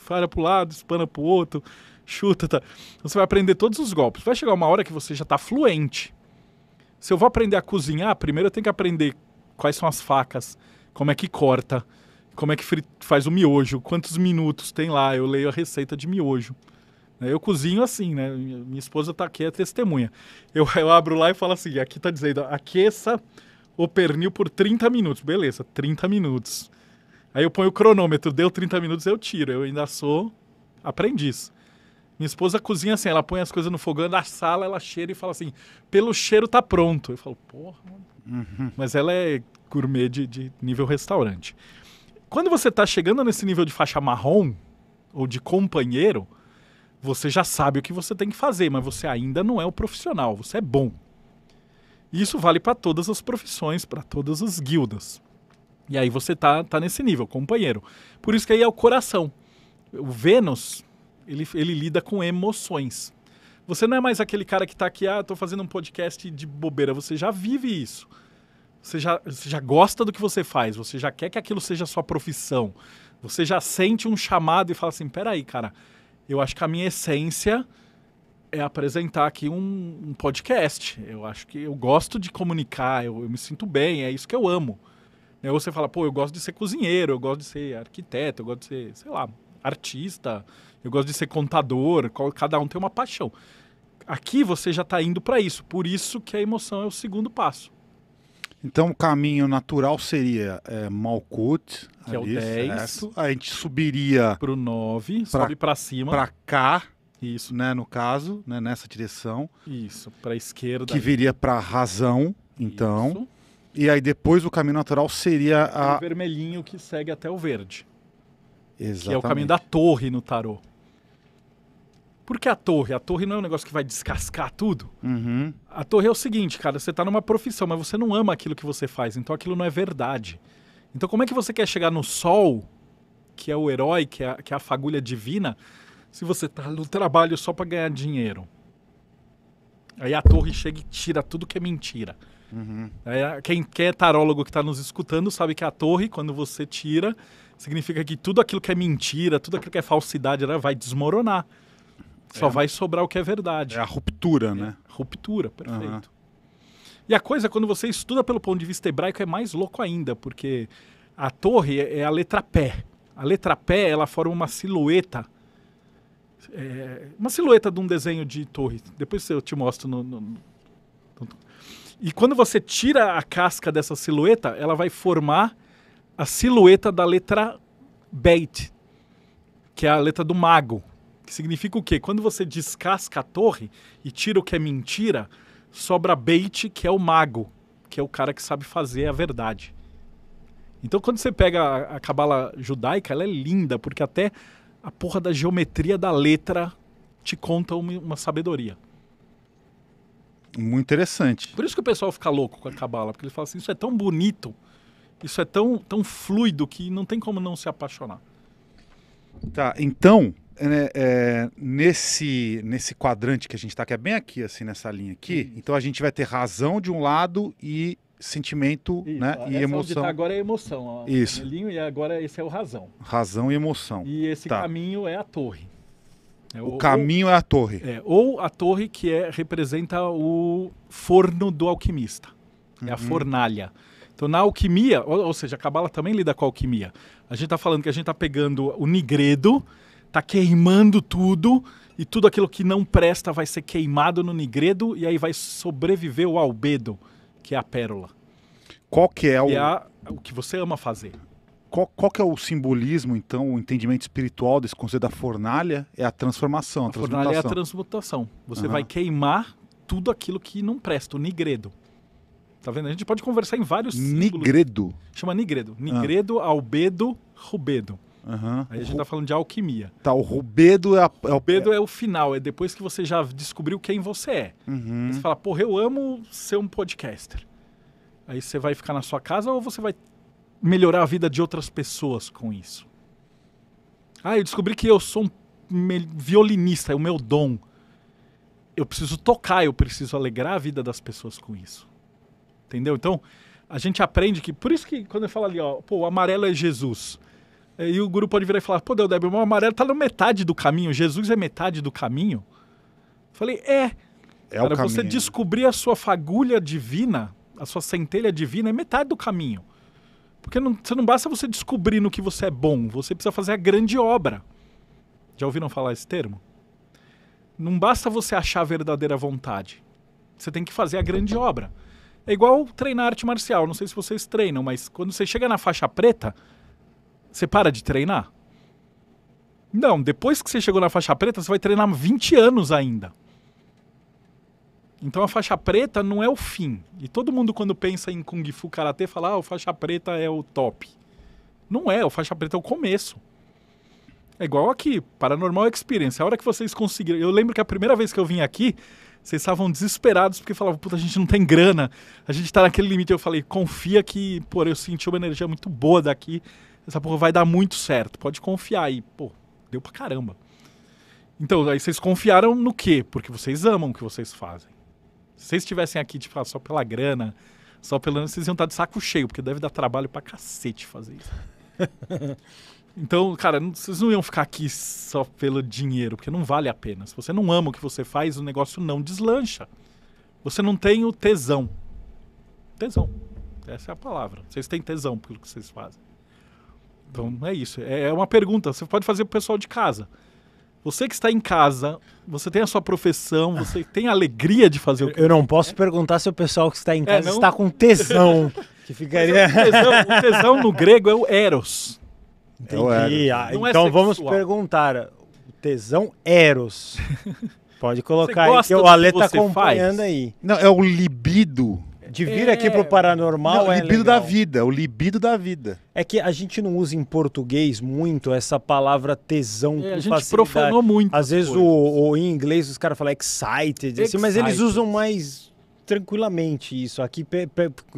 para pro lado, espana pro outro, chuta, tá. Então, você vai aprender todos os golpes. Vai chegar uma hora que você já tá fluente. Se eu vou aprender a cozinhar, primeiro eu tenho que aprender quais são as facas, como é que corta, como é que faz o miojo, quantos minutos tem lá. Eu leio a receita de miojo. Eu cozinho assim, né? Minha esposa tá aqui, é testemunha. Eu, eu abro lá e falo assim, aqui tá dizendo, aqueça o pernil por 30 minutos. Beleza, 30 minutos. Aí eu ponho o cronômetro, deu 30 minutos, eu tiro. Eu ainda sou aprendiz. Minha esposa cozinha assim, ela põe as coisas no fogão da sala, ela cheira e fala assim: pelo cheiro tá pronto. Eu falo, porra. Uhum. Mas ela é gourmet de, de nível restaurante. Quando você tá chegando nesse nível de faixa marrom, ou de companheiro, você já sabe o que você tem que fazer, mas você ainda não é o profissional, você é bom isso vale para todas as profissões, para todas as guildas. E aí você tá, tá nesse nível, companheiro. Por isso que aí é o coração. O Vênus, ele, ele lida com emoções. Você não é mais aquele cara que está aqui, ah, tô fazendo um podcast de bobeira. Você já vive isso. Você já, você já gosta do que você faz, você já quer que aquilo seja sua profissão. Você já sente um chamado e fala assim: peraí, cara, eu acho que a minha essência é apresentar aqui um, um, podcast. Eu acho que eu gosto de comunicar, eu, eu, me sinto bem, é isso que eu amo. Aí né, você fala, pô, eu gosto de ser cozinheiro, eu gosto de ser arquiteto, eu gosto de ser, sei lá, artista, eu gosto de ser contador, cada um tem uma paixão. Aqui você já está indo para isso, por isso que a emoção é o segundo passo. Então o caminho natural seria é, Malkut, que ali, é o 10. Certo. A gente subiria para o 9, sobe para cima. Para cá isso. Né, no caso, né, nessa direção. Isso, para a esquerda. Que viria para a razão, então. Isso. E aí depois o caminho natural seria a... O vermelhinho que segue até o verde. Exatamente. Que é o caminho da torre no tarô. Por que a torre? A torre não é um negócio que vai descascar tudo. Uhum. A torre é o seguinte, cara, você está numa profissão, mas você não ama aquilo que você faz, então aquilo não é verdade. Então como é que você quer chegar no sol, que é o herói, que é que é a fagulha divina, se você tá no trabalho só para ganhar dinheiro. Aí a torre chega e tira tudo que é mentira. Uhum. Aí, quem, quem é tarólogo que está nos escutando sabe que a torre, quando você tira, significa que tudo aquilo que é mentira, tudo aquilo que é falsidade, ela vai desmoronar. É só é. vai sobrar o que é verdade. É a ruptura, né? é. né? Ruptura, perfeito. Uhum. E a coisa, quando você estuda pelo ponto de vista hebraico, é mais louco ainda, porque a torre é, é a letra pé. A letra pé, ela forma uma silhueta é, uma silhueta de um desenho de torre. Depois eu te mostro no, no, no, E quando você tira a casca dessa silhueta, ela vai formar a silhueta da letra Beit, que é a letra do mago. Que significa o quê? Quando você descasca a torre e tira o que é mentira, sobra Beit, que é o mago, que é o cara que sabe fazer a verdade. Então, quando você pega a cabala judaica, ela é linda, porque até a porra da geometria da letra te conta uma, uma sabedoria. Muito interessante. Por isso que o pessoal fica louco com a cabala, porque ele fala assim, isso é tão bonito, isso é tão, tão fluido que não tem como não se apaixonar. Tá, então, é, é, nesse, nesse quadrante que a gente está, que é bem aqui, assim, nessa linha aqui, então a gente vai ter razão de um lado e sentimento Isso, né, e é tá emoção. agora é emoção. Ó, Isso. e agora esse é o razão. Razão e emoção. E esse tá. caminho é a torre. É, o, caminho é a torre. É, ou a torre que é, representa o forno do alquimista. Uhum. É a uhum. fornalha. Então, na alquimia, ou, ou, seja, a Cabala também lida com a alquimia. A gente está falando que a gente está pegando o nigredo, está queimando tudo, e tudo aquilo que não presta vai ser queimado no nigredo, e aí vai sobreviver o albedo que é a pérola. Qual que é o... É a, o que você ama fazer. Qual, qual, que é o simbolismo, então, o entendimento espiritual desse conceito da fornalha? É a transformação, a, a fornalha é a transmutação. Você uhum. vai queimar tudo aquilo que não presta, o nigredo. Tá vendo? A gente pode conversar em vários Nigredo? Símbolos. Chama nigredo. Ah. Nigredo, albedo, rubedo. Uhum. Aí a gente está falando de alquimia. Tá, o rubedo é, a... É o rubedo é o final, é depois que você já descobriu quem você é. Uhum. Você fala, porra, eu amo ser um podcaster. Aí você vai ficar na sua casa ou você vai melhorar a vida de outras pessoas com isso? Ah, eu descobri que eu sou um violinista, é o meu dom. Eu preciso tocar, eu preciso alegrar a vida das pessoas com isso. Entendeu? Então, a gente aprende que. Por isso que quando eu falo ali, ó, pô, o amarelo é Jesus. É, e o guru pode virar e falar: pô, Deodeb, o meu amarelo tá na metade do caminho. Jesus é metade do caminho. Eu falei: é. É Cara, o caminho. você descobrir a sua fagulha divina, a sua centelha divina, é metade do caminho. Porque não, não basta você descobrir no que você é bom, você precisa fazer a grande obra. Já ouviram falar esse termo? Não basta você achar a verdadeira vontade. Você tem que fazer a grande obra. É igual treinar arte marcial. Não sei se vocês treinam, mas quando você chega na faixa preta, você para de treinar? Não, depois que você chegou na faixa preta, você vai treinar 20 anos ainda. Então a faixa preta não é o fim. E todo mundo quando pensa em Kung Fu Karatê fala, ah, o faixa preta é o top. Não é, o faixa preta é o começo. É igual aqui, Paranormal Experience. A hora que vocês conseguiram... Eu lembro que a primeira vez que eu vim aqui, vocês estavam desesperados porque falavam, puta, a gente não tem grana, a gente tá naquele limite. Eu falei, confia que, pô, eu senti uma energia muito boa daqui, essa porra vai dar muito certo, pode confiar aí. Pô, deu pra caramba. Então, aí vocês confiaram no quê? Porque vocês amam o que vocês fazem. Se vocês estivessem aqui, tipo, ah, só pela grana, só pelo ano, vocês iam estar de saco cheio, porque deve dar trabalho pra cacete fazer isso. então, cara, não, vocês não iam ficar aqui só pelo dinheiro, porque não vale a pena. Se você não ama o que você faz, o negócio não deslancha. Você não tem o tesão. Tesão. Essa é a palavra. Vocês têm tesão pelo que vocês fazem. Então é isso. É, é uma pergunta. Você pode fazer para o pessoal de casa. Você que está em casa, você tem a sua profissão, você tem a alegria de fazer o que Eu não posso perguntar se o pessoal que está em é, casa é, está com tesão. que ficaria. É tesão, o tesão no grego é o eros. Ah, então, então, é vamos perguntar. Tesão eros. Pode colocar aí que o Ale está acompanhando faz? aí. Não, é o libido de vir é... aqui pro é. paranormal não, é. O libido legal. da vida, o libido da vida. É que a gente não usa em português muito essa palavra tesão. É, a gente facilidade. profanou muito. Às vezes, o, o, em inglês, os caras falam excited, excited. Assim, mas eles usam mais tranquilamente isso. Aqui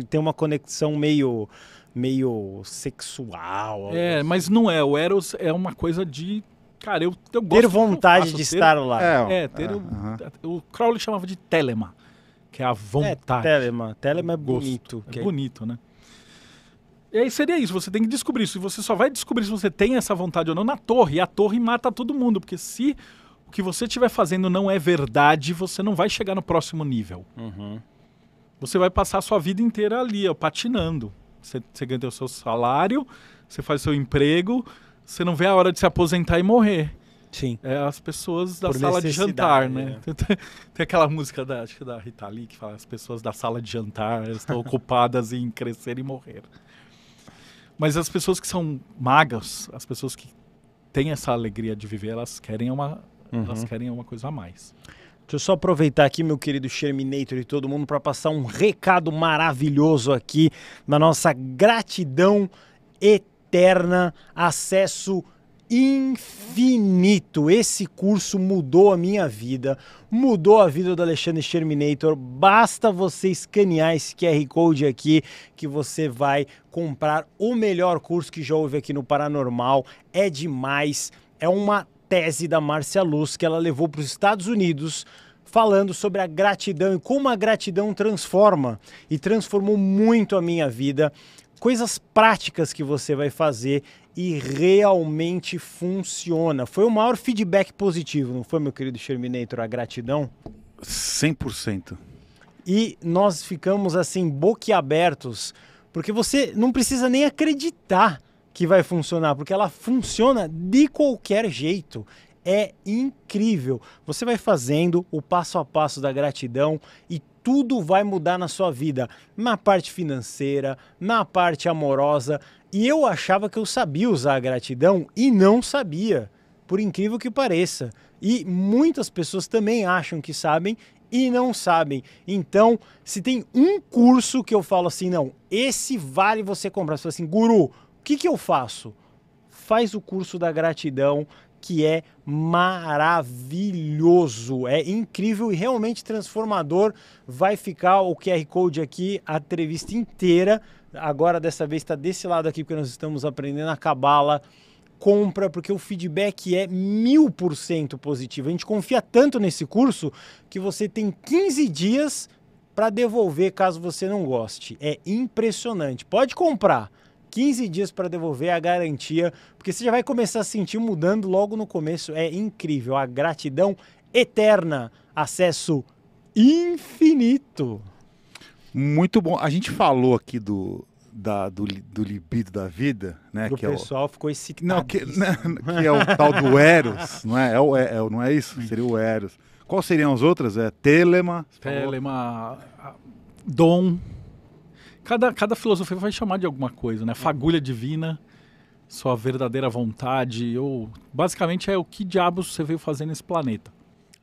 tem uma conexão meio meio sexual. É, assim. mas não é. O Eros é uma coisa de. Cara, eu, eu gosto. Ter vontade eu faço, de ter, estar lá. É, é ter. É, o, uh -huh. o Crowley chamava de telema que é a vontade. É, Telema. Telema é bonito. É bonito, né? E aí seria isso, você tem que descobrir isso. E você só vai descobrir se você tem essa vontade ou não na torre. E a torre mata todo mundo, porque se o que você estiver fazendo não é verdade, você não vai chegar no próximo nível. Uhum. Você vai passar a sua vida inteira ali, ó, patinando. Você, você ganha o seu salário, você faz o seu emprego, você não vê a hora de se aposentar e morrer. Sim. É as pessoas da Por sala de jantar, né? É. Tem, tem, aquela música da, acho que da Rita Lee que fala as pessoas da sala de jantar estão ocupadas em crescer e morrer. Mas as pessoas que são magas, as pessoas que têm essa alegria de viver, elas querem uma, uhum. elas querem uma coisa a mais. Deixa eu só aproveitar aqui, meu querido Sherminator e todo mundo, para passar um recado maravilhoso aqui na nossa gratidão eterna, acesso infinito. Esse curso mudou a minha vida, mudou a vida do Alexandre Terminator. Basta você escanear esse QR Code aqui que você vai comprar o melhor curso que já houve aqui no Paranormal. É demais. É uma tese da Márcia Luz que ela levou para os Estados Unidos falando sobre a gratidão e como a gratidão transforma e transformou muito a minha vida. Coisas práticas que você vai fazer e realmente funciona. Foi o maior feedback positivo, não foi, meu querido Sherminator? A gratidão? 100%. E nós ficamos assim, boquiabertos, porque você não precisa nem acreditar que vai funcionar, porque ela funciona de qualquer jeito. É incrível. Você vai fazendo o passo a passo da gratidão e tudo vai mudar na sua vida, na parte financeira, na parte amorosa, e eu achava que eu sabia usar a gratidão e não sabia, por incrível que pareça. E muitas pessoas também acham que sabem e não sabem. Então, se tem um curso que eu falo assim, não, esse vale você comprar. Você fala assim, guru, o que, que eu faço? Faz o curso da gratidão, que é maravilhoso, é incrível e realmente transformador. Vai ficar o QR Code aqui, a entrevista inteira Agora, dessa vez, está desse lado aqui, porque nós estamos aprendendo a cabala compra, porque o feedback é mil por cento positivo. A gente confia tanto nesse curso que você tem 15 dias para devolver caso você não goste. É impressionante. Pode comprar. 15 dias para devolver a garantia, porque você já vai começar a sentir mudando logo no começo. É incrível. A gratidão eterna. Acesso infinito. Muito bom. A gente falou aqui do, da, do, do libido da vida, né? Do que pessoal é o, ficou excitado. Não, que, né, que é o tal do Eros, não é? É, o, é, é? Não é isso? Seria o Eros. Qual seriam as outras? É Telema. Telema. Dom. Cada, cada filosofia vai chamar de alguma coisa, né? Fagulha divina, sua verdadeira vontade, ou basicamente é o que diabos você veio fazer nesse planeta.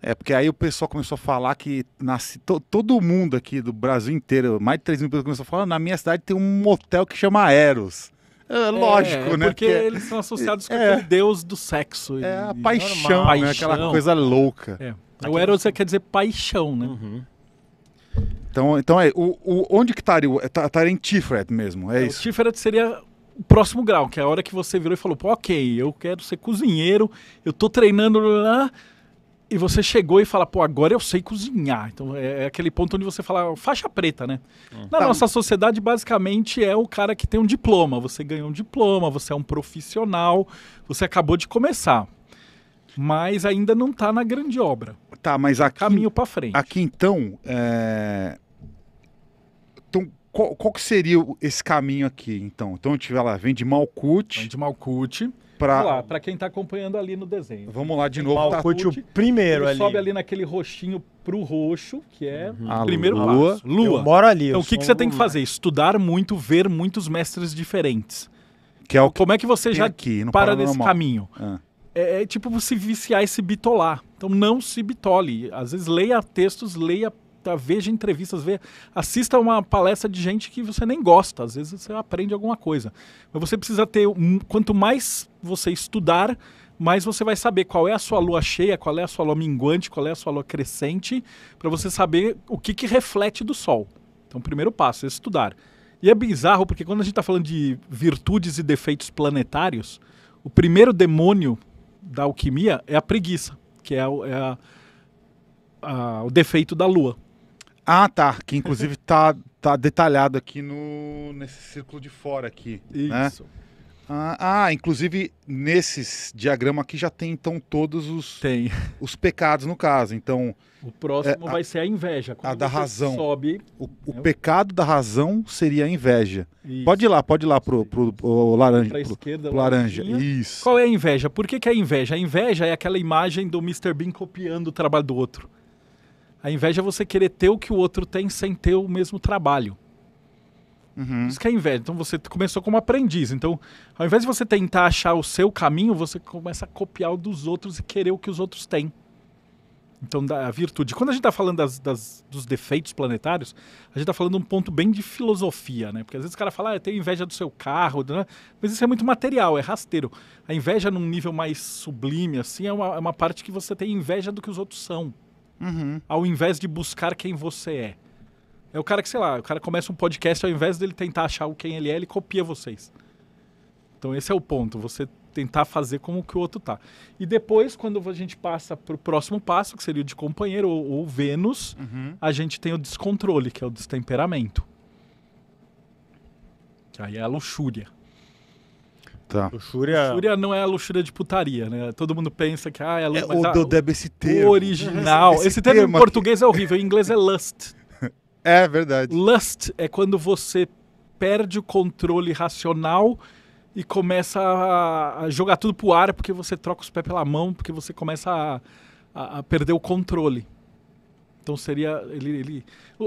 É porque aí o pessoal começou a falar que nasce, to, todo mundo aqui do Brasil inteiro, mais de 3 mil pessoas começou a falar, ah, na minha cidade tem um motel que chama Aeros. É, é, lógico, é, né? Porque, porque, eles são associados com é. o deus do sexo. É, e, a paixão, normal, né? Aquela coisa louca. É. O Eros é, quer dizer paixão, né? Uhum. Então, então é, o, o, onde que estaria? Tá tá, tá estaria em Tiferet mesmo, é, é isso? O Tiferet seria o próximo grau, que é a hora que você virou e falou, ok, eu quero ser cozinheiro, eu tô treinando lá... Ah, e você chegou e fala, pô, agora eu sei cozinhar. Então é, é aquele ponto onde você fala faixa preta, né? Hum. Na tá. nossa sociedade, basicamente, é o cara que tem um diploma. Você ganhou um diploma, você é um profissional, você acabou de começar. Mas ainda não está na grande obra. Tá, mas aqui. Caminho para frente. Aqui então. É... Então, qual, qual, que seria esse caminho aqui, então? Então, eu tiver lá, vem de Malcute. Vem de Malcute. Para para quem está acompanhando ali no desenho. Vamos lá de é, novo. Mal, tá... o primeiro ele ali. Sobe ali naquele roxinho pro roxo, que é uhum. o primeiro lua. passo. Lua. Eu moro ali. Então o que, que você tem que fazer? Estudar muito, ver muitos mestres diferentes. Que é o que Como é que você já aqui, para nesse caminho? Ah. É, é, tipo se viciar e se bitolar. Então não se bitole. Às vezes leia textos, leia veja entrevistas, veja, assista uma palestra de gente que você nem gosta, às vezes você aprende alguma coisa. Mas você precisa ter, quanto mais você estudar, mais você vai saber qual é a sua lua cheia, qual é a sua lua minguante, qual é a sua lua crescente, para você saber o que, que reflete do sol. Então, primeiro passo é estudar. E é bizarro porque quando a gente está falando de virtudes e defeitos planetários, o primeiro demônio da alquimia é a preguiça, que é, é a, a, o defeito da lua. Ah, tá. Que inclusive tá, tá detalhado aqui no, nesse círculo de fora aqui. Né? Isso. Né? Ah, ah, inclusive nesses diagrama aqui já tem então todos os tem. os pecados no caso. Então o próximo é, vai a, ser a inveja. a da razão. Sobe. O, o né? pecado da razão seria a inveja. Isso. Pode ir lá, pode ir lá pro, pro, pro laranja. Pra pro, esquerda, pro laranja. Isso. Qual é a inveja? Por que, que é a inveja? A inveja é aquela imagem do Mr. Bean copiando o trabalho do outro. A inveja é você querer ter o que o outro tem sem ter o mesmo trabalho. Uhum. Isso que é inveja. Então você começou como aprendiz. Então, ao invés de você tentar achar o seu caminho, você começa a copiar o dos outros e querer o que os outros têm. Então, da virtude. Quando a gente está falando das, das, dos defeitos planetários, a gente está falando um ponto bem de filosofia, né? Porque às vezes o cara fala, ah, eu tenho inveja do seu carro, né? mas isso é muito material, é rasteiro. A inveja num nível mais sublime, assim, é uma, é uma parte que você tem inveja do que os outros são. Uhum. Ao invés de buscar quem você é. É o cara que, sei lá, o cara começa um podcast, ao invés dele tentar achar quem ele é, ele copia vocês. Então esse é o ponto, você tentar fazer como que o outro tá. E depois, quando a gente passa pro próximo passo, que seria o de companheiro ou, ou Vênus, uhum. a gente tem o descontrole, que é o destemperamento. Que aí é a luxúria. Tá. Luxúria... luxúria não é a luxúria de putaria, né? Todo mundo pensa que ah, é, é o ah, deve esse termo. original. Esse, esse, esse termo, termo em português é horrível, em inglês é lust. É verdade. Lust é quando você perde o controle racional e começa a, jogar tudo pro ar porque você troca os pés pela mão, porque você começa a, a, a perder o controle. Então seria ele, ele,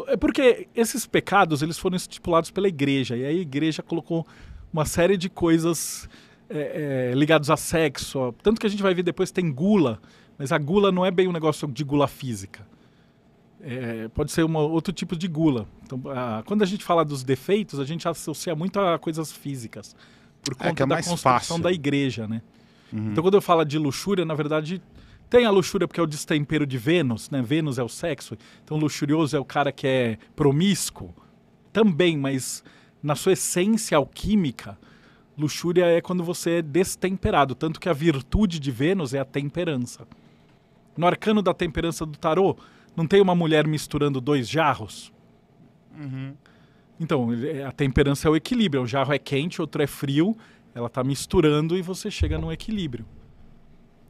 é porque esses pecados eles foram estipulados pela igreja e aí a igreja colocou uma série de coisas é, é, ligadas a sexo. Tanto que a gente vai ver depois tem gula, mas a gula não é bem um negócio de gula física. É, pode ser uma, outro tipo de gula. Então, a, quando a gente fala dos defeitos, a gente associa muito a coisas físicas, por é, conta é é da construção fácil. da igreja, né? Uhum. Então, quando eu falo de luxúria, na verdade, tem a luxúria porque é o destempero de Vênus, né? Vênus é o sexo, então luxurioso é o cara que é promíscuo, também, mas na sua essência alquímica, luxúria é quando você é destemperado, tanto que a virtude de Vênus é a temperança. No arcano da temperança do tarô, não tem uma mulher misturando dois jarros? Uhum. Então, é, a temperança é o equilíbrio. Um jarro é quente, outro é frio, ela está misturando e você chega num equilíbrio.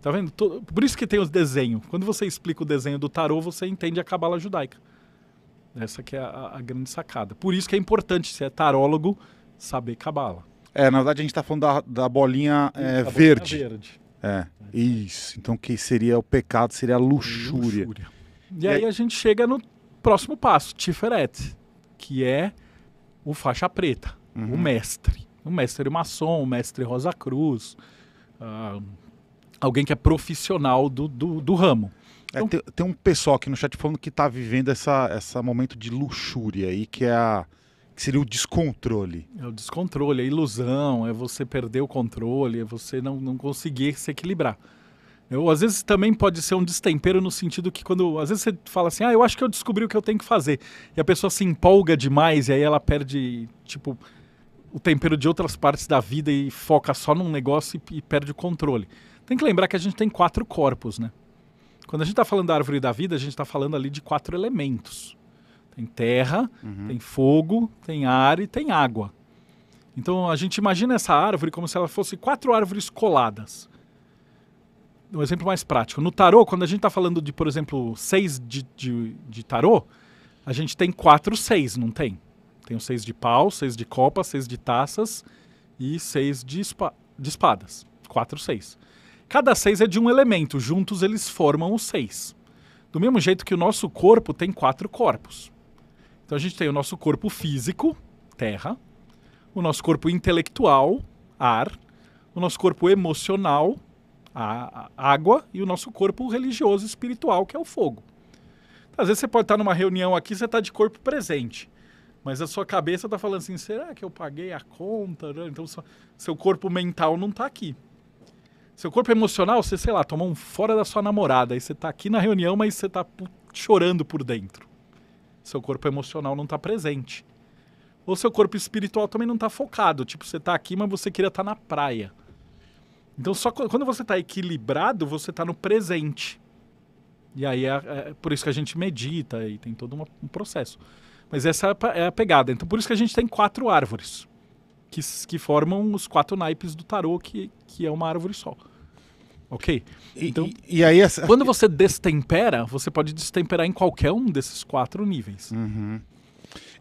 Tá vendo? Por isso que tem os desenhos. Quando você explica o desenho do tarô, você entende a cabala judaica. Essa que é a, a grande sacada. Por isso que é importante, se é tarólogo, saber cabala. É, na verdade a gente está falando da, da bolinha, é, verde. verde. É, é, isso. Então que seria o pecado, seria a luxúria. luxúria. E, e aí a gente chega no próximo passo, Tiferet, que é o faixa preta, uhum. o mestre. O mestre maçom, o mestre Rosa Cruz, ah, alguém que é profissional do, do, do ramo. Então... É, tem, tem, um pessoal aqui no chat falando que está vivendo essa, essa momento de luxúria aí, que é a que seria o descontrole. É o descontrole, é ilusão, é você perder o controle, é você não, não conseguir se equilibrar. Eu, às vezes também pode ser um destempero no sentido que quando. Às vezes você fala assim, ah, eu acho que eu descobri o que eu tenho que fazer. E a pessoa se empolga demais e aí ela perde, tipo, o tempero de outras partes da vida e foca só num negócio e, e perde o controle. Tem que lembrar que a gente tem quatro corpos, né? Quando a gente está falando da árvore da vida, a gente está falando ali de quatro elementos: tem terra, uhum. tem fogo, tem ar e tem água. Então a gente imagina essa árvore como se ela fosse quatro árvores coladas. Um exemplo mais prático. No tarô, quando a gente está falando de, por exemplo, seis de, de, de tarô, a gente tem quatro seis, não tem? Tem o seis de pau, seis de copa, seis de taças e seis de, espa de espadas. Quatro seis. Cada seis é de um elemento, juntos eles formam os seis. Do mesmo jeito que o nosso corpo tem quatro corpos. Então a gente tem o nosso corpo físico, terra, o nosso corpo intelectual, ar, o nosso corpo emocional, a água, e o nosso corpo religioso espiritual, que é o fogo. Às vezes você pode estar numa reunião aqui, você está de corpo presente, mas a sua cabeça está falando assim: será que eu paguei a conta? Então seu corpo mental não está aqui. Seu corpo emocional, você, sei lá, tomou um fora da sua namorada. Aí você tá aqui na reunião, mas você tá chorando por dentro. Seu corpo emocional não tá presente. Ou seu corpo espiritual também não tá focado. Tipo, você tá aqui, mas você queria estar tá na praia. Então, só quando você tá equilibrado, você tá no presente. E aí é, é, é por isso que a gente medita e tem todo um processo. Mas essa é, é a pegada. Então, por isso que a gente tem tá quatro árvores que, que formam os quatro naipes do tarô, que, que é uma árvore só. Ok? Então, e, e aí essa... quando você destempera, você pode destemperar em qualquer um desses quatro níveis. Uhum.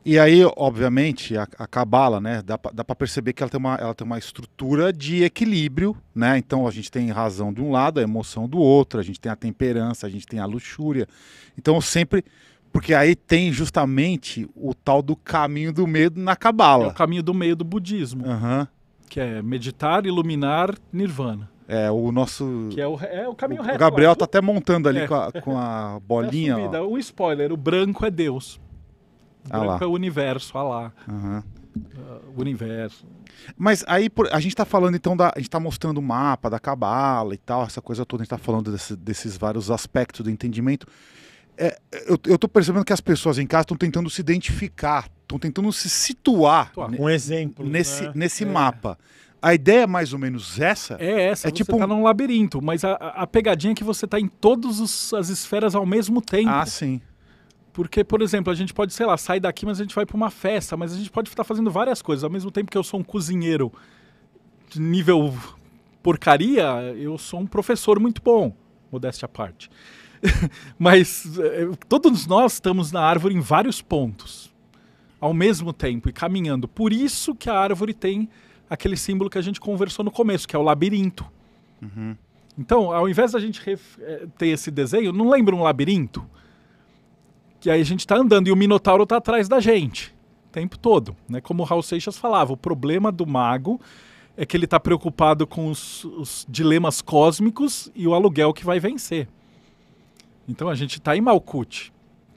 E aí, obviamente, a, cabala, né? Dá, dá para perceber que ela tem, uma, ela tem uma estrutura de equilíbrio, né? Então a gente tem razão de um lado, a emoção do outro, a gente tem a temperança, a gente tem a luxúria. Então sempre porque aí tem justamente o tal do caminho do medo na cabala. É o caminho do meio do budismo. Uhum. Que é meditar, iluminar, nirvana. É o nosso. Que é o, é o caminho o, reto. O Gabriel lá. tá até montando ali é. com, a, com, a, bolinha. É a um spoiler: o branco é Deus. O ah branco é o universo, ah lá. Uhum. Uh, o universo. Mas aí por, a gente está falando então da. A gente está mostrando o mapa da cabala e tal, essa coisa toda, a gente está falando desse, desses vários aspectos do entendimento é, eu, estou percebendo que as pessoas em casa estão tentando se identificar, estão tentando se situar. Um exemplo. Nesse, né? nesse é. mapa. A ideia é mais ou menos essa? É essa. É você tipo tá num labirinto, mas a, a pegadinha é que você está em todas as esferas ao mesmo tempo. Ah, sim. Porque, por exemplo, a gente pode, sei lá, sair daqui, mas a gente vai para uma festa, mas a gente pode estar fazendo várias coisas. Ao mesmo tempo que eu sou um cozinheiro de nível porcaria, eu sou um professor muito bom, modéstia à parte. Mas eh, todos nós estamos na árvore em vários pontos, ao mesmo tempo e caminhando. Por isso que a árvore tem aquele símbolo que a gente conversou no começo, que é o labirinto. Uhum. Então, ao invés da gente eh, ter esse desenho, não lembra um labirinto? Que aí a gente está andando e o Minotauro está atrás da gente o tempo todo. Né? Como o Raul Seixas falava, o problema do mago é que ele está preocupado com os, os dilemas cósmicos e o aluguel que vai vencer. Então a gente está em Malkut.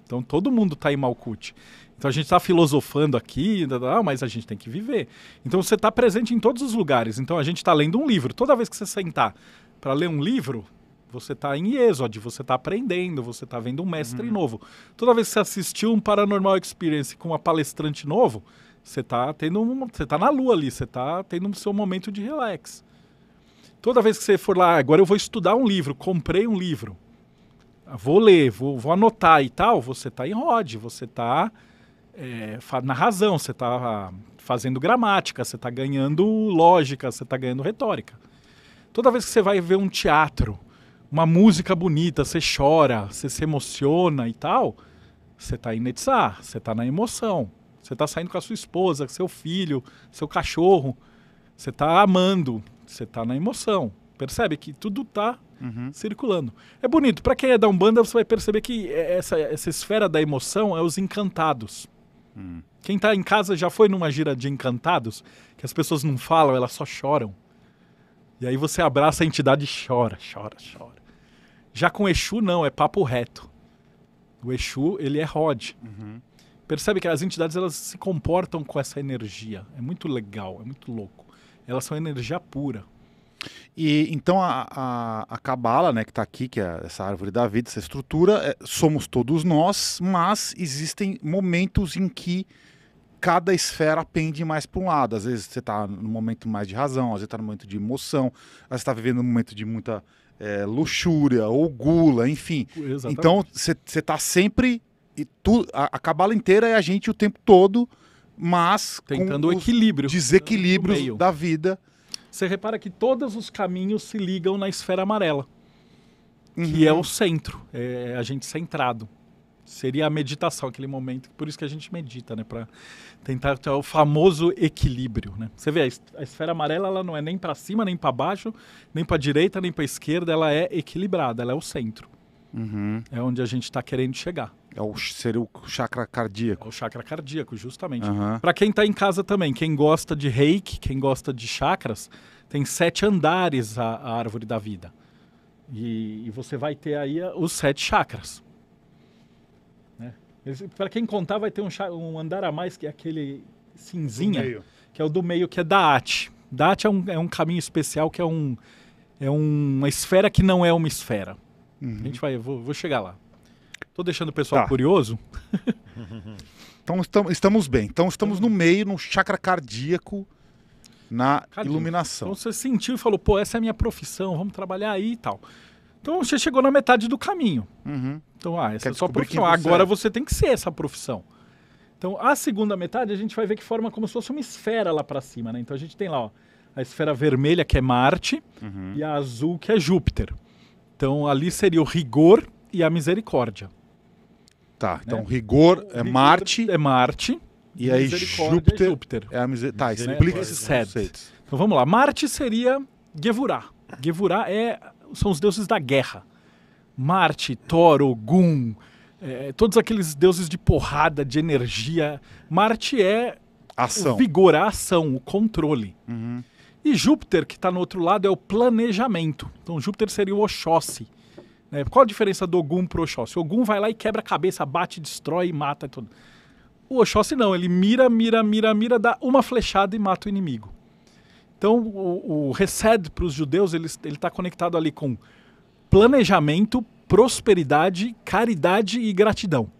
Então todo mundo está em Malkut. Então a gente está filosofando aqui, mas a gente tem que viver. Então você está presente em todos os lugares. Então a gente está lendo um livro. Toda vez que você sentar para ler um livro, você está em Êxodo, você está aprendendo, você está vendo um mestre uhum. novo. Toda vez que você assistiu um Paranormal Experience com uma palestrante novo, você está tendo um, você tá na lua ali, você está tendo o seu momento de relax. Toda vez que você for lá, ah, agora eu vou estudar um livro, comprei um livro vou ler, vou, vou anotar e tal, você está em rod, você está é, na razão, você está ah, fazendo gramática, você está ganhando lógica, você está ganhando retórica. Toda vez que você vai ver um teatro, uma música bonita, você chora, você se emociona e tal, você está em Netzar, você está na emoção. Você está saindo com a sua esposa, seu filho, seu cachorro, você está amando, você está na emoção. Percebe que tudo está uhum. circulando. É bonito. Para quem é da Umbanda, você vai perceber que é, essa, essa esfera da emoção é os encantados. Uhum. Quem está em casa já foi numa gira de encantados, que as pessoas não falam, elas só choram. E aí você abraça a entidade e chora, chora, chora. Já com Exu, não, é papo reto. O Exu, ele é Rod. Uhum. Percebe que as entidades elas se comportam com essa energia. É muito legal, é muito louco. Elas são energia pura. E então a, a, a né, que está aqui, que é essa árvore da vida, essa estrutura, é, somos todos nós, mas existem momentos em que cada esfera pende mais para um lado. Às vezes você está no momento mais de razão, às vezes está no momento de emoção, às vezes está vivendo um momento de muita é, luxúria ou gula, enfim. Exatamente. Então você está sempre. E tu, a, a cabala inteira é a gente o tempo todo, mas. Tentando o equilíbrio. Desequilíbrios da vida você repara que todos os caminhos se ligam na esfera amarela, uhum. que é o centro, é a gente centrado. Seria a meditação, aquele momento, por isso que a gente medita, né? Para tentar ter o famoso equilíbrio, né? Você vê, a esfera amarela ela não é nem para cima, nem para baixo, nem para direita, nem para esquerda, ela é equilibrada, ela é o centro. Uhum. É onde a gente está querendo chegar. É o, seria o chakra cardíaco. É o chakra cardíaco, justamente. Uhum. Para quem está em casa também, quem gosta de reiki, quem gosta de chakras, tem sete andares a, a árvore da vida. E, e, você vai ter aí os sete chakras. Né? Para quem contar, vai ter um, um, andar a mais, que é aquele cinzinha, que é o do meio, que é Daat. Daat é um, é um caminho especial, que é, um, é uma esfera que não é uma esfera. Uhum. A gente vai, vou, vou chegar lá. Tô deixando o pessoal tá. curioso. então estamos bem. Então estamos no meio, no chakra cardíaco na iluminação. Então você sentiu e falou, pô, essa é a minha profissão, vamos trabalhar aí e tal. Então você chegou na metade do caminho. Uhum. Então, ah, essa é Quer é sua profissão. Você Agora é. você tem que ser essa profissão. Então, a segunda metade a gente vai ver que forma como se fosse uma esfera lá para cima, né? Então a gente tem lá, ó, a esfera vermelha que é Marte uhum. e a azul que é Júpiter. Então ali seria o rigor e a misericórdia. Tá, né? então né? rigor é Marte. É Marte. E aí Júpiter, é Júpiter. É a miser... Tá, explica esses conceitos. Então vamos lá. Marte seria Gevurah. Gevurah é, são os deuses da guerra. Marte, Thor, Gum, é, todos aqueles deuses de porrada, de energia. Marte é ação. o vigor, a ação, o controle. Uhum. E Júpiter, que está no outro lado, é o planejamento. Então Júpiter seria o Oxóssi né? Qual a diferença do Ogum pro Oxóssi? O Ogum vai lá e quebra a cabeça, bate, destrói e mata e tudo. O Oxóssi não, ele mira, mira, mira, mira, dá uma flechada e mata o inimigo. Então o, o Resed para os judeus, ele está conectado ali com planejamento, prosperidade, caridade e gratidão.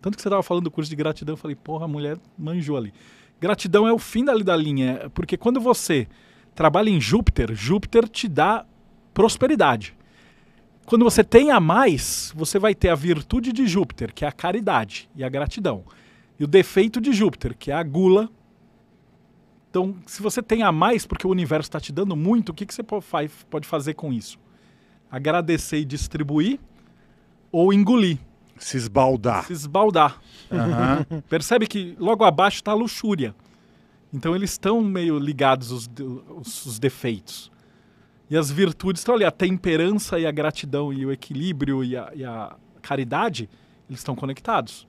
Tanto que você estava falando do curso de gratidão, eu falei, porra, a mulher manjou ali. Gratidão é o fim dali da linha, porque quando você trabalha em Júpiter, Júpiter te dá prosperidade. Quando você tem a mais, você vai ter a virtude de Júpiter, que é a caridade e a gratidão, e o defeito de Júpiter, que é a gula. Então, se você tem a mais, porque o universo está te dando muito, o que, que você pode fazer com isso? Agradecer e distribuir ou engolir. Se esbaldar. Se esbaldar. Uhum. Percebe que logo abaixo está a luxúria. Então eles estão meio ligados os, os, os defeitos. E as virtudes estão ali, a temperança e a gratidão e o equilíbrio e a, e a caridade, eles estão conectados.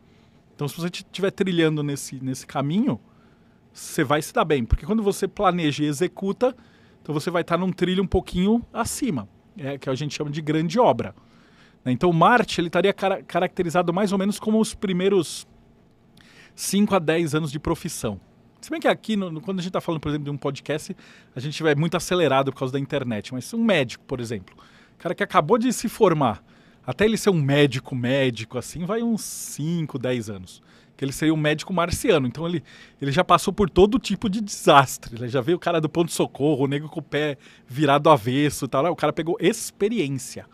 Então, se você estiver trilhando nesse, nesse caminho, você vai se dar bem. Porque quando você planeja e executa, então você vai estar num trilho um pouquinho acima, é, que a gente chama de grande obra. Né? Então, Marte ele estaria car caracterizado mais ou menos como os primeiros 5 a 10 anos de profissão. Se bem que aqui, no, quando a gente está falando, por exemplo, de um podcast, a gente vai é muito acelerado por causa da internet. Mas um médico, por exemplo, cara que acabou de se formar, até ele ser um médico médico, assim, vai uns 5, 10 anos. Que ele seria um médico marciano. Então ele, ele já passou por todo tipo de desastre. Ele já veio o cara do ponto-socorro, o negro com o pé virado avesso tal. O cara pegou experiência.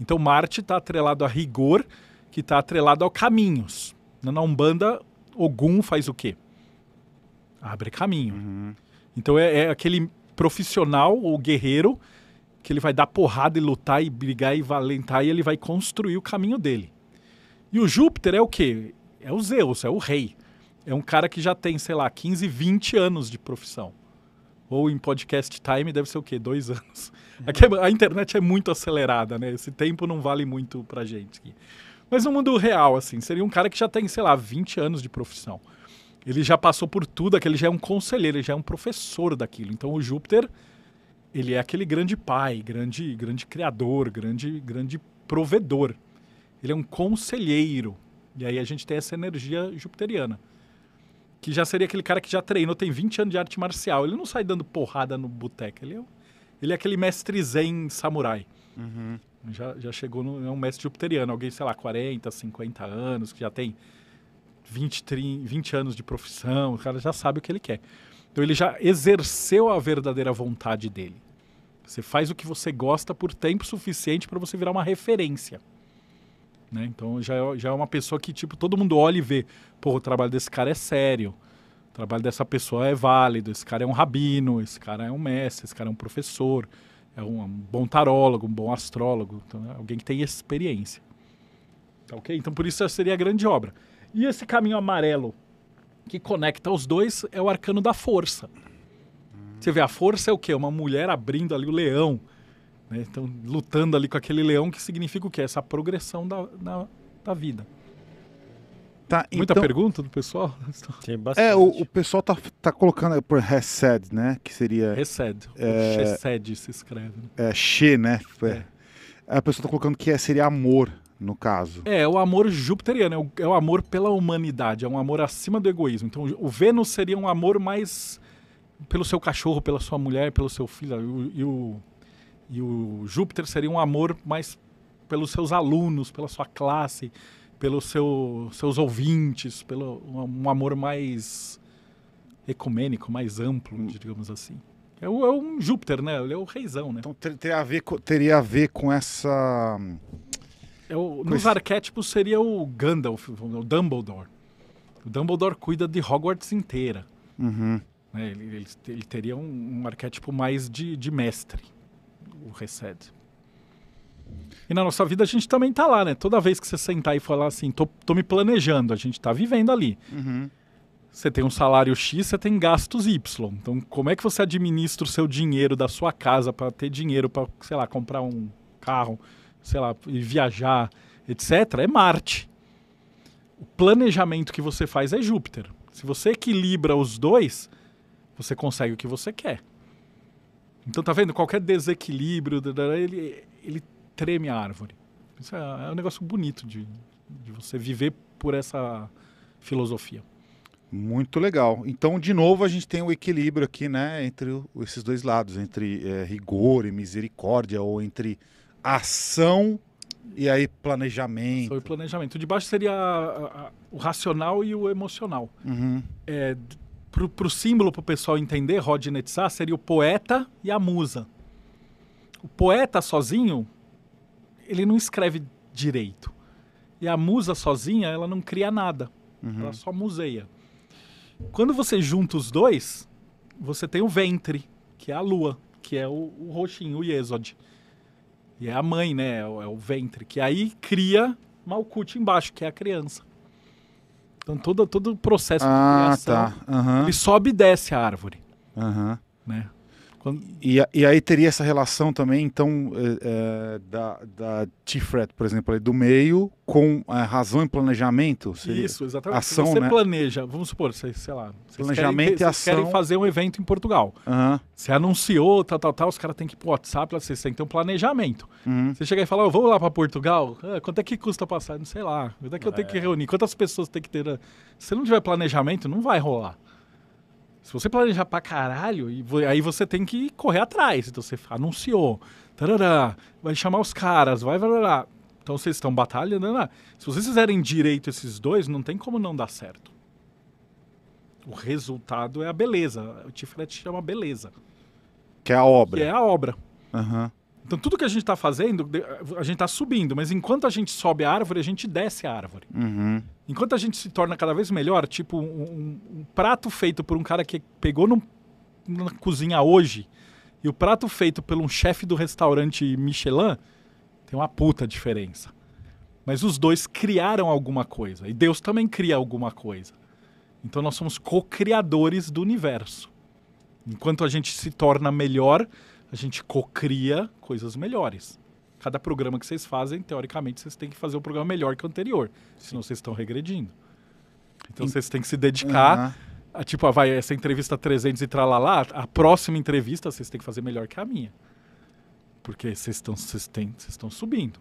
Então Marte está atrelado a rigor, que está atrelado a caminhos. Na Umbanda, Ogum faz o quê? abre caminho. Uhum. Então é, é, aquele profissional ou guerreiro que ele vai dar porrada e lutar e brigar e valentar e ele vai construir o caminho dele. E o Júpiter é o quê? É o Zeus, é o rei. É um cara que já tem, sei lá, 15, 20 anos de profissão. Ou em podcast time deve ser o quê? Dois anos. É a internet é muito acelerada, né? Esse tempo não vale muito pra gente. Mas no mundo real, assim, seria um cara que já tem, sei lá, 20 anos de profissão. Ele já passou por tudo, aquele já é um conselheiro, ele já é um professor daquilo. Então o Júpiter, ele é aquele grande pai, grande, grande criador, grande, grande provedor. Ele é um conselheiro. E aí a gente tem essa energia jupiteriana. Que já seria aquele cara que já treinou, tem 20 anos de arte marcial. Ele não sai dando porrada no boteco. Ele, é, ele é aquele mestre zen samurai. Uhum. Já, já chegou no, é um mestre jupiteriano, alguém, sei lá, 40, 50 anos, que já tem 20, 30, 20 anos de profissão, o cara já sabe o que ele quer. Então ele já exerceu a verdadeira vontade dele. Você faz o que você gosta por tempo suficiente para você virar uma referência. Né? Então já é, já é uma pessoa que tipo todo mundo olha e vê, pô, o trabalho desse cara é sério. O trabalho dessa pessoa é válido, esse cara é um rabino, esse cara é um mestre, esse cara é um professor, é um, um bom tarólogo, um bom astrólogo, então, é alguém que tem experiência. Tá OK? Então por isso seria a grande obra. E esse caminho amarelo que conecta os dois é o arcano da força. Você vê, a força é o quê? Uma mulher abrindo ali o leão. Né? Então, lutando ali com aquele leão, que significa o quê? Essa progressão da, da, da vida. Tá, Muita então, pergunta do pessoal? Tem bastante. É, o, o, pessoal tá, tá colocando é, por Resed, né? Que seria. Resed. É, Hesed se escreve. Né? É, She, né? É. é. A pessoa tá colocando que é, seria amor no caso. É, é, o amor jupiteriano, é, é o, amor pela humanidade, é um amor acima do egoísmo. Então, o Vênus seria um amor mais pelo seu cachorro, pela sua mulher, pelo seu filho. E o, e o Júpiter seria um amor mais pelos seus alunos, pela sua classe, pelos seu, seus ouvintes, pelo um amor mais ecumênico, mais amplo, hum. digamos assim. É, o, é um Júpiter, né? Ele é o reizão, né? Então ter, ter a ver, teria a ver com essa é o, nos esse... arquétipos seria o Gandalf, o Dumbledore. O Dumbledore cuida de Hogwarts inteira. Uhum. Né? Ele, ele, ele, teria um, um, arquétipo mais de, de mestre, o Recede. E na nossa vida a gente também tá lá, né? Toda vez que você sentar e falar assim, tô, tô me planejando, a gente tá vivendo ali. Uhum. Você tem um salário X, você tem gastos Y. Então, como é que você administra o seu dinheiro da sua casa para ter dinheiro para, sei lá, comprar um carro? sei lá, e viajar, etc., é Marte. O planejamento que você faz é Júpiter. Se você equilibra os dois, você consegue o que você quer. Então, tá vendo? Qualquer desequilíbrio, ele, ele treme a árvore. Isso é, é um negócio bonito de, de você viver por essa filosofia. Muito legal. Então, de novo, a gente tem o equilíbrio aqui, né, entre esses dois lados, entre é, rigor e misericórdia, ou entre ação e aí planejamento. Sobre planejamento. O de baixo seria a, a, o racional e o emocional. Uhum. É, para o símbolo, para o pessoal entender, Rodney Tsar, seria o poeta e a musa. O poeta sozinho, ele não escreve direito. E a musa sozinha, ela não cria nada. Uhum. Ela só museia. Quando você junta os dois, você tem o ventre, que é a lua, que é o, o roxinho, o Yesod. E é a mãe, né? É o, é o ventre. Que aí cria Malkuth embaixo, que é a criança. Então todo, todo o processo ah, de criação. Tá. Uhum. Ele sobe e desce a árvore. Uhum. Né? Quando... E, e, aí teria essa relação também, então, é, é da, da T-Fret, por exemplo, do meio, com a razão e planejamento? Seria? Isso, exatamente. Ação, você né? planeja, vamos supor, sei, sei lá, planejamento querem, e ação. querem fazer um evento em Portugal. Uhum. Você anunciou, tal, tal, tal, os caras têm que ir pro WhatsApp, vocês têm que ter um planejamento. Uhum. Você chega e fala, oh, vamos lá para Portugal? Ah, quanto é que custa passar? Não sei lá. Quanto é que é. eu tenho que é. reunir? Quantas pessoas tem que ter? Né? Se não tiver planejamento, não vai rolar. Se você planejar pra caralho, aí você tem que correr atrás. Então você anunciou, tarará, vai chamar os caras, vai, vai, vai. Então vocês estão batalhando. Tarará. Né, né? Se vocês fizerem direito esses dois, não tem como não dar certo. O resultado é a beleza. O Tiferet chama beleza. Que é a obra. Que é a obra. Aham. Uhum. Então, tudo que a gente está fazendo, a gente está subindo, mas enquanto a gente sobe a árvore, a gente desce a árvore. Uhum. Enquanto a gente se torna cada vez melhor, tipo um, um prato feito por um cara que pegou num, na cozinha hoje e o prato feito por um chefe do restaurante Michelin, tem uma puta diferença. Mas os dois criaram alguma coisa e Deus também cria alguma coisa. Então, nós somos co-criadores do universo. Enquanto a gente se torna melhor, a gente cocria coisas melhores. Cada programa que vocês fazem, teoricamente, vocês têm que fazer um programa melhor que o anterior, Sim. senão vocês estão regredindo. Então vocês têm que se dedicar uhum. a, tipo, ah, vai, essa entrevista 300 e tralalá, a próxima entrevista vocês têm que fazer melhor que a minha. Porque vocês estão vocês estão subindo.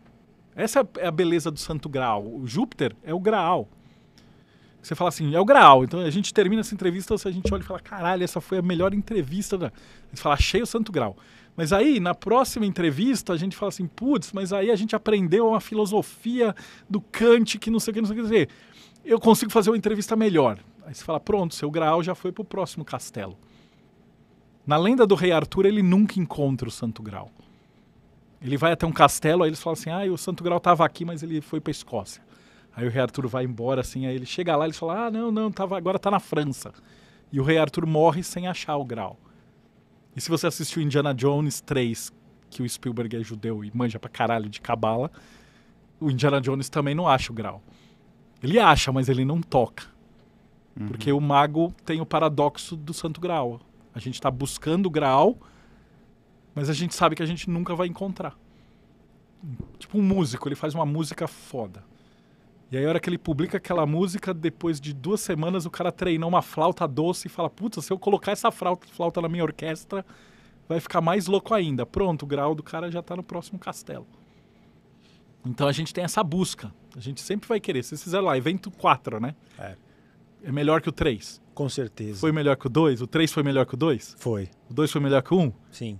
Essa é, é a beleza do santo grau. O Júpiter é o graal. Você fala assim, é o grau. Então a gente termina essa entrevista, a gente olha e fala, caralho, essa foi a melhor entrevista. Da... A gente fala, achei o santo grau. Mas aí, na próxima entrevista, a gente fala assim, putz, mas aí a gente aprendeu uma filosofia do Kant que não sei o que, não sei o que. Dizer, eu consigo fazer uma entrevista melhor. Aí você fala, pronto, seu grau já foi para o próximo castelo. Na lenda do rei Arthur, ele nunca encontra o santo grau. Ele vai até um castelo, aí eles falam assim, ah, o santo grau estava aqui, mas ele foi para a Escócia. Aí o rei Arthur vai embora, assim, aí ele chega lá e fala: Ah, não, não, tava, agora tá na França. E o rei Arthur morre sem achar o grau. E se você assistiu Indiana Jones 3, que o Spielberg é judeu e manja pra caralho de cabala, o Indiana Jones também não acha o grau. Ele acha, mas ele não toca. Uhum. Porque o mago tem o paradoxo do santo grau. A gente tá buscando o grau, mas a gente sabe que a gente nunca vai encontrar. Tipo um músico, ele faz uma música foda. E aí, a hora que ele publica aquela música, depois de duas semanas, o cara treinou uma flauta doce e fala: Putz, se eu colocar essa flauta na minha orquestra, vai ficar mais louco ainda. Pronto, o grau do cara já está no próximo castelo. Então a gente tem essa busca. A gente sempre vai querer. Se fizer lá, evento 4, né? É. É melhor que o 3. Com certeza. Foi melhor que o 2? O 3 foi melhor que o 2? Foi. O 2 foi melhor que o 1? Um? Sim.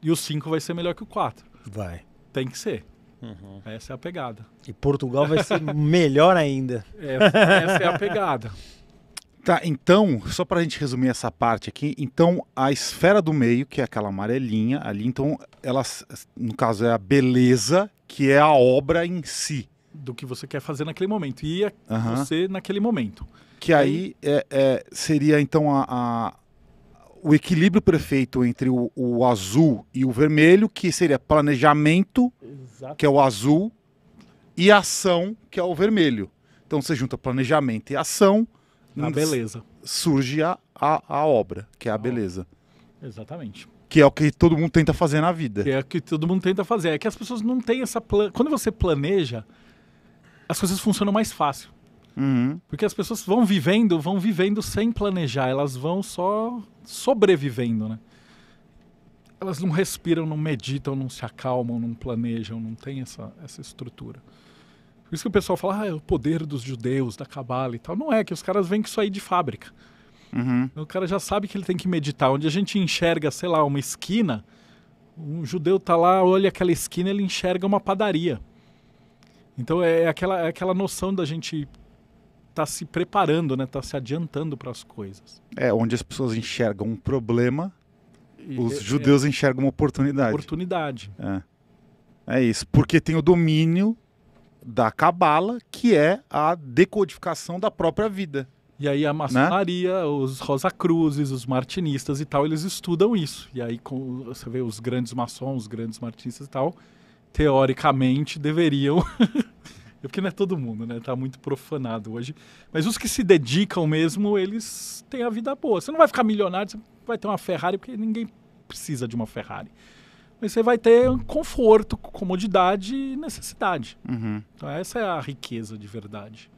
E o 5 vai ser melhor que o 4? Vai. Tem que ser. Uhum. Essa é a pegada. E Portugal vai ser melhor ainda. Essa, é, essa é a pegada. Tá, então, só para a gente resumir essa parte aqui, então a esfera do meio, que é aquela amarelinha ali, então ela, no caso, é a beleza, que é a obra em si. Do que você quer fazer naquele momento. E a, uhum. você naquele momento. Que aí, aí é, é, seria então a, a o equilíbrio perfeito entre o, o, azul e o vermelho, que seria planejamento, Exato. que é o azul, e ação, que é o vermelho. Então você junta planejamento e ação. A hum, beleza. Surge a, a, a obra, que é a, beleza. Exatamente. Que é o que todo mundo tenta fazer na vida. Que é o que todo mundo tenta fazer. É que as pessoas não têm essa. Plan... Quando você planeja, as coisas funcionam mais fácil. Uhum. Porque as pessoas vão vivendo, vão vivendo sem planejar, elas vão só sobrevivendo, né? Elas não respiram, não meditam, não se acalmam, não planejam, não tem essa, essa estrutura. Por isso que o pessoal fala, ah, é o poder dos judeus, da cabala e tal. Não é, que os caras vêm com isso aí de fábrica. Uhum. Então, o cara já sabe que ele tem que meditar. Onde a gente enxerga, sei lá, uma esquina, um judeu tá lá, olha aquela esquina, ele enxerga uma padaria. Então é, é aquela, é aquela noção da gente tá se preparando, né? Tá se adiantando para as coisas. É, onde as pessoas enxergam um problema, e, os é, é. judeus é, enxergam uma oportunidade. Oportunidade. É. é isso, porque tem o domínio da cabala, que é a decodificação da própria vida. E aí a né? maçonaria, né? os rosacruzes, os martinistas e tal, eles estudam isso. E aí com, você vê os grandes maçons, os grandes martinistas e tal, teoricamente deveriam Porque não é todo mundo, né? Tá muito profanado hoje. Mas os que se dedicam mesmo, eles têm a vida boa. Você não vai ficar milionário, você vai ter uma Ferrari, porque ninguém precisa de uma Ferrari. Mas você vai ter conforto, comodidade e necessidade. Uhum. Então essa é a riqueza de verdade.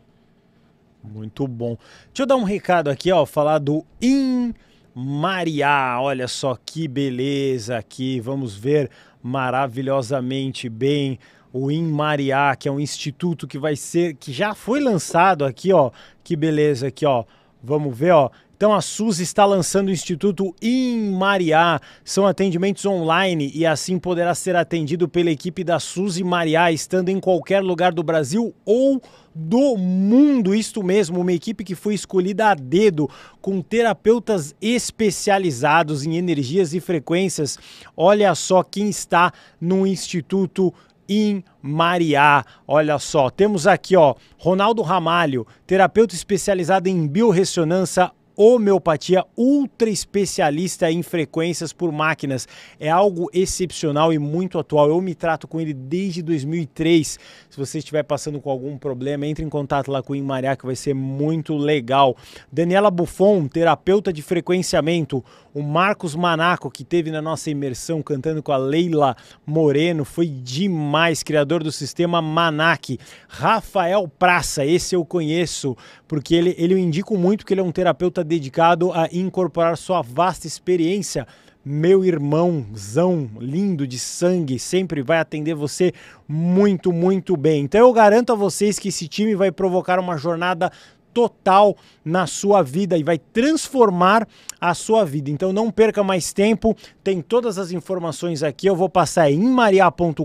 Muito bom. Deixa eu dar um recado aqui, ó, falar do In Maria. Olha só que beleza aqui. Vamos ver maravilhosamente bem o Inmariá, que é um instituto que vai ser, que já foi lançado aqui, ó. Que beleza aqui, ó. Vamos ver, ó. Então a SUS está lançando o Instituto Inmariá. São atendimentos online e assim poderá ser atendido pela equipe da SUS Imariá, estando em qualquer lugar do Brasil ou do mundo. Isto mesmo, uma equipe que foi escolhida a dedo, com terapeutas especializados em energias e frequências. Olha só quem está no Instituto em Mariá. Olha só, temos aqui, ó, Ronaldo Ramalho, terapeuta especializado em biorressonância homeopatia ultra especialista em frequências por máquinas. É algo excepcional e muito atual. Eu me trato com ele desde 2003. Se você estiver passando com algum problema, entre em contato lá com o Imariá, que vai ser muito legal. Daniela Buffon, terapeuta de frequenciamento. O Marcos Manaco, que teve na nossa imersão cantando com a Leila Moreno, foi demais. Criador do sistema Manac. Rafael Praça, esse eu conheço, porque ele, ele eu indico muito, que ele é um terapeuta dedicado a incorporar sua vasta experiência meu irmãozão lindo de sangue, sempre vai atender você muito, muito bem. Então eu garanto a vocês que esse time vai provocar uma jornada total na sua vida e vai transformar a sua vida. Então não perca mais tempo, tem todas as informações aqui, eu vou passar em maria.com.br.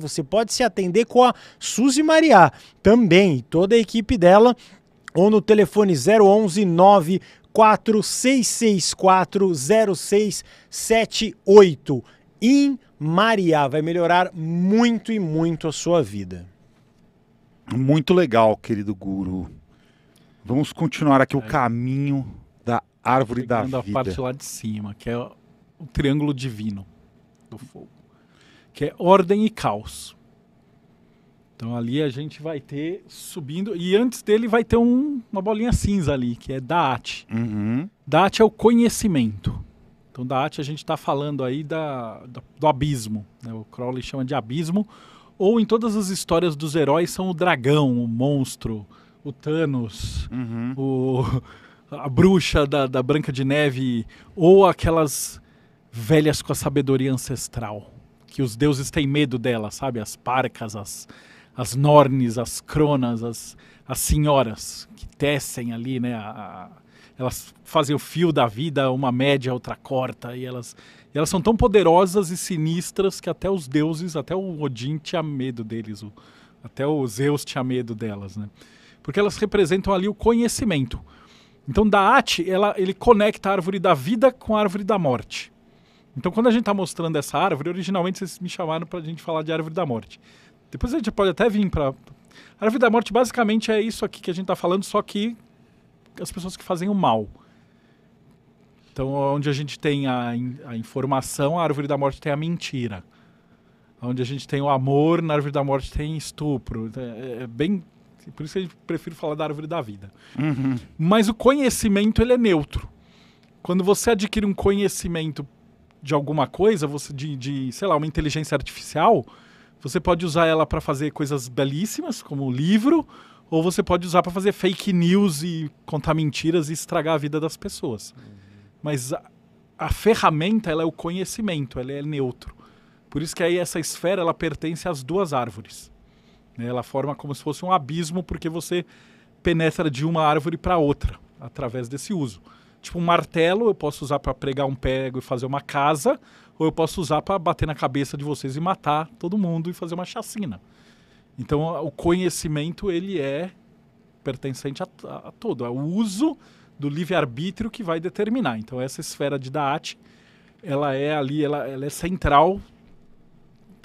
você pode se atender com a Suzy Maria, também, toda a equipe dela ou no telefone 011 9 4664 0678. Em Maria vai melhorar muito e muito a sua vida. Muito legal, querido guru. Vamos continuar aqui é. o caminho da árvore da vida. a parte lá de cima, que é o triângulo divino do fogo, que é ordem e caos. Então ali a gente vai ter subindo e antes dele vai ter um, uma bolinha cinza ali que é Daat. Uhum. Daat é o conhecimento. Então Daat a gente está falando aí da, da do abismo. Né? O Crowley chama de abismo ou em todas as histórias dos heróis são o dragão, o monstro, o Thanos, uhum. o, a bruxa da, da Branca de Neve, ou aquelas velhas com a sabedoria ancestral, que os deuses têm medo dela, sabe? As parcas, as, as nornes, as cronas, as, as senhoras que tecem ali, né? A, a, elas fazem o fio da vida, uma média, outra corta, e elas, e elas são tão poderosas e sinistras que até os deuses, até o Odin tinha medo deles, o, até o Zeus tinha medo delas, né? Porque elas representam ali o conhecimento. Então, Daat, ela, ele conecta a árvore da vida com a árvore da morte. Então, quando a gente está mostrando essa árvore, originalmente vocês me chamaram para a gente falar de árvore da morte. Depois a gente pode até vir para. A vida da morte basicamente é isso aqui que a gente está falando, só que as pessoas que fazem o mal. Então, onde a gente tem a, a informação, a árvore da morte tem a mentira. Onde a gente tem o amor, na árvore da morte tem estupro. É, é bem. Por isso que a gente prefere falar da árvore da vida. Uhum. Mas o conhecimento, ele é neutro. Quando você adquire um conhecimento de alguma coisa, você de, de sei lá, uma inteligência artificial, você pode usar ela para fazer coisas belíssimas, como livro, ou você pode usar para fazer fake news e contar mentiras e estragar a vida das pessoas. Uhum. Mas a, a, ferramenta ela é o conhecimento, ela é neutro. Por isso que aí essa esfera ela pertence às duas árvores. Né? Ela forma como se fosse um abismo porque você penetra de uma árvore para outra através desse uso. Tipo um martelo, eu posso usar para pregar um pego e fazer uma casa, ou eu posso usar para bater na cabeça de vocês e matar todo mundo e fazer uma chacina. Então, o conhecimento ele é pertencente a, a, a todo, é o uso do livre-arbítrio que vai determinar. Então, essa esfera de Daat, ela é ali, ela, ela é central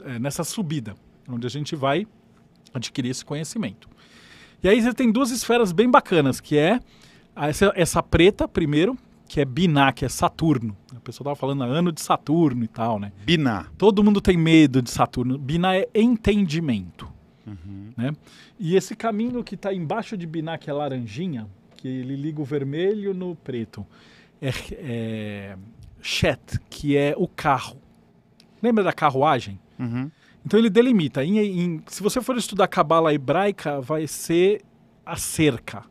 é, nessa subida, onde a gente vai adquirir esse conhecimento. E aí você tem duas esferas bem bacanas, que é essa, essa preta, primeiro, que é Biná, que é Saturno. A pessoa estava falando ano de Saturno e tal, né? Biná. Todo mundo tem medo de Saturno. Biná é entendimento. Uhum. Né? E esse caminho que está embaixo de Biná, que é laranjinha, que ele liga o vermelho no preto, é, é Chet, que é o carro. Lembra da carruagem? Uhum. Então ele delimita. Em, em, se você for estudar cabala hebraica, vai ser a cerca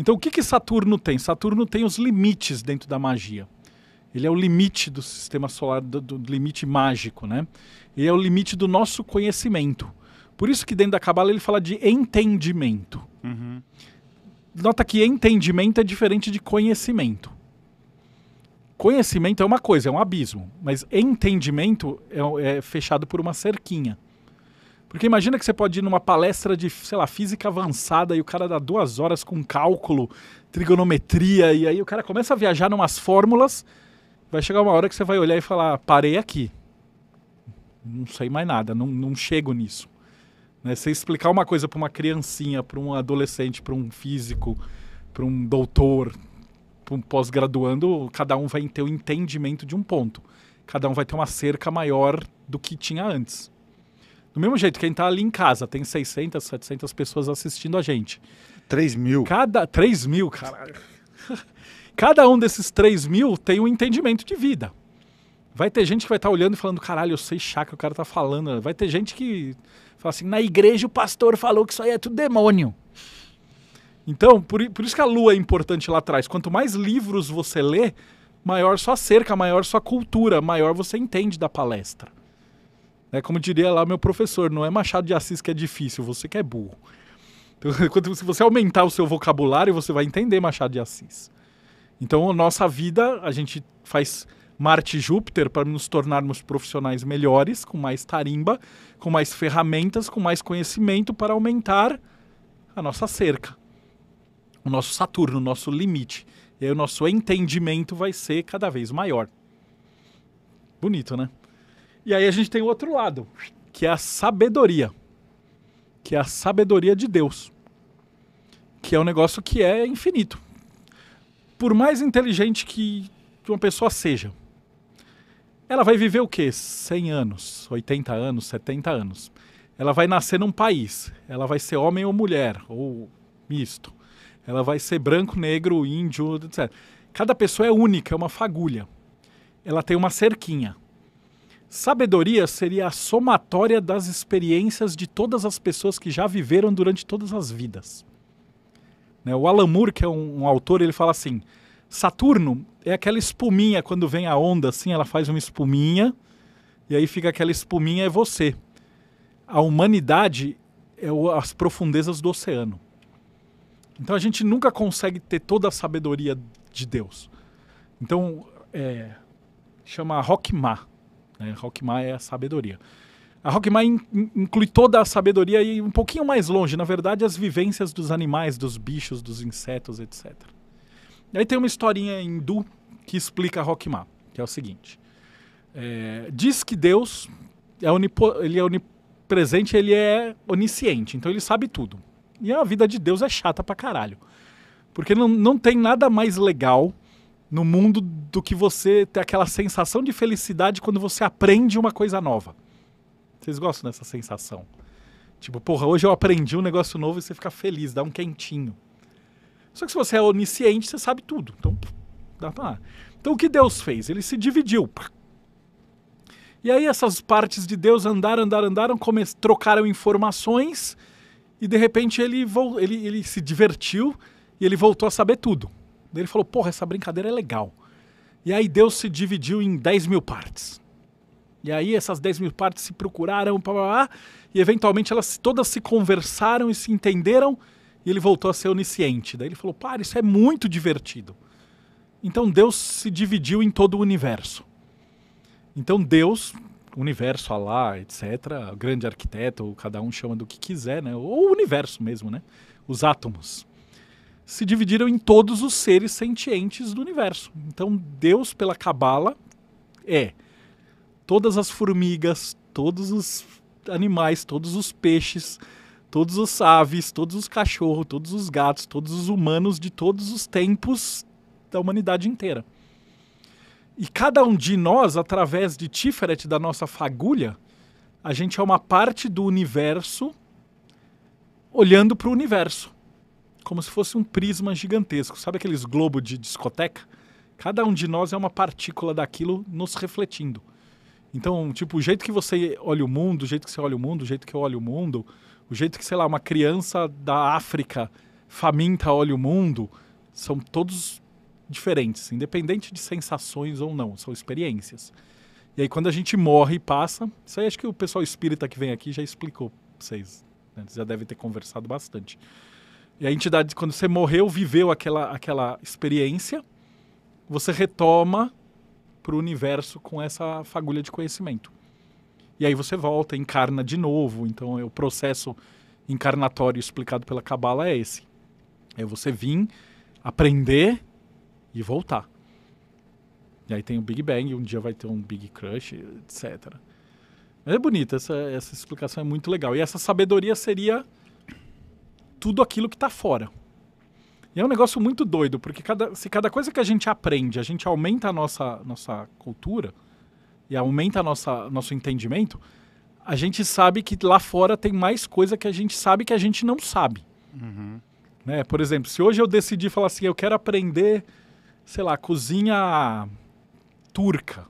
então, o que, que Saturno tem? Saturno tem os limites dentro da magia. Ele é o limite do sistema solar, do, do limite mágico, né? Ele é o limite do nosso conhecimento. Por isso que dentro da Cabala ele fala de entendimento. Uhum. Nota que entendimento é diferente de conhecimento. Conhecimento é uma coisa, é um abismo, mas entendimento é, é fechado por uma cerquinha. Porque imagina que você pode ir numa palestra de, sei lá, física avançada e o cara dá duas horas com cálculo, trigonometria, e aí o cara começa a viajar numas fórmulas. Vai chegar uma hora que você vai olhar e falar: parei aqui. Não sei mais nada, não, não chego nisso. Né? Você explicar uma coisa para uma criancinha, para um adolescente, para um físico, para um doutor, para um pós-graduando, cada um vai ter o um entendimento de um ponto. Cada um vai ter uma cerca maior do que tinha antes. Do mesmo jeito, quem está ali em casa tem 600, 700 pessoas assistindo a gente. 3 mil. Cada. 3 mil, caralho. Cada um desses 3 mil tem um entendimento de vida. Vai ter gente que vai estar tá olhando e falando, caralho, eu sei chá que o cara tá falando. Vai ter gente que fala assim, na igreja o pastor falou que isso aí é tudo demônio. Então, por, por isso que a lua é importante lá atrás. Quanto mais livros você lê, maior sua cerca, maior sua cultura, maior você entende da palestra. Né? Como diria lá meu professor, não é Machado de Assis que é difícil, você que é burro. Então, se você aumentar o seu vocabulário, você vai entender Machado de Assis. Então, a nossa vida, a gente faz Marte e Júpiter para nos tornarmos profissionais melhores, com mais tarimba, com mais ferramentas, com mais conhecimento para aumentar a nossa cerca, o nosso Saturno, o nosso limite. E aí o nosso entendimento vai ser cada vez maior. Bonito, né? E aí a gente tem o outro lado, que é a sabedoria. Que é a sabedoria de Deus. Que é um negócio que é infinito. Por mais inteligente que uma pessoa seja, ela vai viver o quê? 100 anos, 80 anos, 70 anos. Ela vai nascer num país. Ela vai ser homem ou mulher, ou misto. Ela vai ser branco, negro, índio, etc. Cada pessoa é única, é uma fagulha. Ela tem uma cerquinha. Sabedoria seria a somatória das experiências de todas as pessoas que já viveram durante todas as vidas. Né? O Alan Moore, que é um, um autor, ele fala assim: Saturno é aquela espuminha quando vem a onda, assim, ela faz uma espuminha e aí fica aquela espuminha é você. A humanidade é o, as profundezas do oceano. Então a gente nunca consegue ter toda a sabedoria de Deus. Então, é, chama Rockmar. Né? Rockmar é a sabedoria. A Rockmar in, inclui toda a sabedoria e um pouquinho mais longe, na verdade, as vivências dos animais, dos bichos, dos insetos, etc. E aí tem uma historinha hindu que explica a Rockmar, que é o seguinte. É, diz que Deus é, onipo, ele é onipresente, ele é onisciente, então ele sabe tudo. E a vida de Deus é chata pra caralho. Porque não, não tem nada mais legal no mundo do que você ter aquela sensação de felicidade quando você aprende uma coisa nova. Vocês gostam dessa sensação? Tipo, porra, hoje eu aprendi um negócio novo e você fica feliz, dá um quentinho. Só que se você é onisciente, você sabe tudo. Então, dá pra. Então, o que Deus fez? Ele se dividiu. E aí, essas partes de Deus andaram, andaram, andaram, trocaram informações e de repente ele, ele, ele se divertiu e ele voltou a saber tudo. Ele falou, porra, essa brincadeira é legal. E aí Deus se dividiu em 10 mil partes. E aí essas 10 mil partes se procuraram, blá, blá, blá, e eventualmente elas todas se conversaram e se entenderam, e ele voltou a ser onisciente. Daí ele falou, para, isso é muito divertido. Então Deus se dividiu em todo o universo. Então Deus, universo, Alá, etc., grande arquiteto, cada um chama do que quiser, né? ou o universo mesmo, né? os átomos se dividiram em todos os seres sentientes do universo. Então, Deus, pela Cabala, é todas as formigas, todos os animais, todos os peixes, todos os aves, todos os cachorros, todos os gatos, todos os humanos de todos os tempos da humanidade inteira. E cada um de nós, através de Tiferet, da nossa fagulha, a gente é uma parte do universo olhando para o universo como se fosse um prisma gigantesco. Sabe aqueles globos de discoteca? Cada um de nós é uma partícula daquilo nos refletindo. Então, tipo, o jeito que você olha o mundo, o jeito que você olha o mundo, o jeito que eu olho o mundo, o jeito que, sei lá, uma criança da África faminta olha o mundo, são todos diferentes, independente de sensações ou não, são experiências. E aí, quando a gente morre e passa, isso aí acho que o pessoal espírita que vem aqui já explicou pra vocês. Né? já devem ter conversado bastante. E a entidade, quando você morreu, viveu aquela, aquela experiência, você retoma para o universo com essa fagulha de conhecimento. E aí você volta, encarna de novo. Então, é o processo encarnatório explicado pela Cabala é esse. É você vir, aprender e voltar. E aí tem o Big Bang, um dia vai ter um Big Crush, etc. Mas é bonito, essa, essa explicação é muito legal. E essa sabedoria seria tudo aquilo que está fora. E é um negócio muito doido, porque cada, se cada coisa que a gente aprende, a gente aumenta a nossa, nossa cultura e aumenta a nossa, nosso entendimento, a gente sabe que lá fora tem mais coisa que a gente sabe que a gente não sabe. Uhum. Né? Por exemplo, se hoje eu decidir falar assim, eu quero aprender, sei lá, cozinha turca.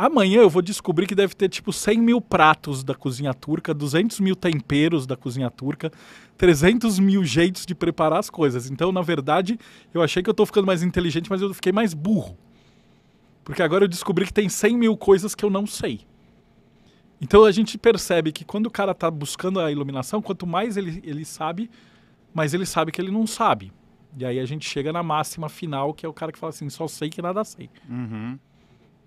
Amanhã eu vou descobrir que deve ter tipo 100 mil pratos da cozinha turca, 200 mil temperos da cozinha turca, 300 mil jeitos de preparar as coisas. Então, na verdade, eu achei que eu tô ficando mais inteligente, mas eu fiquei mais burro. Porque agora eu descobri que tem 100 mil coisas que eu não sei. Então a gente percebe que quando o cara tá buscando a iluminação, quanto mais ele, ele sabe, mais ele sabe que ele não sabe. E aí a gente chega na máxima final, que é o cara que fala assim: só sei que nada sei. Uhum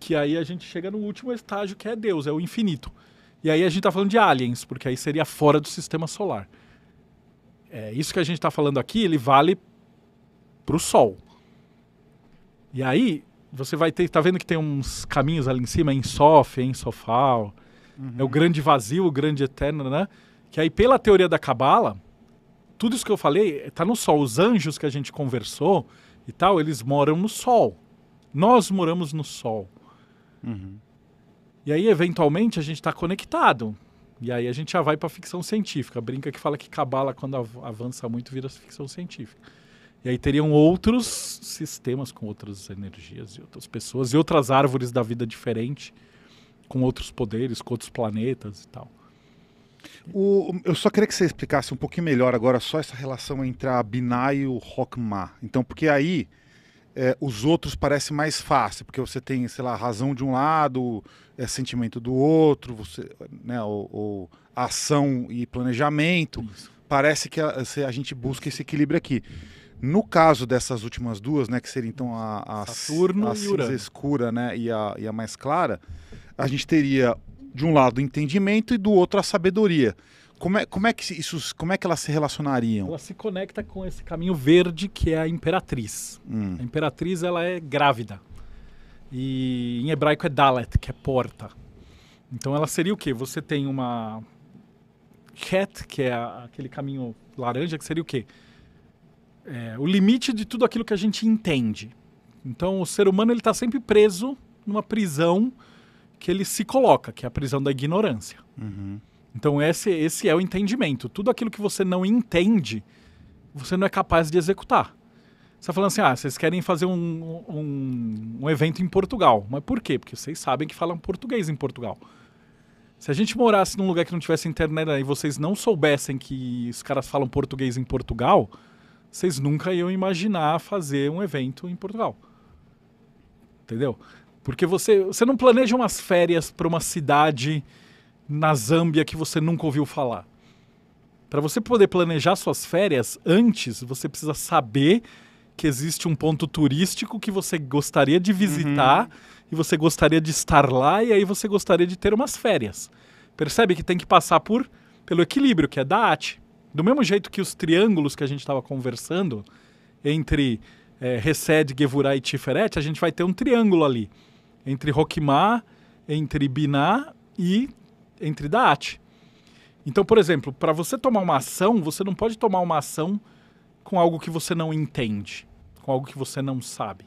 que aí a gente chega no último estágio que é Deus, é o infinito. E aí a gente está falando de aliens, porque aí seria fora do sistema solar. É, isso que a gente está falando aqui, ele vale para o Sol. E aí você vai ter, tá vendo que tem uns caminhos ali em cima, em Sof, em Sofal, uhum. é o grande vazio, o grande eterno, né? Que aí pela teoria da cabala, tudo isso que eu falei está no Sol. Os anjos que a gente conversou e tal, eles moram no Sol. Nós moramos no Sol. Uhum. E aí, eventualmente, a gente está conectado. E aí a gente já vai para ficção científica. Brinca que fala que cabala, quando avança muito, vira ficção científica. E aí teriam outros sistemas com outras energias e outras pessoas e outras árvores da vida diferente, com outros poderes, com outros planetas e tal. O, eu só queria que você explicasse um pouquinho melhor agora só essa relação entre a Binah e o Rockmar. Então, porque aí é, os outros parece mais fácil, porque você tem, sei lá, razão de um lado, é, sentimento do outro, você, né, ou, ou ação e planejamento. Isso. Parece que a, a, gente busca esse equilíbrio aqui. No caso dessas últimas duas, né, que seria então a, a, Saturno a, a cinza escura né, e, a, e a mais clara, a gente teria de um lado o entendimento e do outro a sabedoria. Como é, como é que isso, como é que elas se relacionariam? Ela se conecta com esse caminho verde que é a imperatriz. Hum. A imperatriz ela é grávida e em hebraico é dalet, que é porta. Então ela seria o quê? Você tem uma het, que é aquele caminho laranja, que seria o quê? É, o limite de tudo aquilo que a gente entende. Então o ser humano ele está sempre preso numa prisão que ele se coloca, que é a prisão da ignorância. Uhum. Então esse, esse é o entendimento. Tudo aquilo que você não entende, você não é capaz de executar. Você está falando assim, ah, vocês querem fazer um, um, um evento em Portugal. Mas por quê? Porque vocês sabem que falam português em Portugal. Se a gente morasse num lugar que não tivesse internet e vocês não soubessem que os caras falam português em Portugal, vocês nunca iam imaginar fazer um evento em Portugal. Entendeu? Porque você, você não planeja umas férias para uma cidade na Zâmbia que você nunca ouviu falar. Para você poder planejar suas férias antes, você precisa saber que existe um ponto turístico que você gostaria de visitar uhum. e você gostaria de estar lá e aí você gostaria de ter umas férias. Percebe que tem que passar por pelo equilíbrio que é da arte. Do mesmo jeito que os triângulos que a gente estava conversando entre é, Resed, e Tiferet, a gente vai ter um triângulo ali entre Roquimar, entre Biná e entre da Então, por exemplo, para você tomar uma ação, você não pode tomar uma ação com algo que você não entende, com algo que você não sabe.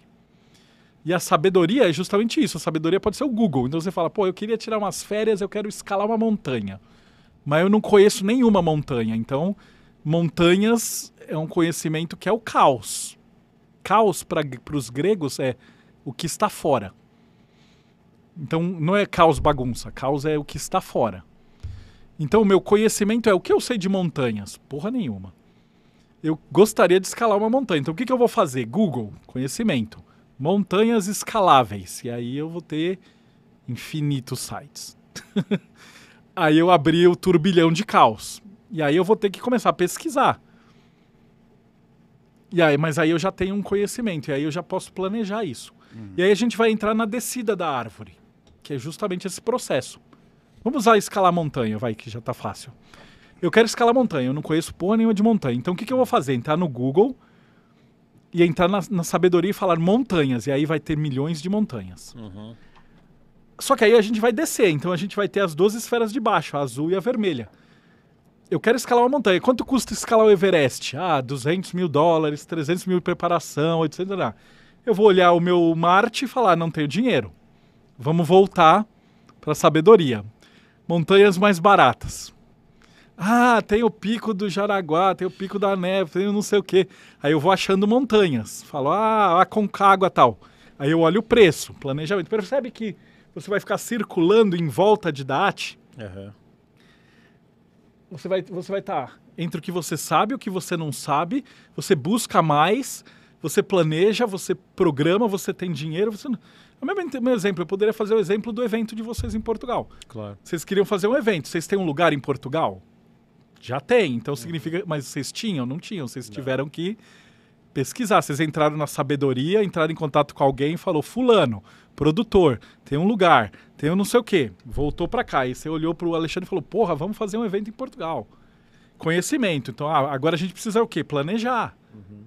E a sabedoria é justamente isso. A sabedoria pode ser o Google. Então você fala, pô, eu queria tirar umas férias, eu quero escalar uma montanha. Mas eu não conheço nenhuma montanha. Então, montanhas é um conhecimento que é o caos. Caos para os gregos é o que está fora. Então não é caos bagunça, caos é o que está fora. Então o meu conhecimento é o que eu sei de montanhas? Porra nenhuma. Eu gostaria de escalar uma montanha. Então o que, que eu vou fazer? Google, conhecimento. Montanhas escaláveis. E aí eu vou ter infinitos sites. aí eu abri o turbilhão de caos. E aí eu vou ter que começar a pesquisar. E aí, mas aí eu já tenho um conhecimento, e aí eu já posso planejar isso. Uhum. E aí a gente vai entrar na descida da árvore que é justamente esse processo. Vamos usar escalar montanha, vai, que já está fácil. Eu quero escalar montanha, eu não conheço porra nenhuma de montanha. Então o que, que eu vou fazer? Entrar no Google e entrar na, na, sabedoria e falar montanhas, e aí vai ter milhões de montanhas. Uhum. Só que aí a gente vai descer, então a gente vai ter as duas esferas de baixo, a azul e a vermelha. Eu quero escalar uma montanha. Quanto custa escalar o Everest? Ah, 200 mil dólares, 300 mil de preparação, 800 Eu vou olhar o meu Marte e falar, não tenho dinheiro. Vamos voltar para a sabedoria. Montanhas mais baratas. Ah, tem o pico do Jaraguá, tem o pico da neve, tem não sei o quê. Aí eu vou achando montanhas. Falo, ah, a Concagua tal. Aí eu olho o preço, planejamento. Percebe que você vai ficar circulando em volta de Date? Uhum. Você vai estar você vai tá entre o que você sabe e o que você não sabe. Você busca mais, você planeja, você programa, você tem dinheiro. Você não... É o mesmo, meu exemplo, eu poderia fazer o exemplo do evento de vocês em Portugal. Claro. Vocês queriam fazer um evento, vocês têm um lugar em Portugal? Já tem, então uhum. significa. Mas vocês tinham? Não tinham, vocês Não. tiveram que pesquisar. Vocês entraram na sabedoria, entraram em contato com alguém e falou: Fulano, produtor, tem um lugar, tem um não sei o quê. Voltou para cá. E você olhou para o Alexandre e falou: Porra, vamos fazer um evento em Portugal. Conhecimento. Então, ah, agora a gente precisa o quê? Planejar. Uhum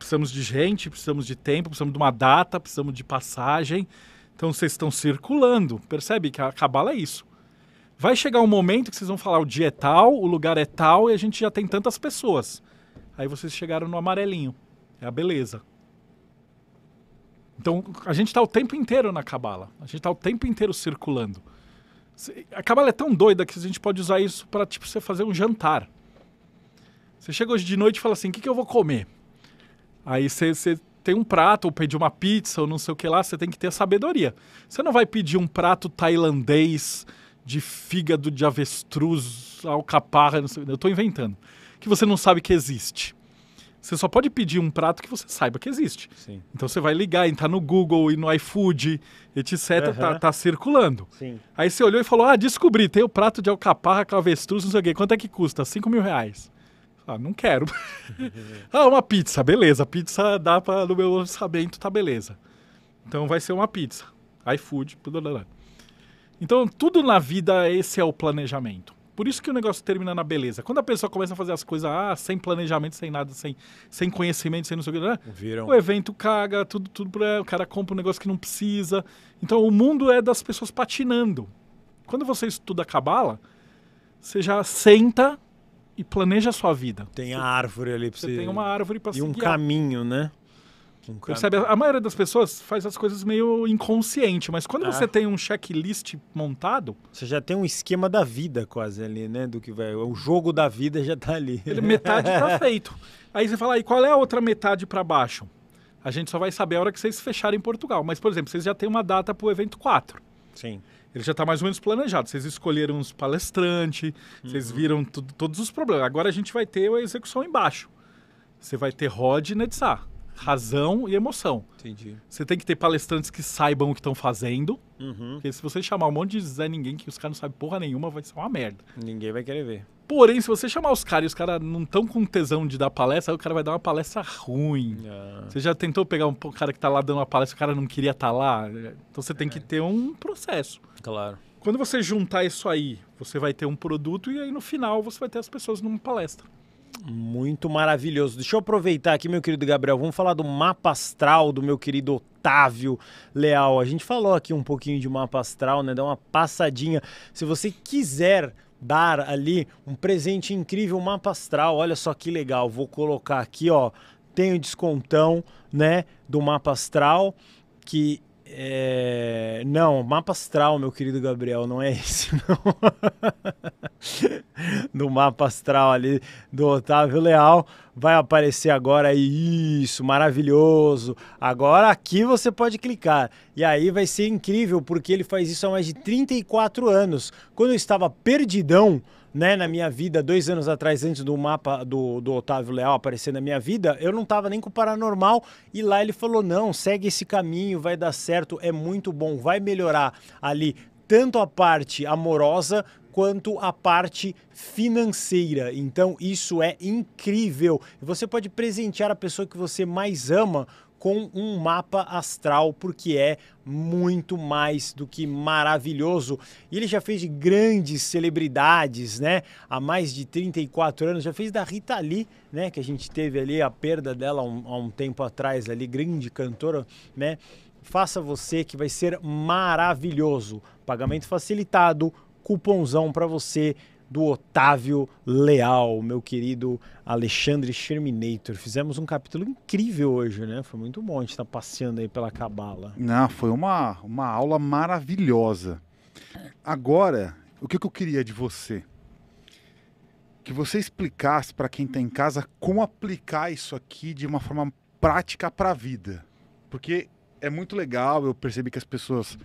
precisamos de gente, precisamos de tempo, precisamos de uma data, precisamos de passagem. Então vocês estão circulando. Percebe que a cabala é isso. Vai chegar um momento que vocês vão falar o dia é tal, o lugar é tal e a gente já tem tantas pessoas. Aí vocês chegaram no amarelinho. É a beleza. Então a gente está o tempo inteiro na cabala. A gente está o tempo inteiro circulando. A cabala é tão doida que a gente pode usar isso para tipo você fazer um jantar. Você chega hoje de noite e fala assim: o que, que eu vou comer? Aí você tem um prato, ou pedir uma pizza, ou não sei o que lá, você tem que ter sabedoria. Você não vai pedir um prato tailandês de fígado de avestruz, alcaparra, não sei, eu estou inventando, que você não sabe que existe. Você só pode pedir um prato que você saiba que existe. Sim. Então você vai ligar, entrar no Google e no iFood, etc. Uhum. Tá, tá, tá, circulando. Sim. Aí você olhou e falou: Ah, descobri, tem o prato de alcaparra com avestruz, não sei o quê. Quanto é que custa? 5 mil reais. Ah, não quero. ah, uma pizza, beleza. Pizza dá para no meu orçamento, tá beleza. Então vai ser uma pizza. iFood, blá, blá, blá. Então, tudo na vida, esse é o planejamento. Por isso que o negócio termina na beleza. Quando a pessoa começa a fazer as coisas ah, sem planejamento, sem nada, sem, sem conhecimento, sem não sei o que, né? Viram. o evento caga, tudo, tudo, o cara compra um negócio que não precisa. Então, o mundo é das pessoas patinando. Quando você estuda a cabala, você já senta e planeja a sua vida. Tem a árvore ali para você. tem uma árvore para seguir. E um caminho, né? Um Percebe? A maioria das pessoas faz as coisas meio inconsciente, mas quando ah. você tem um checklist montado. Você já tem um esquema da vida quase ali, né? Do que vai. O jogo da vida já tá ali. Ele, metade tá feito. Aí você fala, e qual é a outra metade para baixo? A gente só vai saber a hora que vocês fecharem em Portugal. Mas, por exemplo, vocês já têm uma data para o evento 4. Sim ele já está mais ou menos planejado. Vocês escolheram os palestrantes, uhum. vocês viram todos os problemas. Agora a gente vai ter a execução embaixo. Você vai ter Rod e Netsar razão e emoção. Entendi. Você tem que ter palestrantes que saibam o que estão fazendo. Uhum. Porque se você chamar um monte de Zé Ninguém que os caras não sabem porra nenhuma, vai ser uma merda. Ninguém vai querer ver. Porém, se você chamar os caras e os caras não estão com tesão de dar palestra, aí o cara vai dar uma palestra ruim. Ah. Você já tentou pegar um cara que está lá dando uma palestra e o cara não queria estar tá lá? Então você tem é. que ter um processo. Claro. Quando você juntar isso aí, você vai ter um produto e aí no final você vai ter as pessoas numa palestra. Muito maravilhoso. Deixa eu aproveitar aqui, meu querido Gabriel. Vamos falar do mapa astral do meu querido Otávio Leal. A gente falou aqui um pouquinho de mapa astral, né? Dá uma passadinha. Se você quiser dar ali um presente incrível, um mapa astral, olha só que legal. Vou colocar aqui, ó. Tem o descontão, né? Do mapa astral que é... Não, mapa astral, meu querido Gabriel, não é esse, não. no mapa astral ali do Otávio Leal. Vai aparecer agora isso, maravilhoso. Agora aqui você pode clicar. E aí vai ser incrível, porque ele faz isso há mais de 34 anos. Quando eu estava perdidão, né, na minha vida, dois anos atrás, antes do mapa do, do Otávio Leal aparecer na minha vida, eu não estava nem com o paranormal. E lá ele falou: não, segue esse caminho, vai dar certo, é muito bom, vai melhorar ali tanto a parte amorosa quanto à parte financeira. Então isso é incrível. Você pode presentear a pessoa que você mais ama com um mapa astral, porque é muito mais do que maravilhoso. E ele já fez de grandes celebridades, né? Há mais de 34 anos, já fez da Rita Lee, né? Que a gente teve ali a perda dela um, há um tempo atrás, ali, grande cantora, né? Faça você que vai ser maravilhoso. Pagamento facilitado cupomzão para você do Otávio Leal, meu querido Alexandre Sherminator. Fizemos um capítulo incrível hoje, né? Foi muito bom a gente estar tá passeando aí pela cabala. Não, foi uma, uma aula maravilhosa. Agora, o que, que eu queria de você? Que você explicasse para quem está em casa como aplicar isso aqui de uma forma prática para a vida. Porque é muito legal, eu percebi que as pessoas.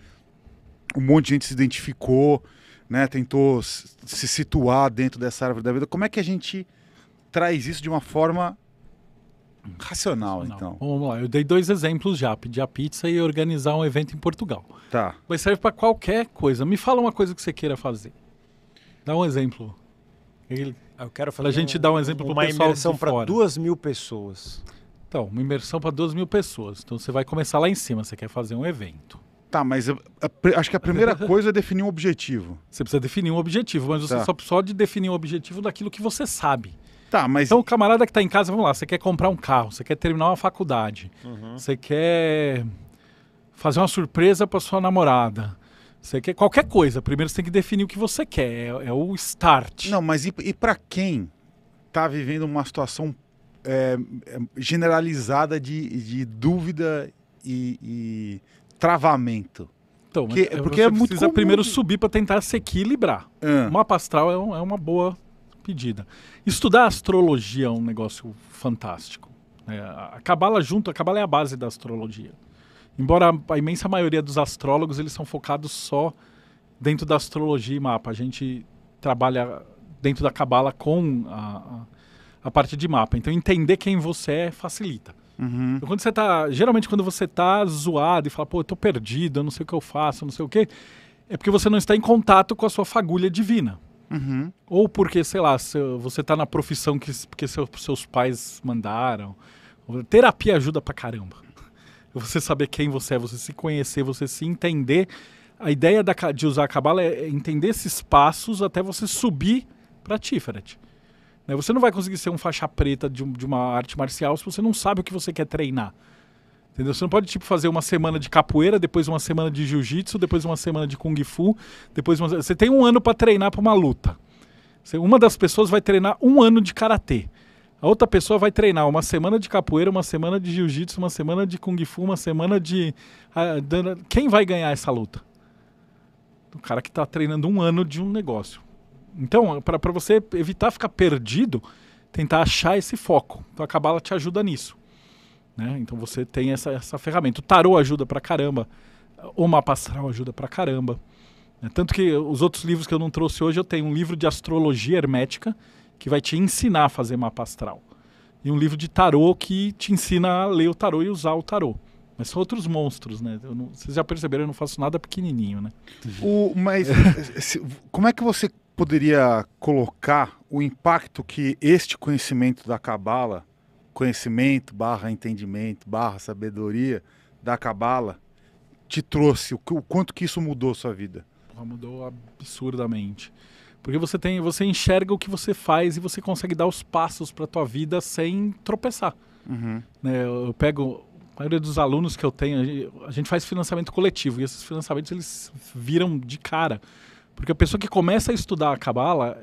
Um monte de gente se identificou né, tentou se situar dentro dessa árvore da vida. Como é que a gente traz isso de uma forma racional, racional. então? Vamos lá, eu dei dois exemplos já, pedir a pizza e organizar um evento em Portugal. Tá. Mas serve para qualquer coisa. Me fala uma coisa que você queira fazer. Dá um exemplo. Ele... Eu quero fazer. A gente um, dar um exemplo para uma imersão para duas mil pessoas. Então, uma imersão para duas mil pessoas. Então você vai começar lá em cima. Você quer fazer um evento. Tá, mas a, a, acho que a primeira coisa é definir um objetivo. Você precisa definir um objetivo, mas tá. você só precisa de definir um objetivo daquilo que você sabe. Tá, mas... Então, o camarada que está em casa, vamos lá, você quer comprar um carro, você quer terminar uma faculdade, uhum. você quer fazer uma surpresa para sua namorada. Você quer qualquer coisa. Primeiro você tem que definir o que você quer. É, é o start. Não, mas e, e para quem está vivendo uma situação é, é, generalizada de, de dúvida e, e travamento. Então, que, porque é, é, é muito precisa comum. primeiro subir para tentar se equilibrar. Hum. Mapa astral é, um, é, uma boa pedida. Estudar astrologia é um negócio fantástico. É, a cabala junto, a cabala é a base da astrologia. Embora a imensa maioria dos astrólogos eles são focados só dentro da astrologia e mapa. A gente trabalha dentro da cabala com a, a, a parte de mapa. Então entender quem você é facilita. Uhum. Então, quando você tá. Geralmente, quando você tá zoado e fala, pô, eu tô perdido, eu não sei o que eu faço, eu não sei o quê, é porque você não está em contato com a sua fagulha divina. Uhum. Ou porque, sei lá, você tá na profissão que, porque seu, seus pais mandaram. Terapia ajuda pra caramba. Você saber quem você é, você se conhecer, você se entender. A ideia da, de usar a cabala é, é entender esses passos até você subir para Tiferet. Né? Você não vai conseguir ser um faixa preta de, um, de uma arte marcial se você não sabe o que você quer treinar. Entendeu? Você não pode, tipo, fazer uma semana de capoeira, depois uma semana de jiu-jitsu, depois uma semana de kung fu, depois uma... Você tem um ano para treinar para uma luta. Você, uma das pessoas vai treinar um ano de karatê. A outra pessoa vai treinar uma semana de capoeira, uma semana de jiu-jitsu, uma semana de kung fu, uma semana de... Ah, quem vai ganhar essa luta? O cara que está treinando um ano de um negócio. Então, para você evitar ficar perdido, tentar achar esse foco. Então, a Cabala te ajuda nisso. Né? Então, você tem essa, essa ferramenta. O tarô ajuda para caramba. O mapa astral ajuda para caramba. Né? Tanto que os outros livros que eu não trouxe hoje, eu tenho um livro de astrologia hermética que vai te ensinar a fazer mapa astral. E um livro de tarô que te ensina a ler o tarô e usar o tarô. Mas são outros monstros, né? Não, vocês já perceberam, eu não faço nada pequenininho, né? O, mas como é que você poderia colocar o impacto que este conhecimento da Cabala, conhecimento barra entendimento barra sabedoria da Cabala, te trouxe? O, quanto que isso mudou a sua vida? Porra, mudou absurdamente. Porque você tem, você enxerga o que você faz e você consegue dar os passos para a tua vida sem tropeçar. Uhum. Né, eu, eu pego a maioria dos alunos que eu tenho, a gente faz financiamento coletivo e esses financiamentos eles viram de cara. Porque a pessoa que começa a estudar a cabala,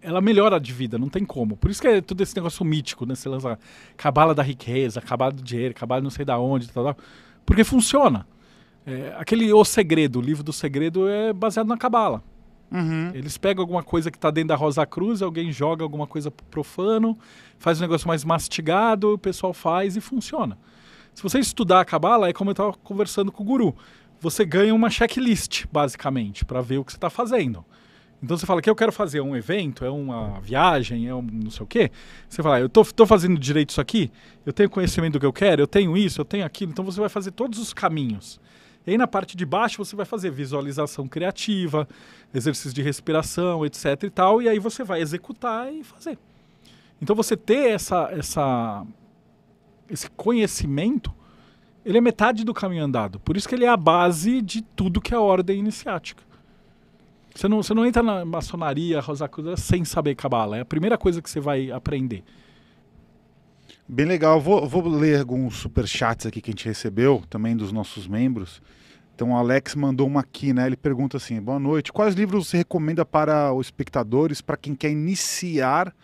ela melhora de vida, não tem como. Por isso que é todo esse negócio mítico, né? Você lança cabala da riqueza, cabala do dinheiro, cabala não sei da onde, tal, tal. Porque funciona. É, aquele O Segredo, o livro do segredo, é baseado na cabala. Uhum. Eles pegam alguma coisa que está dentro da Rosa Cruz, alguém joga alguma coisa pro profano, faz um negócio mais mastigado, o pessoal faz e funciona. Se você estudar a cabala, é como eu estava conversando com o guru você ganha uma checklist, basicamente, para ver o que você está fazendo. Então você fala que eu quero fazer é um evento, é uma viagem, é um não sei o quê. Você fala, ah, eu tô, tô fazendo direito isso aqui, eu tenho conhecimento do que eu quero, eu tenho isso, eu tenho aquilo. Então você vai fazer todos os caminhos. E aí na parte de baixo você vai fazer visualização criativa, exercício de respiração, etc e tal. E aí você vai executar e fazer. Então você ter essa, essa, esse conhecimento ele é metade do caminho andado. Por isso que ele é a base de tudo que é a ordem iniciática. Você não, você não entra na maçonaria, rosacruz sem saber cabala. É a primeira coisa que você vai aprender. Bem legal. Vou, vou ler alguns superchats aqui que a gente recebeu, também dos nossos membros. Então, o Alex mandou uma aqui, né? Ele pergunta assim: boa noite. Quais livros você recomenda para os espectadores, para quem quer iniciar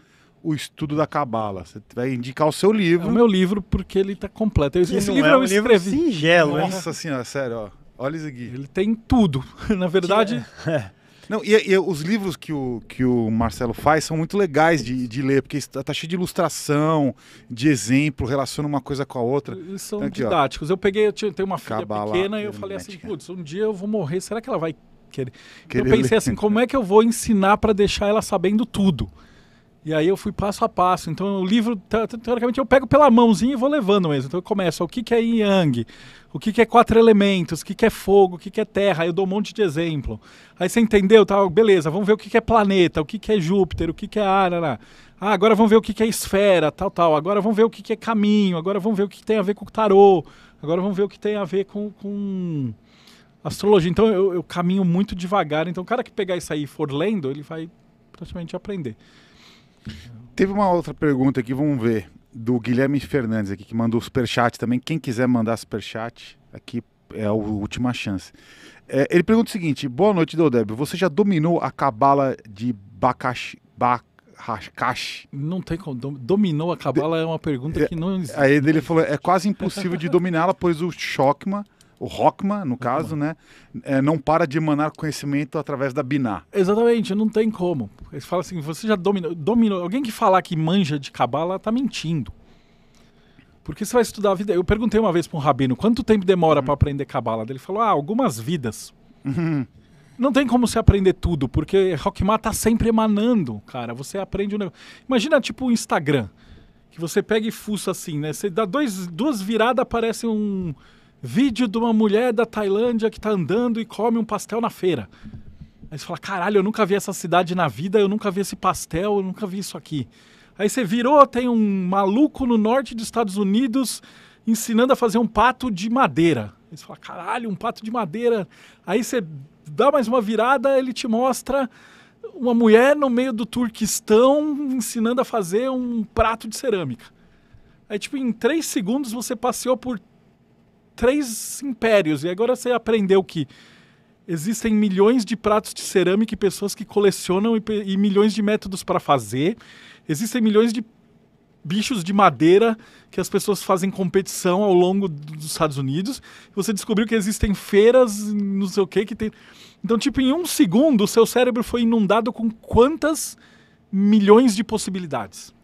o estudo da cabala. Você vai indicar o seu livro. É o meu livro porque ele está completo. Esse, esse livro é um livro singelo. É. Nossa né? senhora, sério, ó. Olha isso aqui. Ele tem tudo. Na verdade. É. Não, e, e, os livros que o, que o Marcelo faz são muito legais de, de ler, porque está tá cheio de ilustração, de exemplo, relaciona uma coisa com a outra. Eles são então, aqui, didáticos. Ó. Eu peguei, eu tenho uma filha Cabala, pequena e eu falei assim, putz, um dia eu vou morrer, será que ela vai querer? querer eu pensei ler. assim, como é que eu vou ensinar para deixar ela sabendo tudo? E aí eu fui passo a passo. Então o livro, teoricamente, eu pego pela mãozinha e vou levando mesmo. Então eu começo, o que, que é yang? O que, que é quatro elementos? O que, que é fogo? O que, que é terra? Aí eu dou um monte de exemplo. Aí você entendeu, tá? Beleza, vamos ver o que, que é planeta, o que, que é Júpiter, o que, que é Arara. Ah, agora vamos ver o que, que é esfera, tal, tal. Agora vamos ver o que, que é caminho, agora vamos ver o que tem a ver com tarô, agora vamos ver o que tem a ver com... com astrologia. Então eu, eu, caminho muito devagar. Então, o cara que pegar isso aí e for lendo, ele vai praticamente aprender. Teve uma outra pergunta aqui, vamos ver, do Guilherme Fernandes aqui, que mandou superchat também. Quem quiser mandar superchat aqui é a última chance. É, ele pergunta o seguinte: Boa noite, Deodébio. Você já dominou a cabala de Bakash, hashkash Não tem como. Dominou a cabala é uma pergunta que não é, existe. Aí ele falou: É quase impossível de dominá-la, pois o shokma o Rockman, no caso, né? É, não para de emanar conhecimento através da Biná. Exatamente, não tem como. Eles falam assim, você já dominou. dominou. Alguém que falar que manja de cabala tá mentindo. Porque você vai estudar a vida. Eu perguntei uma vez para um rabino quanto tempo demora uhum. para aprender cabala. Ele falou: ah, algumas vidas. Uhum. Não tem como você aprender tudo, porque Rockman tá sempre emanando, cara. Você aprende um negócio. Imagina, tipo, o Instagram. Que você pega e fuça assim, né? Você dá dois, duas viradas, aparece um Vídeo de uma mulher da Tailândia que tá andando e come um pastel na feira. Aí você fala: caralho, eu nunca vi essa cidade na vida, eu nunca vi esse pastel, eu nunca vi isso aqui. Aí você virou, tem um maluco no norte dos Estados Unidos ensinando a fazer um pato de madeira. Aí você fala: caralho, um pato de madeira. Aí você dá mais uma virada, ele te mostra uma mulher no meio do Turquistão ensinando a fazer um prato de cerâmica. Aí, tipo, em três segundos você passeou por três impérios. E agora você aprendeu que existem milhões de pratos de cerâmica e pessoas que colecionam e, e milhões de métodos para fazer. Existem milhões de bichos de madeira que as pessoas fazem competição ao longo dos Estados Unidos. Você descobriu que existem feiras, não sei o que, que tem. Então, tipo, em um segundo, o seu cérebro foi inundado com quantas milhões de possibilidades?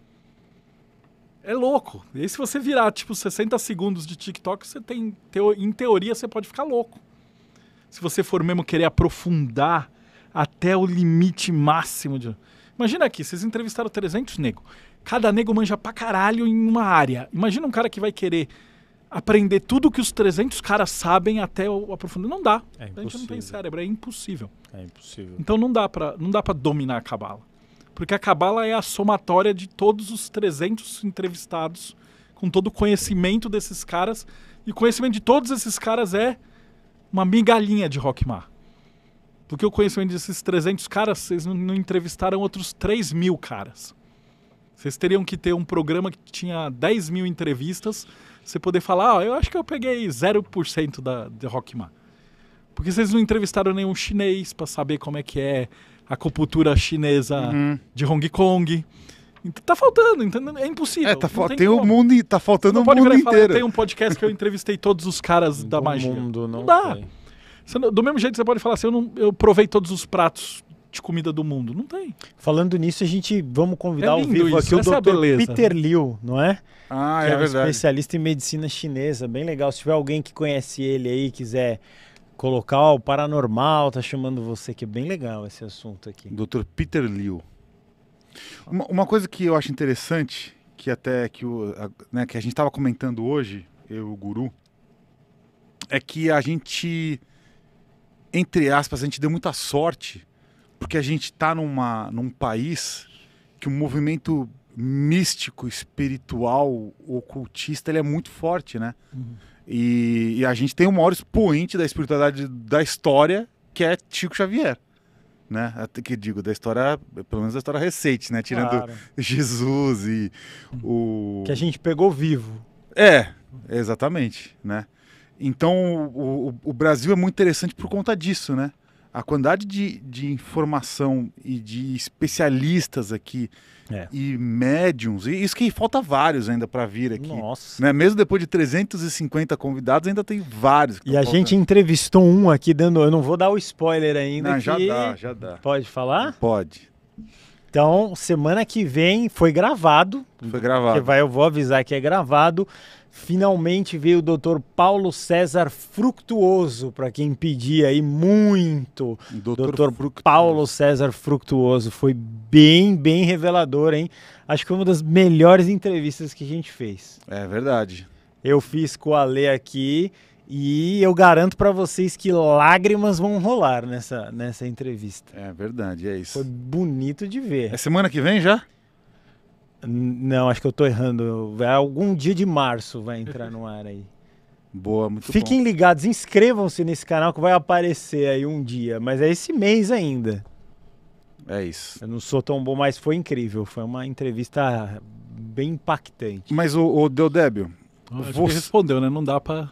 é louco. E aí, se você virar, tipo, 60 segundos de TikTok, você tem. Teo, em teoria, você pode ficar louco. Se você for mesmo querer aprofundar até o limite máximo de. Imagina aqui, vocês entrevistaram 300 nego. Cada nego manja pra caralho em uma área. Imagina um cara que vai querer aprender tudo que os 300 caras sabem até o aprofundamento. Não dá. É a gente não tem cérebro, é impossível. É impossível. Então não dá pra, não dá pra dominar a cabala. Porque a Cabala é a somatória de todos os 300 entrevistados, com todo o conhecimento desses caras. E o conhecimento de todos esses caras é uma migalhinha de Rockmar. Porque o conhecimento desses 300 caras, vocês não entrevistaram outros 3 mil caras. Vocês teriam que ter um programa que tinha 10 mil entrevistas, você poder falar, oh, eu acho que eu peguei 0% da, de Rockmar. Porque vocês não entrevistaram nenhum chinês para saber como é que é a acupuntura chinesa uhum. de Hong Kong. Então, tá faltando, entendeu? É impossível. É, tá tem, tem o mundo, tá faltando o mundo inteiro. Falar, tem um podcast que eu entrevistei todos os caras da magia. Mundo, não, não dá. do mesmo jeito você pode falar assim, eu não eu provei todos os pratos de comida do mundo, não tem. Falando nisso, a gente vamos convidar é ao vivo isso, aqui o Dr. É Peter Liu, não é? Ah, que é, é um verdade. especialista em medicina chinesa, bem legal. Se tiver alguém que conhece ele aí, quiser colocar o paranormal, tá chamando você, que é bem legal esse assunto aqui. Dr. Peter Liu. Uma, uma coisa que eu acho interessante, que até que, o, a, né, que a gente estava comentando hoje, eu o Guru, é que a gente, entre aspas, a gente deu muita sorte, porque a gente está num país que o movimento místico, espiritual, ocultista, ele é muito forte, né? Uhum. E, e, a gente tem o maior expoente da espiritualidade da história, que é Chico Xavier. Né? Até que digo, da história, pelo menos da história recente, né? Tirando claro. Jesus e o. Que a gente pegou vivo. É, exatamente. Né? Então o, o Brasil é muito interessante por conta disso, né? a quantidade de, de informação e de especialistas aqui é. e médiums, e isso que falta vários ainda para vir aqui. Nossa. Né? Mesmo depois de 350 convidados, ainda tem vários. E a faltando. gente entrevistou um aqui dando. Eu não vou dar o spoiler ainda. Não, já dá, já dá. Pode falar? Pode. Então, semana que vem foi gravado. Foi gravado. Vai, eu vou avisar que é gravado. Finalmente veio o doutor Paulo César Fructuoso, para quem pedia aí muito. Doutor, Paulo César Fructuoso. Foi bem, bem revelador, hein? Acho que foi uma das melhores entrevistas que a gente fez. É verdade. Eu fiz com a Lê aqui e eu garanto para vocês que lágrimas vão rolar nessa, nessa entrevista. É verdade, é isso. Foi bonito de ver. É semana que vem já? Não, acho que eu tô errando. Algum dia de março vai entrar no ar aí. Boa, muito Fiquem bom. ligados, inscrevam-se nesse canal que vai aparecer aí um dia, mas é esse mês ainda. É isso. Eu não sou tão bom, mas foi incrível. Foi uma entrevista bem impactante. Mas o, o Deodébio. Ah, você... respondeu, né? Não dá para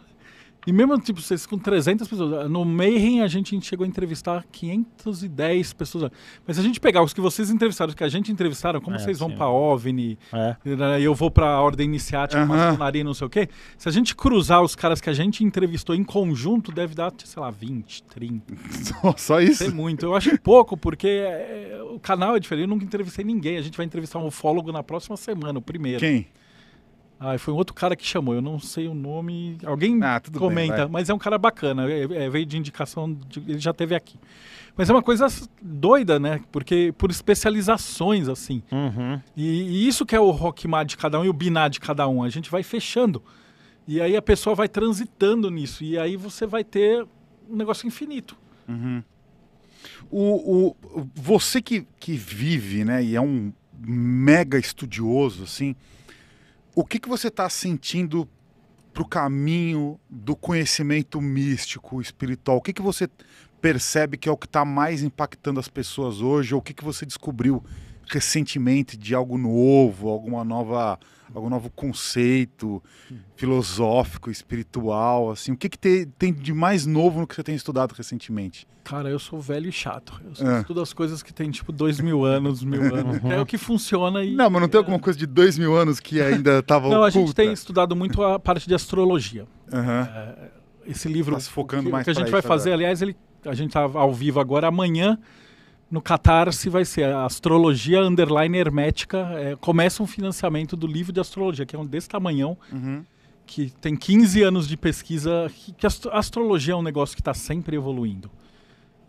e mesmo, tipo, vocês com 300 pessoas. Eh, no Mayhem, a gente chegou a entrevistar 510 pessoas. Mas se a gente pegar os que vocês entrevistaram, os que a gente entrevistaram, como é, vocês vão pra OVNI, é. Né, e eu vou pra Ordem Iniciática, uhum. maçonaria, não sei o quê. Se a gente cruzar os caras que a gente entrevistou em conjunto, deve dar, sei lá, 20, 30. Só, só isso? Tem muito. Eu acho pouco, porque é, o canal é diferente. Eu nunca entrevistei ninguém. A gente vai entrevistar um ufólogo na próxima semana, o primeiro. Quem? Ah, foi um outro cara que chamou, eu não sei o nome. Alguém ah, comenta, bem, mas é um cara bacana, é, é, veio de indicação, de, ele já teve aqui. Mas é uma coisa doida, né? Porque por especializações, assim. Uhum. E, e, isso que é o Rockmar de cada um e o Binar de cada um. A gente vai fechando. E aí a pessoa vai transitando nisso. E aí você vai ter um negócio infinito. Uhum. O, o, você que, que vive, né? E é um mega estudioso, assim. O que, que você está sentindo para o caminho do conhecimento místico, espiritual? O que, que você percebe que é o que está mais impactando as pessoas hoje? Ou o que, que você descobriu recentemente de algo novo, alguma nova, algum novo conceito filosófico, espiritual, assim? O que, que te, tem de mais novo no que você tem estudado recentemente? Cara, eu sou velho e chato. Eu só ah. estudo as coisas que tem, tipo, dois mil anos, mil uhum. anos. Uhum. É o que funciona e... Não, mas não tem é... alguma coisa de dois mil anos que ainda estava Não, oculta? a gente tem estudado muito a parte de astrologia. Uhum. É, esse livro... Tá se focando que, mais que a gente vai fazer, agora. aliás, ele, a gente tá ao vivo agora, amanhã no Catarse vai ser a Astrologia Underline Hermética. É, começa um financiamento do livro de astrologia, que é um desse tamanhão, uhum. que tem 15 anos de pesquisa, que, que astro astrologia é um negócio que está sempre evoluindo.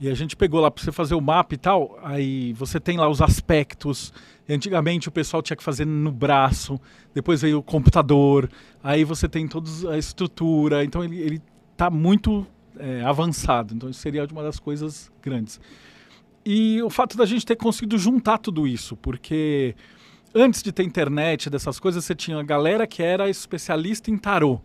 E a gente pegou lá para você fazer o mapa e tal, aí você tem lá os aspectos. Antigamente o pessoal tinha que fazer no braço, depois veio o computador, aí você tem toda a estrutura. Então ele está muito é, avançado. Então isso seria uma das coisas grandes. E o fato da gente ter conseguido juntar tudo isso, porque antes de ter internet, dessas coisas, você tinha a galera que era especialista em tarô.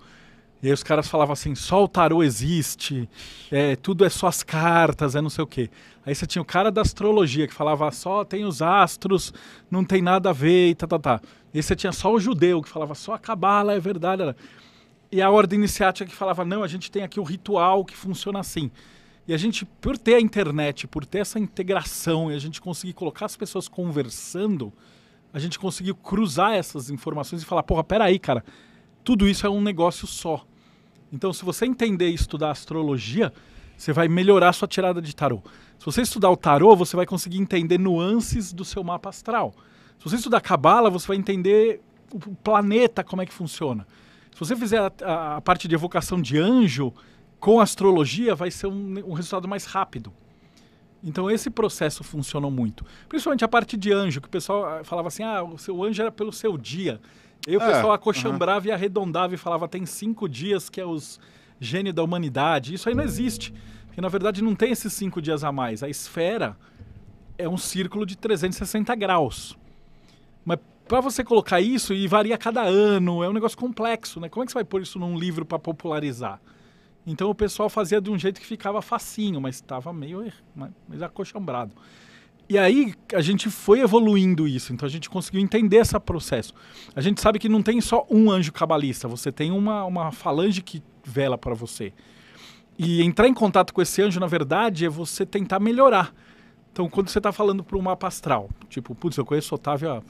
E aí os caras falavam assim, só o tarô existe, é, tudo é só as cartas, é não sei o quê. Aí você tinha o cara da astrologia que falava só tem os astros, não tem nada a ver e tá, tá, tá. E aí você tinha só o judeu que falava só a cabala é verdade. E a ordem iniciática que falava, não, a gente tem aqui o ritual que funciona assim. E a gente, por ter a internet, por ter essa integração e a gente conseguir colocar as pessoas conversando, a gente conseguiu cruzar essas informações e falar: porra, peraí, cara, tudo isso é um negócio só. Então, se você entender e estudar astrologia, você vai melhorar sua tirada de tarô. Se você estudar o tarô, você vai conseguir entender nuances do seu mapa astral. Se você estudar cabala, você vai entender o planeta, como é que funciona. Se você fizer a, a, a parte de evocação de anjo, com astrologia vai ser um, um resultado mais rápido. Então esse processo funcionou muito. Principalmente a parte de anjo, que o pessoal ah, falava assim: ah, o seu anjo era pelo seu dia. E o é, pessoal acochambrava e arredondava e falava: tem cinco dias que é os gênio da humanidade. Isso aí não existe. Porque na verdade não tem esses cinco dias a mais. A esfera é um círculo de 360 graus. Mas para você colocar isso, e varia cada ano, é um negócio complexo, né? Como é que você vai pôr isso num livro para popularizar? Então o pessoal fazia de um jeito que ficava facinho, mas estava meio er, mas acochambrado. E aí a gente foi evoluindo isso, então a gente conseguiu entender esse processo. A gente sabe que não tem só um anjo cabalista, você tem uma, uma falange que vela para você. E entrar em contato com esse anjo, na verdade, é você tentar melhorar. Então, quando você está falando para um mapa astral, tipo, putz, eu conheço o Otávio há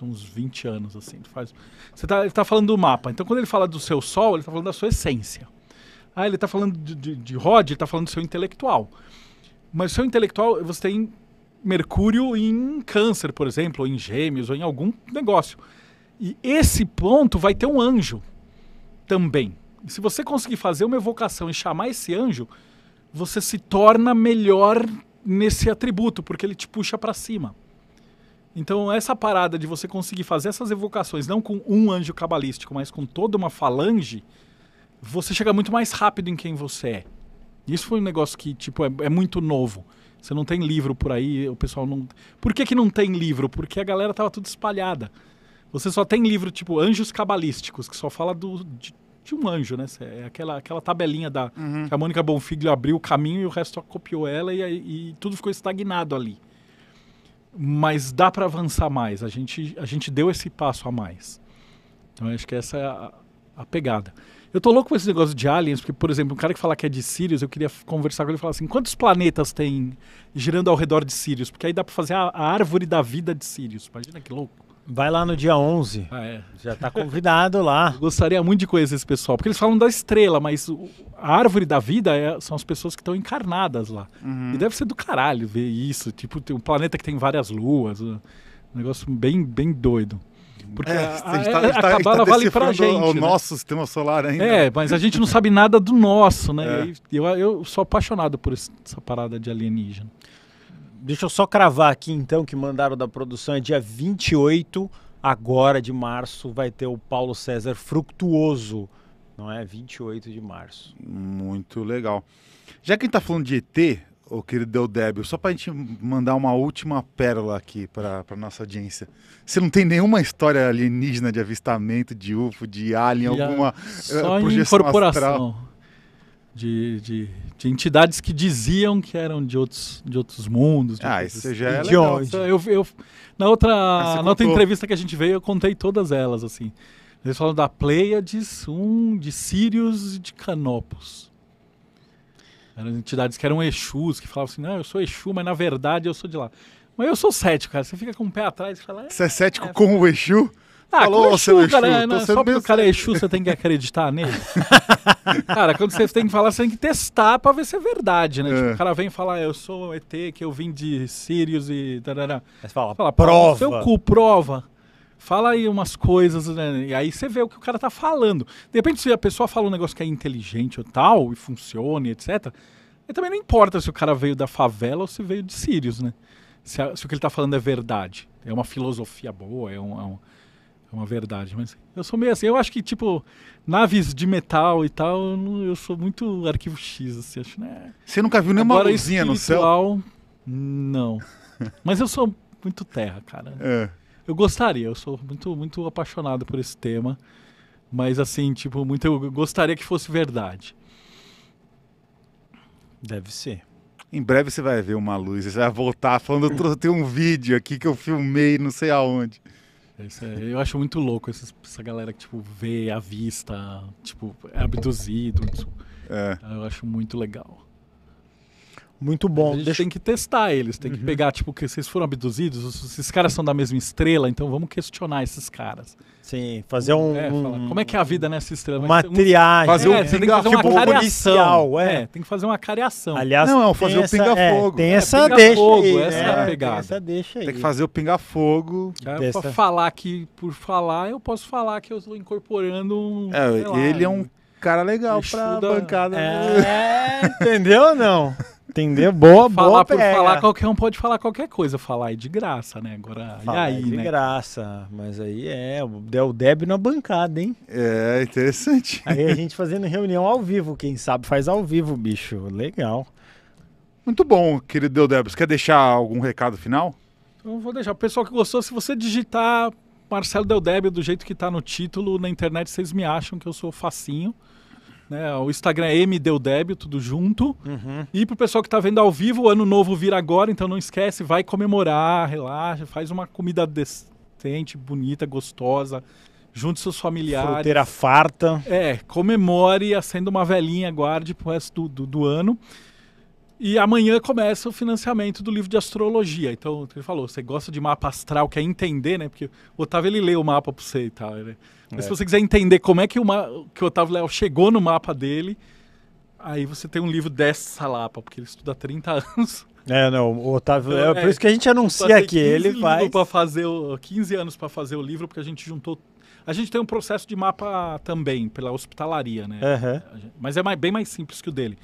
uns 20 anos, assim, faz... você está tá falando do mapa. Então, quando ele fala do seu sol, ele está falando da sua essência. Ah, ele está falando de, de, de Rod, está falando do seu intelectual. Mas seu intelectual, você tem Mercúrio em Câncer, por exemplo, ou em Gêmeos, ou em algum negócio. E esse ponto vai ter um anjo também. E se você conseguir fazer uma evocação e chamar esse anjo, você se torna melhor nesse atributo, porque ele te puxa para cima. Então, essa parada de você conseguir fazer essas evocações, não com um anjo cabalístico, mas com toda uma falange, você chega muito mais rápido em quem você é. Isso foi um negócio que, tipo, é, é muito novo. Você não tem livro por aí, o pessoal não. Por que, que não tem livro? Porque a galera tava tudo espalhada. Você só tem livro tipo Anjos Cabalísticos, que só fala do, de, de um anjo, né? É aquela, aquela tabelinha da uhum. que a Mônica Bonfiglio abriu o caminho e o resto só copiou ela e, e tudo ficou estagnado ali. Mas dá para avançar mais. A gente, a gente deu esse passo a mais. Então acho que essa é a, a pegada. Eu tô louco com esse negócio de aliens, porque, por exemplo, um cara que fala que é de Sirius, eu queria conversar com ele e falar assim: quantos planetas tem girando ao redor de Sirius? Porque aí dá pra fazer a, a árvore da vida de Sirius. Imagina que louco. Vai lá no dia 11. Ah, é. Já está convidado lá. gostaria muito de conhecer esse pessoal, porque eles falam da estrela, mas a árvore da vida é, são as pessoas que estão encarnadas lá. Uhum. E deve ser do caralho ver isso. Tipo, tem um planeta que tem várias luas. Um negócio bem, bem doido. Porque é, a, a, está, está, a tá, é, tá, tá cabala vale gente. O né? nosso sistema solar ainda. É, mas a gente não sabe nada do nosso, né? É. Eu, eu sou apaixonado por essa parada de alienígena. Deixa eu só cravar aqui, então, que mandaram da produção. É dia 28, agora de março, vai ter o Paulo César Fructuoso. Não é? 28 de março. Muito legal. Já que a gente está falando de ET, o querido Del Débio, só para a gente mandar uma última pérola aqui para nossa audiência. Você não tem nenhuma história alienígena de avistamento, de UFO, de alien, alguma eh, só uh, projeção incorporação De, de, de, entidades que diziam que eram de outros, de outros mundos. De ah, outros, isso já é legal. Então, eu, eu, na outra, ah, na outra entrevista que a gente veio, eu contei todas elas, assim. Eles falam da Pleiades, um de Sirius e de Canopus. Eram entidades que eram Exus, que falavam assim, não, eu sou Exu, mas na verdade eu sou de lá. Mas eu sou cético, cara. Você fica com o pé atrás e fala... É, você é cético é, com o Exu? Ah, Falou, com o Exu, cara, Exu. É, não, só porque o cara é Exu, você tem que acreditar nele. cara, quando você tem que falar, você tem que testar pra ver se é verdade, né? Tipo, é. Tipo, o cara vem falar, eu sou ET, que eu vim de Sirius e... tal Mas fala, fala prova. Seu cu, prova. Fala aí umas coisas, né? E aí você vê o que o cara tá falando. De repente, se a pessoa fala um negócio que é inteligente ou tal, e funciona, etc., e também não importa se o cara veio da favela ou se veio de Sirius, né? Se, a, se o que ele tá falando é verdade. É uma filosofia boa, é, um, é, um, é, uma verdade. Mas eu sou meio assim, eu acho que, tipo, naves de metal e tal, eu, eu sou muito arquivo X, assim, acho, né? Você nunca viu nenhuma Agora, luzinha no céu? Não. Mas eu sou muito terra, cara. É. Eu gostaria, eu sou muito, muito apaixonado por esse tema. Mas assim, tipo, muito eu gostaria que fosse verdade. Deve ser. Em breve você vai ver uma luz, você vai voltar falando, eu tenho um vídeo aqui que eu filmei não sei aonde. É, eu acho muito louco essa, essa galera que, tipo, vê à vista, tipo, é abduzido. é. Eu acho muito legal. Muito bom. A gente Deixa... tem que testar eles, tem uhum. que pegar, tipo, que vocês foram abduzidos, esses caras são da mesma estrela, então vamos questionar esses caras. Sim, fazer um. É, como é que é a vida nessa estrela? Uma um, triagem. Fazer um é, pinga fazer tipo uma policial, é. é. Tem que fazer uma cariação. Aliás, não, não é fazer o pinga-fogo. tem essa deixa. Tem que fazer o pinga-fogo. Pra falar que, por falar, eu posso falar que eu estou incorporando um. É, ele é um cara legal Exuda. pra bancada. Né? É, entendeu ou não? Entendeu? Boa, falar boa. Por pega. falar, qualquer um pode falar qualquer coisa. Falar aí de graça, né? Agora, falar e aí, de né? graça. Mas aí é, o Deb na bancada, hein? É, interessante. Aí a gente fazendo reunião ao vivo. Quem sabe faz ao vivo, bicho. Legal. Muito bom, querido Deldeb, Você quer deixar algum recado final? Eu então, vou deixar. O pessoal que gostou, se você digitar Marcelo Deldeb do jeito que está no título, na internet vocês me acham que eu sou facinho. Né? O Instagram é débito tudo junto. Uhum. E pro pessoal que tá vendo ao vivo, o ano novo vira agora, então não esquece, vai comemorar, relaxa, faz uma comida decente, bonita, gostosa. Junte seus familiares. Fruteira farta. É, comemore, acenda uma velhinha, guarde pro resto do, do, do ano. E amanhã começa o financiamento do livro de astrologia. Então, ele falou, você gosta de mapa astral, quer entender, né? Porque o Otávio, ele lê o mapa para você e tal, né? Mas é. se você quiser entender como é que o, que o Otávio Léo chegou no mapa dele, aí você tem um livro dessa lapa, porque ele estuda há 30 anos. É, não, o Otávio, então, Léo, é, por é, isso que a gente anuncia aqui, ele faz... Para fazer o, 15 anos para fazer o livro, porque a gente juntou a gente tem um processo de mapa também, pela hospitalaria, né? Uhum. Mas é mais, bem mais simples que o dele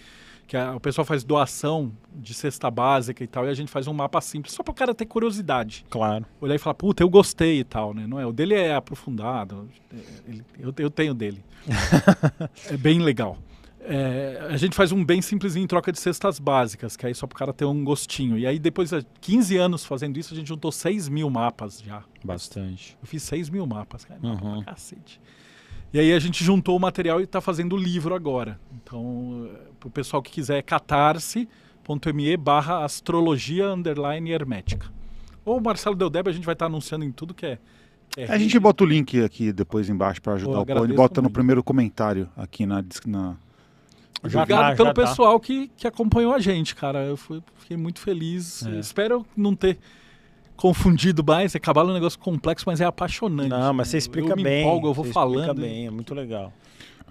que a, o pessoal faz doação de cesta básica e tal, e a gente faz um mapa simples, só para o cara ter curiosidade. Claro. Olhar e falar, puta, eu gostei e tal, né? Não é, o dele é aprofundado, é, ele, eu, eu tenho dele. é bem legal. É, a gente faz um bem simplesinho em troca de cestas básicas, que aí é só para o cara ter um gostinho. E aí, depois de 15 anos fazendo isso, a gente juntou 6 mil mapas já. Bastante. Eu fiz 6 mil mapas, cara. É uhum. Cacete. E aí a gente juntou o material e está fazendo o livro agora. Então, para o pessoal que quiser, é catarse.me barra astrologia underline hermética. Ou o Marcelo Deldeb, a gente vai estar tá anunciando em tudo que é. é a gente bota o link aqui depois embaixo para ajudar Pô, o Paulo. Ele bota muito. no primeiro comentário aqui na. na... Obrigado tá, pelo tá. pessoal que, que acompanhou a gente, cara. Eu fui, fiquei muito feliz. É. Espero não ter confundido mais. É cavalo é um negócio complexo, mas é apaixonante. Não, mas você explica eu, eu bem. Me empolgo, eu vou falando. Explica bem, é muito legal.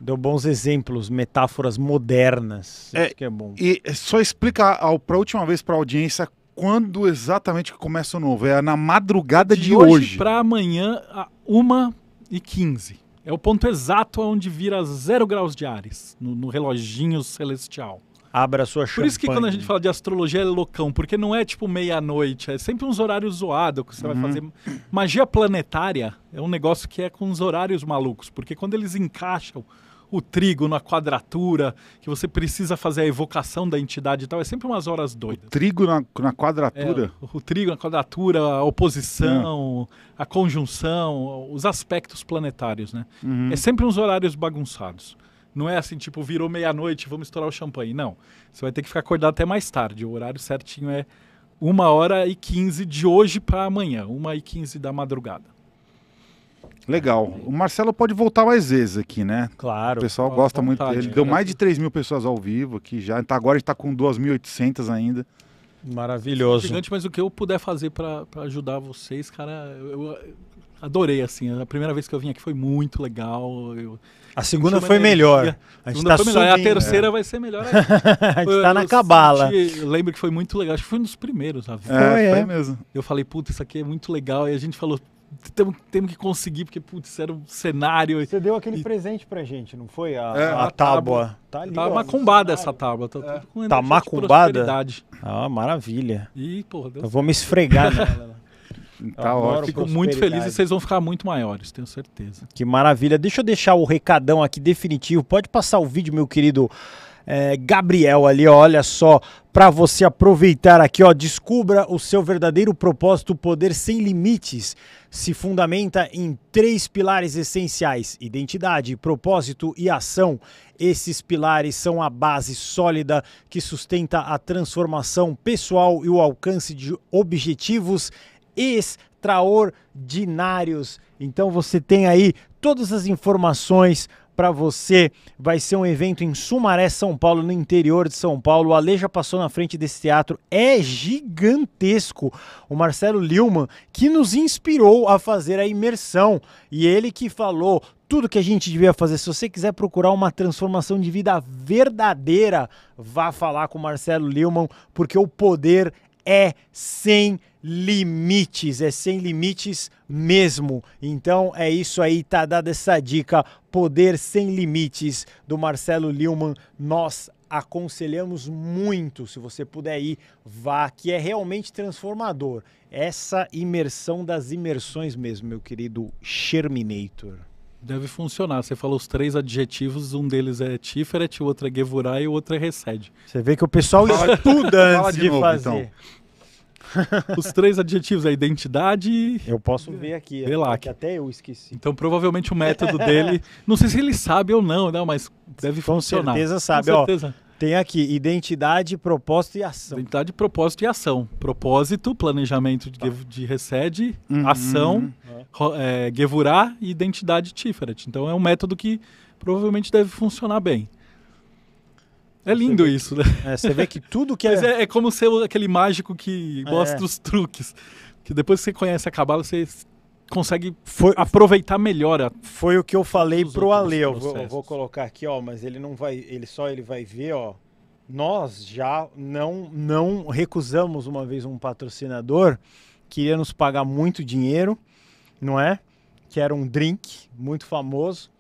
Deu bons exemplos, metáforas modernas. É, que é bom. E é só explica para a última vez para a audiência quando exatamente que começa o novo. É na madrugada de, de hoje. hoje. para amanhã, a 1 e 15 É o ponto exato onde vira zero graus de Ares, no, no reloginho celestial. Abra sua chave Por isso que quando a gente fala de astrologia é loucão, porque não é tipo meia-noite, é sempre uns horários zoados que você uhum. vai fazer. Magia planetária é um negócio que é com uns horários malucos, porque quando eles encaixam, o trigo na quadratura, que você precisa fazer a evocação da entidade e tal. É sempre umas horas doidas. O trigo na, na quadratura? É, o, o trigo na quadratura, a oposição, é. a conjunção, os aspectos planetários, né? Uhum. É sempre uns horários bagunçados. Não é assim, tipo, virou meia-noite, vamos estourar o champanhe. Não. Você vai ter que ficar acordado até mais tarde. O horário certinho é uma hora e quinze de hoje para amanhã, uma e quinze da madrugada. Legal. O Marcelo pode voltar mais vezes aqui, né? Claro. O pessoal gosta vontade, muito dele. Deu né? mais de 3 mil pessoas ao vivo aqui já. Então agora a gente está com 2.800 ainda. Maravilhoso. gigante, mas o que eu puder fazer para ajudar vocês, cara, eu adorei, assim. A primeira vez que eu vim aqui foi muito legal. Eu, a segunda tá foi melhor. A, gente tá melhor. a terceira é. vai ser melhor. a gente está na cabala. Senti, eu lembro que foi muito legal. Acho que foi um dos primeiros. A é, foi, é. mesmo. Eu falei, puta, isso aqui é muito legal. E a gente falou, temos, temos que conseguir, porque, putz, era um cenário. Você deu aquele e... presente pra gente, não foi? A, é, a, a tábua. tábua. Tá, ali, tá ó, macumbada essa tábua. Tá, é. com tá macumbada? Ah, maravilha. E, porra, Deus Eu vou me esfregar nela. Tá ótimo. Fico muito feliz e vocês vão ficar muito maiores, tenho certeza. Que maravilha. Deixa eu deixar o recadão aqui definitivo. Pode passar o vídeo, meu querido é, Gabriel ali, olha só, para você aproveitar aqui, ó, descubra o seu verdadeiro propósito, o poder sem limites, se fundamenta em três pilares essenciais: identidade, propósito e ação. Esses pilares são a base sólida que sustenta a transformação pessoal e o alcance de objetivos extraordinários. Então você tem aí todas as informações para você. Vai ser um evento em Sumaré, São Paulo, no interior de São Paulo. A já passou na frente desse teatro, é gigantesco. O Marcelo Lilman, que nos inspirou a fazer a imersão, e ele que falou tudo que a gente devia fazer. Se você quiser procurar uma transformação de vida verdadeira, vá falar com o Marcelo Lilman, porque o poder é sem limites, é sem limites mesmo. Então é isso aí, tá dada essa dica, Poder Sem Limites, do Marcelo Lilman. Nós aconselhamos muito, se você puder ir, vá, que é realmente transformador. Essa imersão das imersões mesmo, meu querido Sherminator. Deve funcionar. Você falou os três adjetivos, um deles é Tiferet, o outro é Gevurah e o outro é Resed. Você vê que o pessoal estuda antes de, de novo, fazer. Então. Os três adjetivos, a identidade. Eu posso ver aqui, sei é lá, que até eu esqueci. Então, provavelmente o método dele. Não sei se ele sabe ou não, não né, mas deve Com funcionar. Certeza sabe, Com certeza sabe, tem aqui identidade, propósito e ação. Identidade, propósito e ação. Propósito, planejamento de, tá. de recede, uhum. ação, uhum. É, Gevurá e identidade Tiferet. Então é um método que provavelmente deve funcionar bem. É lindo isso, né? É, você vê que tudo que Mas é... é... é como ser aquele mágico que é. mostra é. os truques. Que depois que você conhece a cabala, você consegue foi, aproveitar melhor. A... Foi o que eu falei Os pro Ale. Eu vou, vou, colocar aqui, ó, mas ele não vai, ele só ele vai ver, ó. Nós já não não recusamos uma vez um patrocinador que ia nos pagar muito dinheiro, não é? Que era um drink muito famoso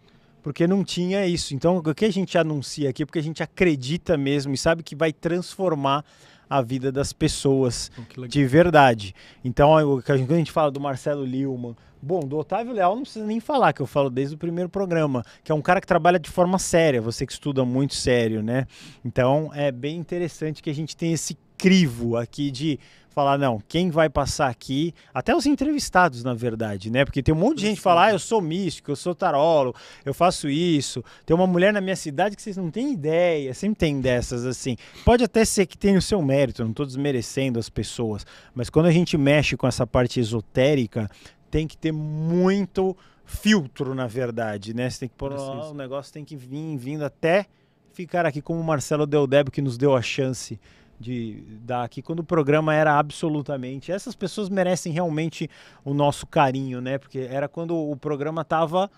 porque não tinha isso. Então, o que a gente anuncia aqui, é porque a gente acredita mesmo e sabe que vai transformar a vida das pessoas oh, de verdade. Então, quando a gente fala do Marcelo Lilman, bom, do Otávio Leal não precisa nem falar, que eu falo desde o primeiro programa, que é um cara que trabalha de forma séria, você que estuda muito sério, né? Então, é bem interessante que a gente tenha esse crivo aqui de falar, não, quem vai passar aqui, até os entrevistados, na verdade, né? Porque tem um monte de gente que fala, ah, eu sou místico, eu sou tarolo, eu faço isso. Tem uma mulher na minha cidade que vocês não têm ideia, sempre tem dessas assim. Pode até ser que tenha o seu mérito, não estou desmerecendo as pessoas, mas quando a gente mexe com essa parte esotérica, tem que ter muito filtro, na verdade, né? Você tem que pôr, o negócio tem que vir vindo até ficar aqui como o Marcelo Deldeb que nos deu a chance de daqui quando o programa era absolutamente essas pessoas merecem realmente o nosso carinho né porque era quando o programa tava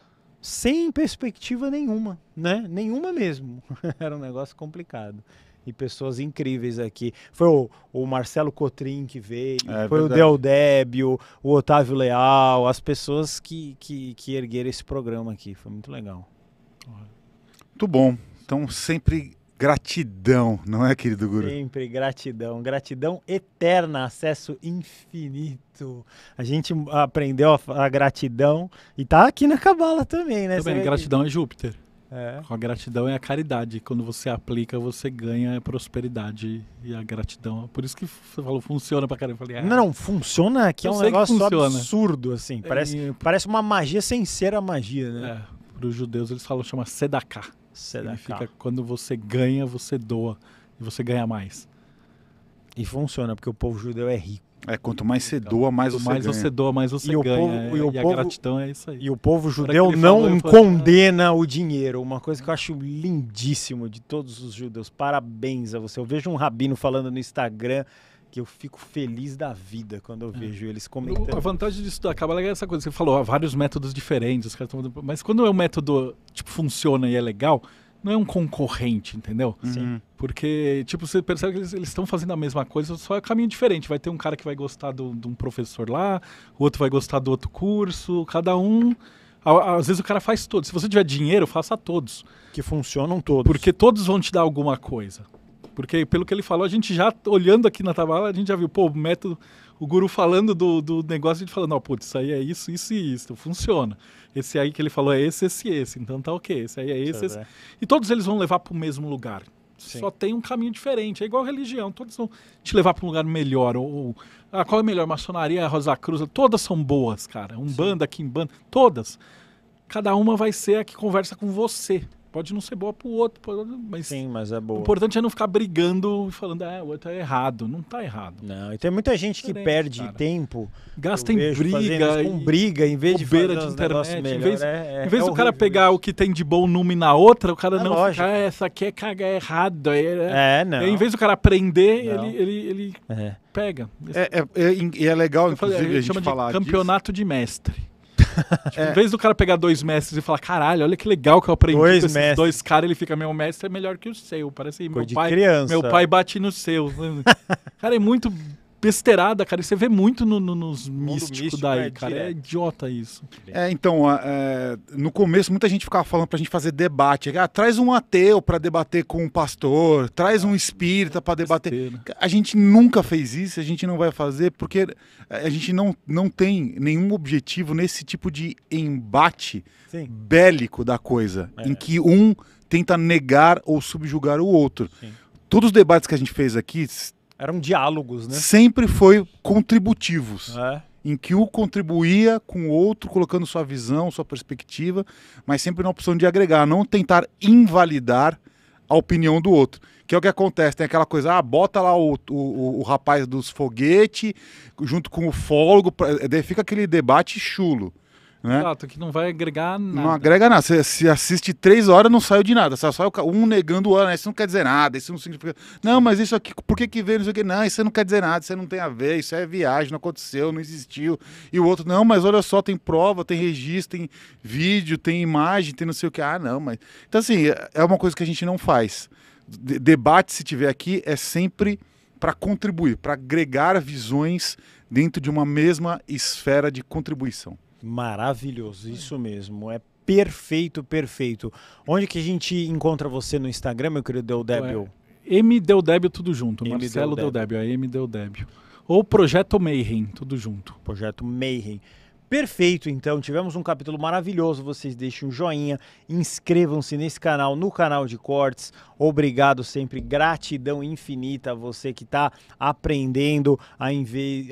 sem perspectiva nenhuma né nenhuma mesmo era um negócio complicado e pessoas incríveis aqui. Foi o, o Marcelo Cotrim que veio, é, foi verdade. o Del Débio, o Otávio Leal, as pessoas que, que, que ergueram esse programa aqui. Foi muito legal. Muito bom. Então, sempre Gratidão, não é, querido guru? Sempre gratidão, gratidão eterna, acesso infinito. A gente aprendeu a, a gratidão e tá aqui na cabala também, né? Também, gratidão é Júpiter. É. A gratidão é a caridade. Quando você aplica, você ganha a prosperidade e a gratidão. Por isso que você falou, funciona pra caramba. Eu falei, não, ah, funciona é que é um negócio absurdo, assim. É, parece, é, parece uma magia sem ser a magia, né? É, para os judeus eles falam, chama sedaká. Significa quando você ganha, você doa. E você ganha mais. E funciona, porque o povo judeu é rico. É, quanto mais você então, doa, mais você mais ganha. você doa, mais você e ganha. O povo, e, o e povo, a gratidão é isso aí. E o povo judeu não falou, condena falei, ah, o dinheiro. Uma coisa que eu acho lindíssimo de todos os judeus. Parabéns a você. Eu vejo um rabino falando no Instagram que eu fico feliz da vida quando eu é. vejo é. eles comentando. A vantagem disso da Kabbalah é essa coisa, você falou, vários métodos diferentes, mas quando é um método, tipo, funciona e é legal, não é um concorrente, entendeu? Sim. Uhum. Porque, tipo, você percebe que eles estão fazendo a mesma coisa, só é caminho diferente. Vai ter um cara que vai gostar do, de um professor lá, o outro vai gostar do outro curso, cada um... Às vezes o cara faz todos. Se você tiver dinheiro, faça todos. Que funcionam todos. Porque todos vão te dar alguma coisa. Porque pelo que ele falou, a gente já olhando aqui na tabela, a gente já viu, pô, o método, o guru falando do, do negócio, a gente falando, não, putz, isso aí é isso, isso e isso, funciona. Esse aí que ele falou é esse, esse, esse, então tá ok, esse aí é esse, esse. E todos eles vão levar para o mesmo lugar. Sim. Só tem um caminho diferente. É igual religião. todos vão te levar para um lugar melhor. Ou, ou ah, qual é melhor? Maçonaria, Rosa Cruz. Todas são boas, cara. Umbanda, Sim. Kimbanda. Todas. Cada uma vai ser a que conversa com você. Pode não ser boa pro outro, mas. Sim, mas é boa. O importante é não ficar brigando e falando, é, o outro é errado. Não tá errado. Não, e tem muita gente que perde cara. tempo. Gasta em briga. Com briga, em vez de fazer de internet. em vez, é, é, em vez é do cara pegar isso. o que tem de bom numa e na outra, o cara é não lógico. ah, essa aqui é caga é errado. É, é, não. em vez do cara aprender, não. ele, ele, ele é. pega. É, e é, legal, inclusive, falei, a gente falar. Campeonato disso. de mestre. Tipo, é. Em vez do cara pegar dois mestres e falar, caralho, olha que legal que eu aprendi dois com esses dois caras, ele fica, meu mestre é melhor que o seu. Parece meu pai. Criança. Meu pai bate no seu. Né? cara, é muito besteirada, cara. você vê muito no, no, nos místicos místico, daí, né, cara. É idiota isso. É, é então, é, no começo muita gente ficava falando pra gente fazer debate. Ah, traz um ateu para debater com um pastor, traz um espírita para debater. Besteira. A gente nunca fez isso, a gente não vai fazer, porque é, a gente não, não tem nenhum objetivo nesse tipo de embate Sim. bélico da coisa, é. em que um tenta negar ou subjugar o outro. Sim. Todos os debates que a gente fez aqui eram diálogos, né? Sempre foi contributivos. É. Em que um contribuía com o outro, colocando sua visão, sua perspectiva, mas sempre na opção de agregar, não tentar invalidar a opinião do outro. Que é o que acontece, tem aquela coisa, ah, bota lá o, o, o rapaz dos foguetes junto com o fólogo, fica aquele debate chulo. Né? Exato, que não vai agregar nada. Não agrega nada. Você, você assiste três horas não saiu de nada. Só sai um negando o ano né? Isso não quer dizer nada. Isso não significa. Não, mas isso aqui, por que, que veio? Não sei o quê. Não, isso não quer dizer nada. Isso não tem a ver. Isso é viagem, não aconteceu, não existiu. E o outro, não, mas olha só, tem prova, tem registro, tem vídeo, tem imagem, tem não sei o quê. Ah, não, mas. Então, assim, é, é uma coisa que a gente não faz. De debate, se tiver aqui, é sempre para contribuir, para agregar visões dentro de uma mesma esfera de contribuição. Maravilhoso, isso mesmo. É perfeito, perfeito. Onde que a gente encontra você no Instagram, meu querido Del Débio? M Del tudo junto. M. Marcelo Del Débio, a é M Del Ou Projeto Mayhem, tudo junto. Projeto Mayhem. Perfeito, então. Tivemos um capítulo maravilhoso. Vocês deixem um joinha, inscrevam-se nesse canal, no canal de cortes. Obrigado sempre, gratidão infinita a você que está aprendendo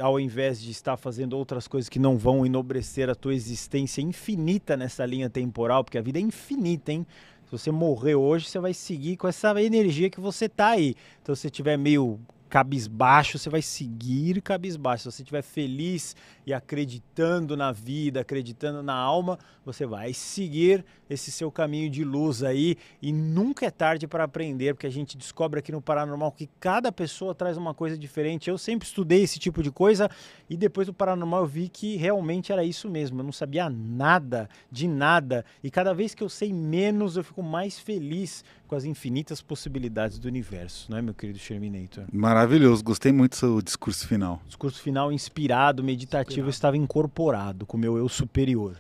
ao invés de estar fazendo outras coisas que não vão enobrecer a tua existência infinita nessa linha temporal, porque a vida é infinita, hein? Se você morrer hoje, você vai seguir com essa energia que você tá aí. Então, se você tiver meio cabisbaixo, você vai seguir cabisbaixo. Se você estiver feliz e acreditando na vida, acreditando na alma, você vai seguir esse seu caminho de luz aí. E nunca é tarde para aprender, porque a gente descobre aqui no Paranormal que cada pessoa traz uma coisa diferente. Eu sempre estudei esse tipo de coisa e depois do Paranormal eu vi que realmente era isso mesmo. Eu não sabia nada de nada. E cada vez que eu sei menos, eu fico mais feliz com as infinitas possibilidades do universo, não é, meu querido Sherminator? Maravilhoso, gostei muito do seu discurso final. O discurso final inspirado, meditativo, inspirado. estava incorporado com o meu eu superior.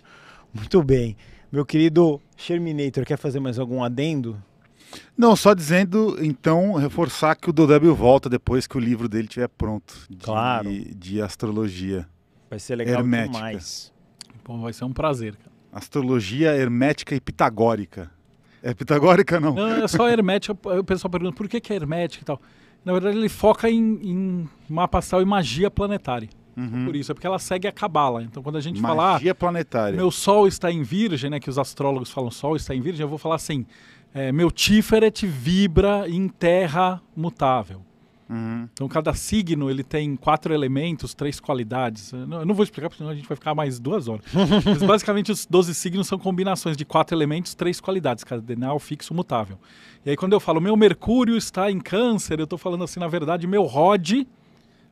Muito bem. Meu querido Sherminator, quer fazer mais algum adendo? Não, só dizendo, então, reforçar que o W volta depois que o livro dele estiver pronto. De, claro. De astrologia. Vai ser legal hermética. demais. Bom, vai ser um prazer, Astrologia hermética e pitagórica. É pitagórica, não? Não, é só hermética. o pessoal pergunta por que, que é hermética e tal. Na verdade, ele foca em, em mapa astral e magia planetária. Uhum. Por isso, é porque ela segue a cabala. Então, quando a gente magia falar. Magia planetária. Meu sol está em virgem, né? Que os astrólogos falam sol está em virgem, eu vou falar assim. É, meu Tiferet vibra em terra mutável. Uhum. Então cada signo ele tem quatro elementos, três qualidades. Eu não, vou explicar porque senão a gente vai ficar mais duas horas. Mas basicamente os 12 signos são combinações de quatro elementos, três qualidades, cardenal, fixo, mutável. E aí quando eu falo meu Mercúrio está em câncer, eu estou falando assim, na verdade, meu Rod,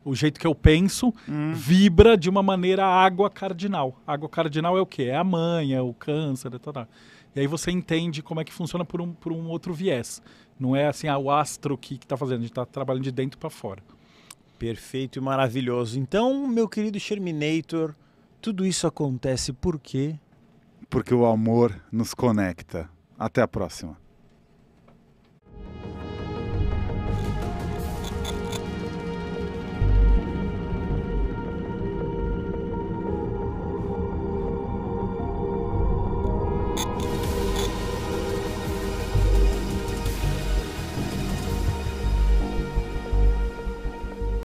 o jeito que eu penso, uhum. vibra de uma maneira água cardinal. Água cardinal é o quê? É a mãe, é o câncer, é tal. E aí você entende como é que funciona por um, por um outro viés. Não é assim, ah, o astro que está fazendo, a gente está trabalhando de dentro para fora. Perfeito e maravilhoso. Então, meu querido Sherminator, tudo isso acontece por quê? Porque o amor nos conecta. Até a próxima.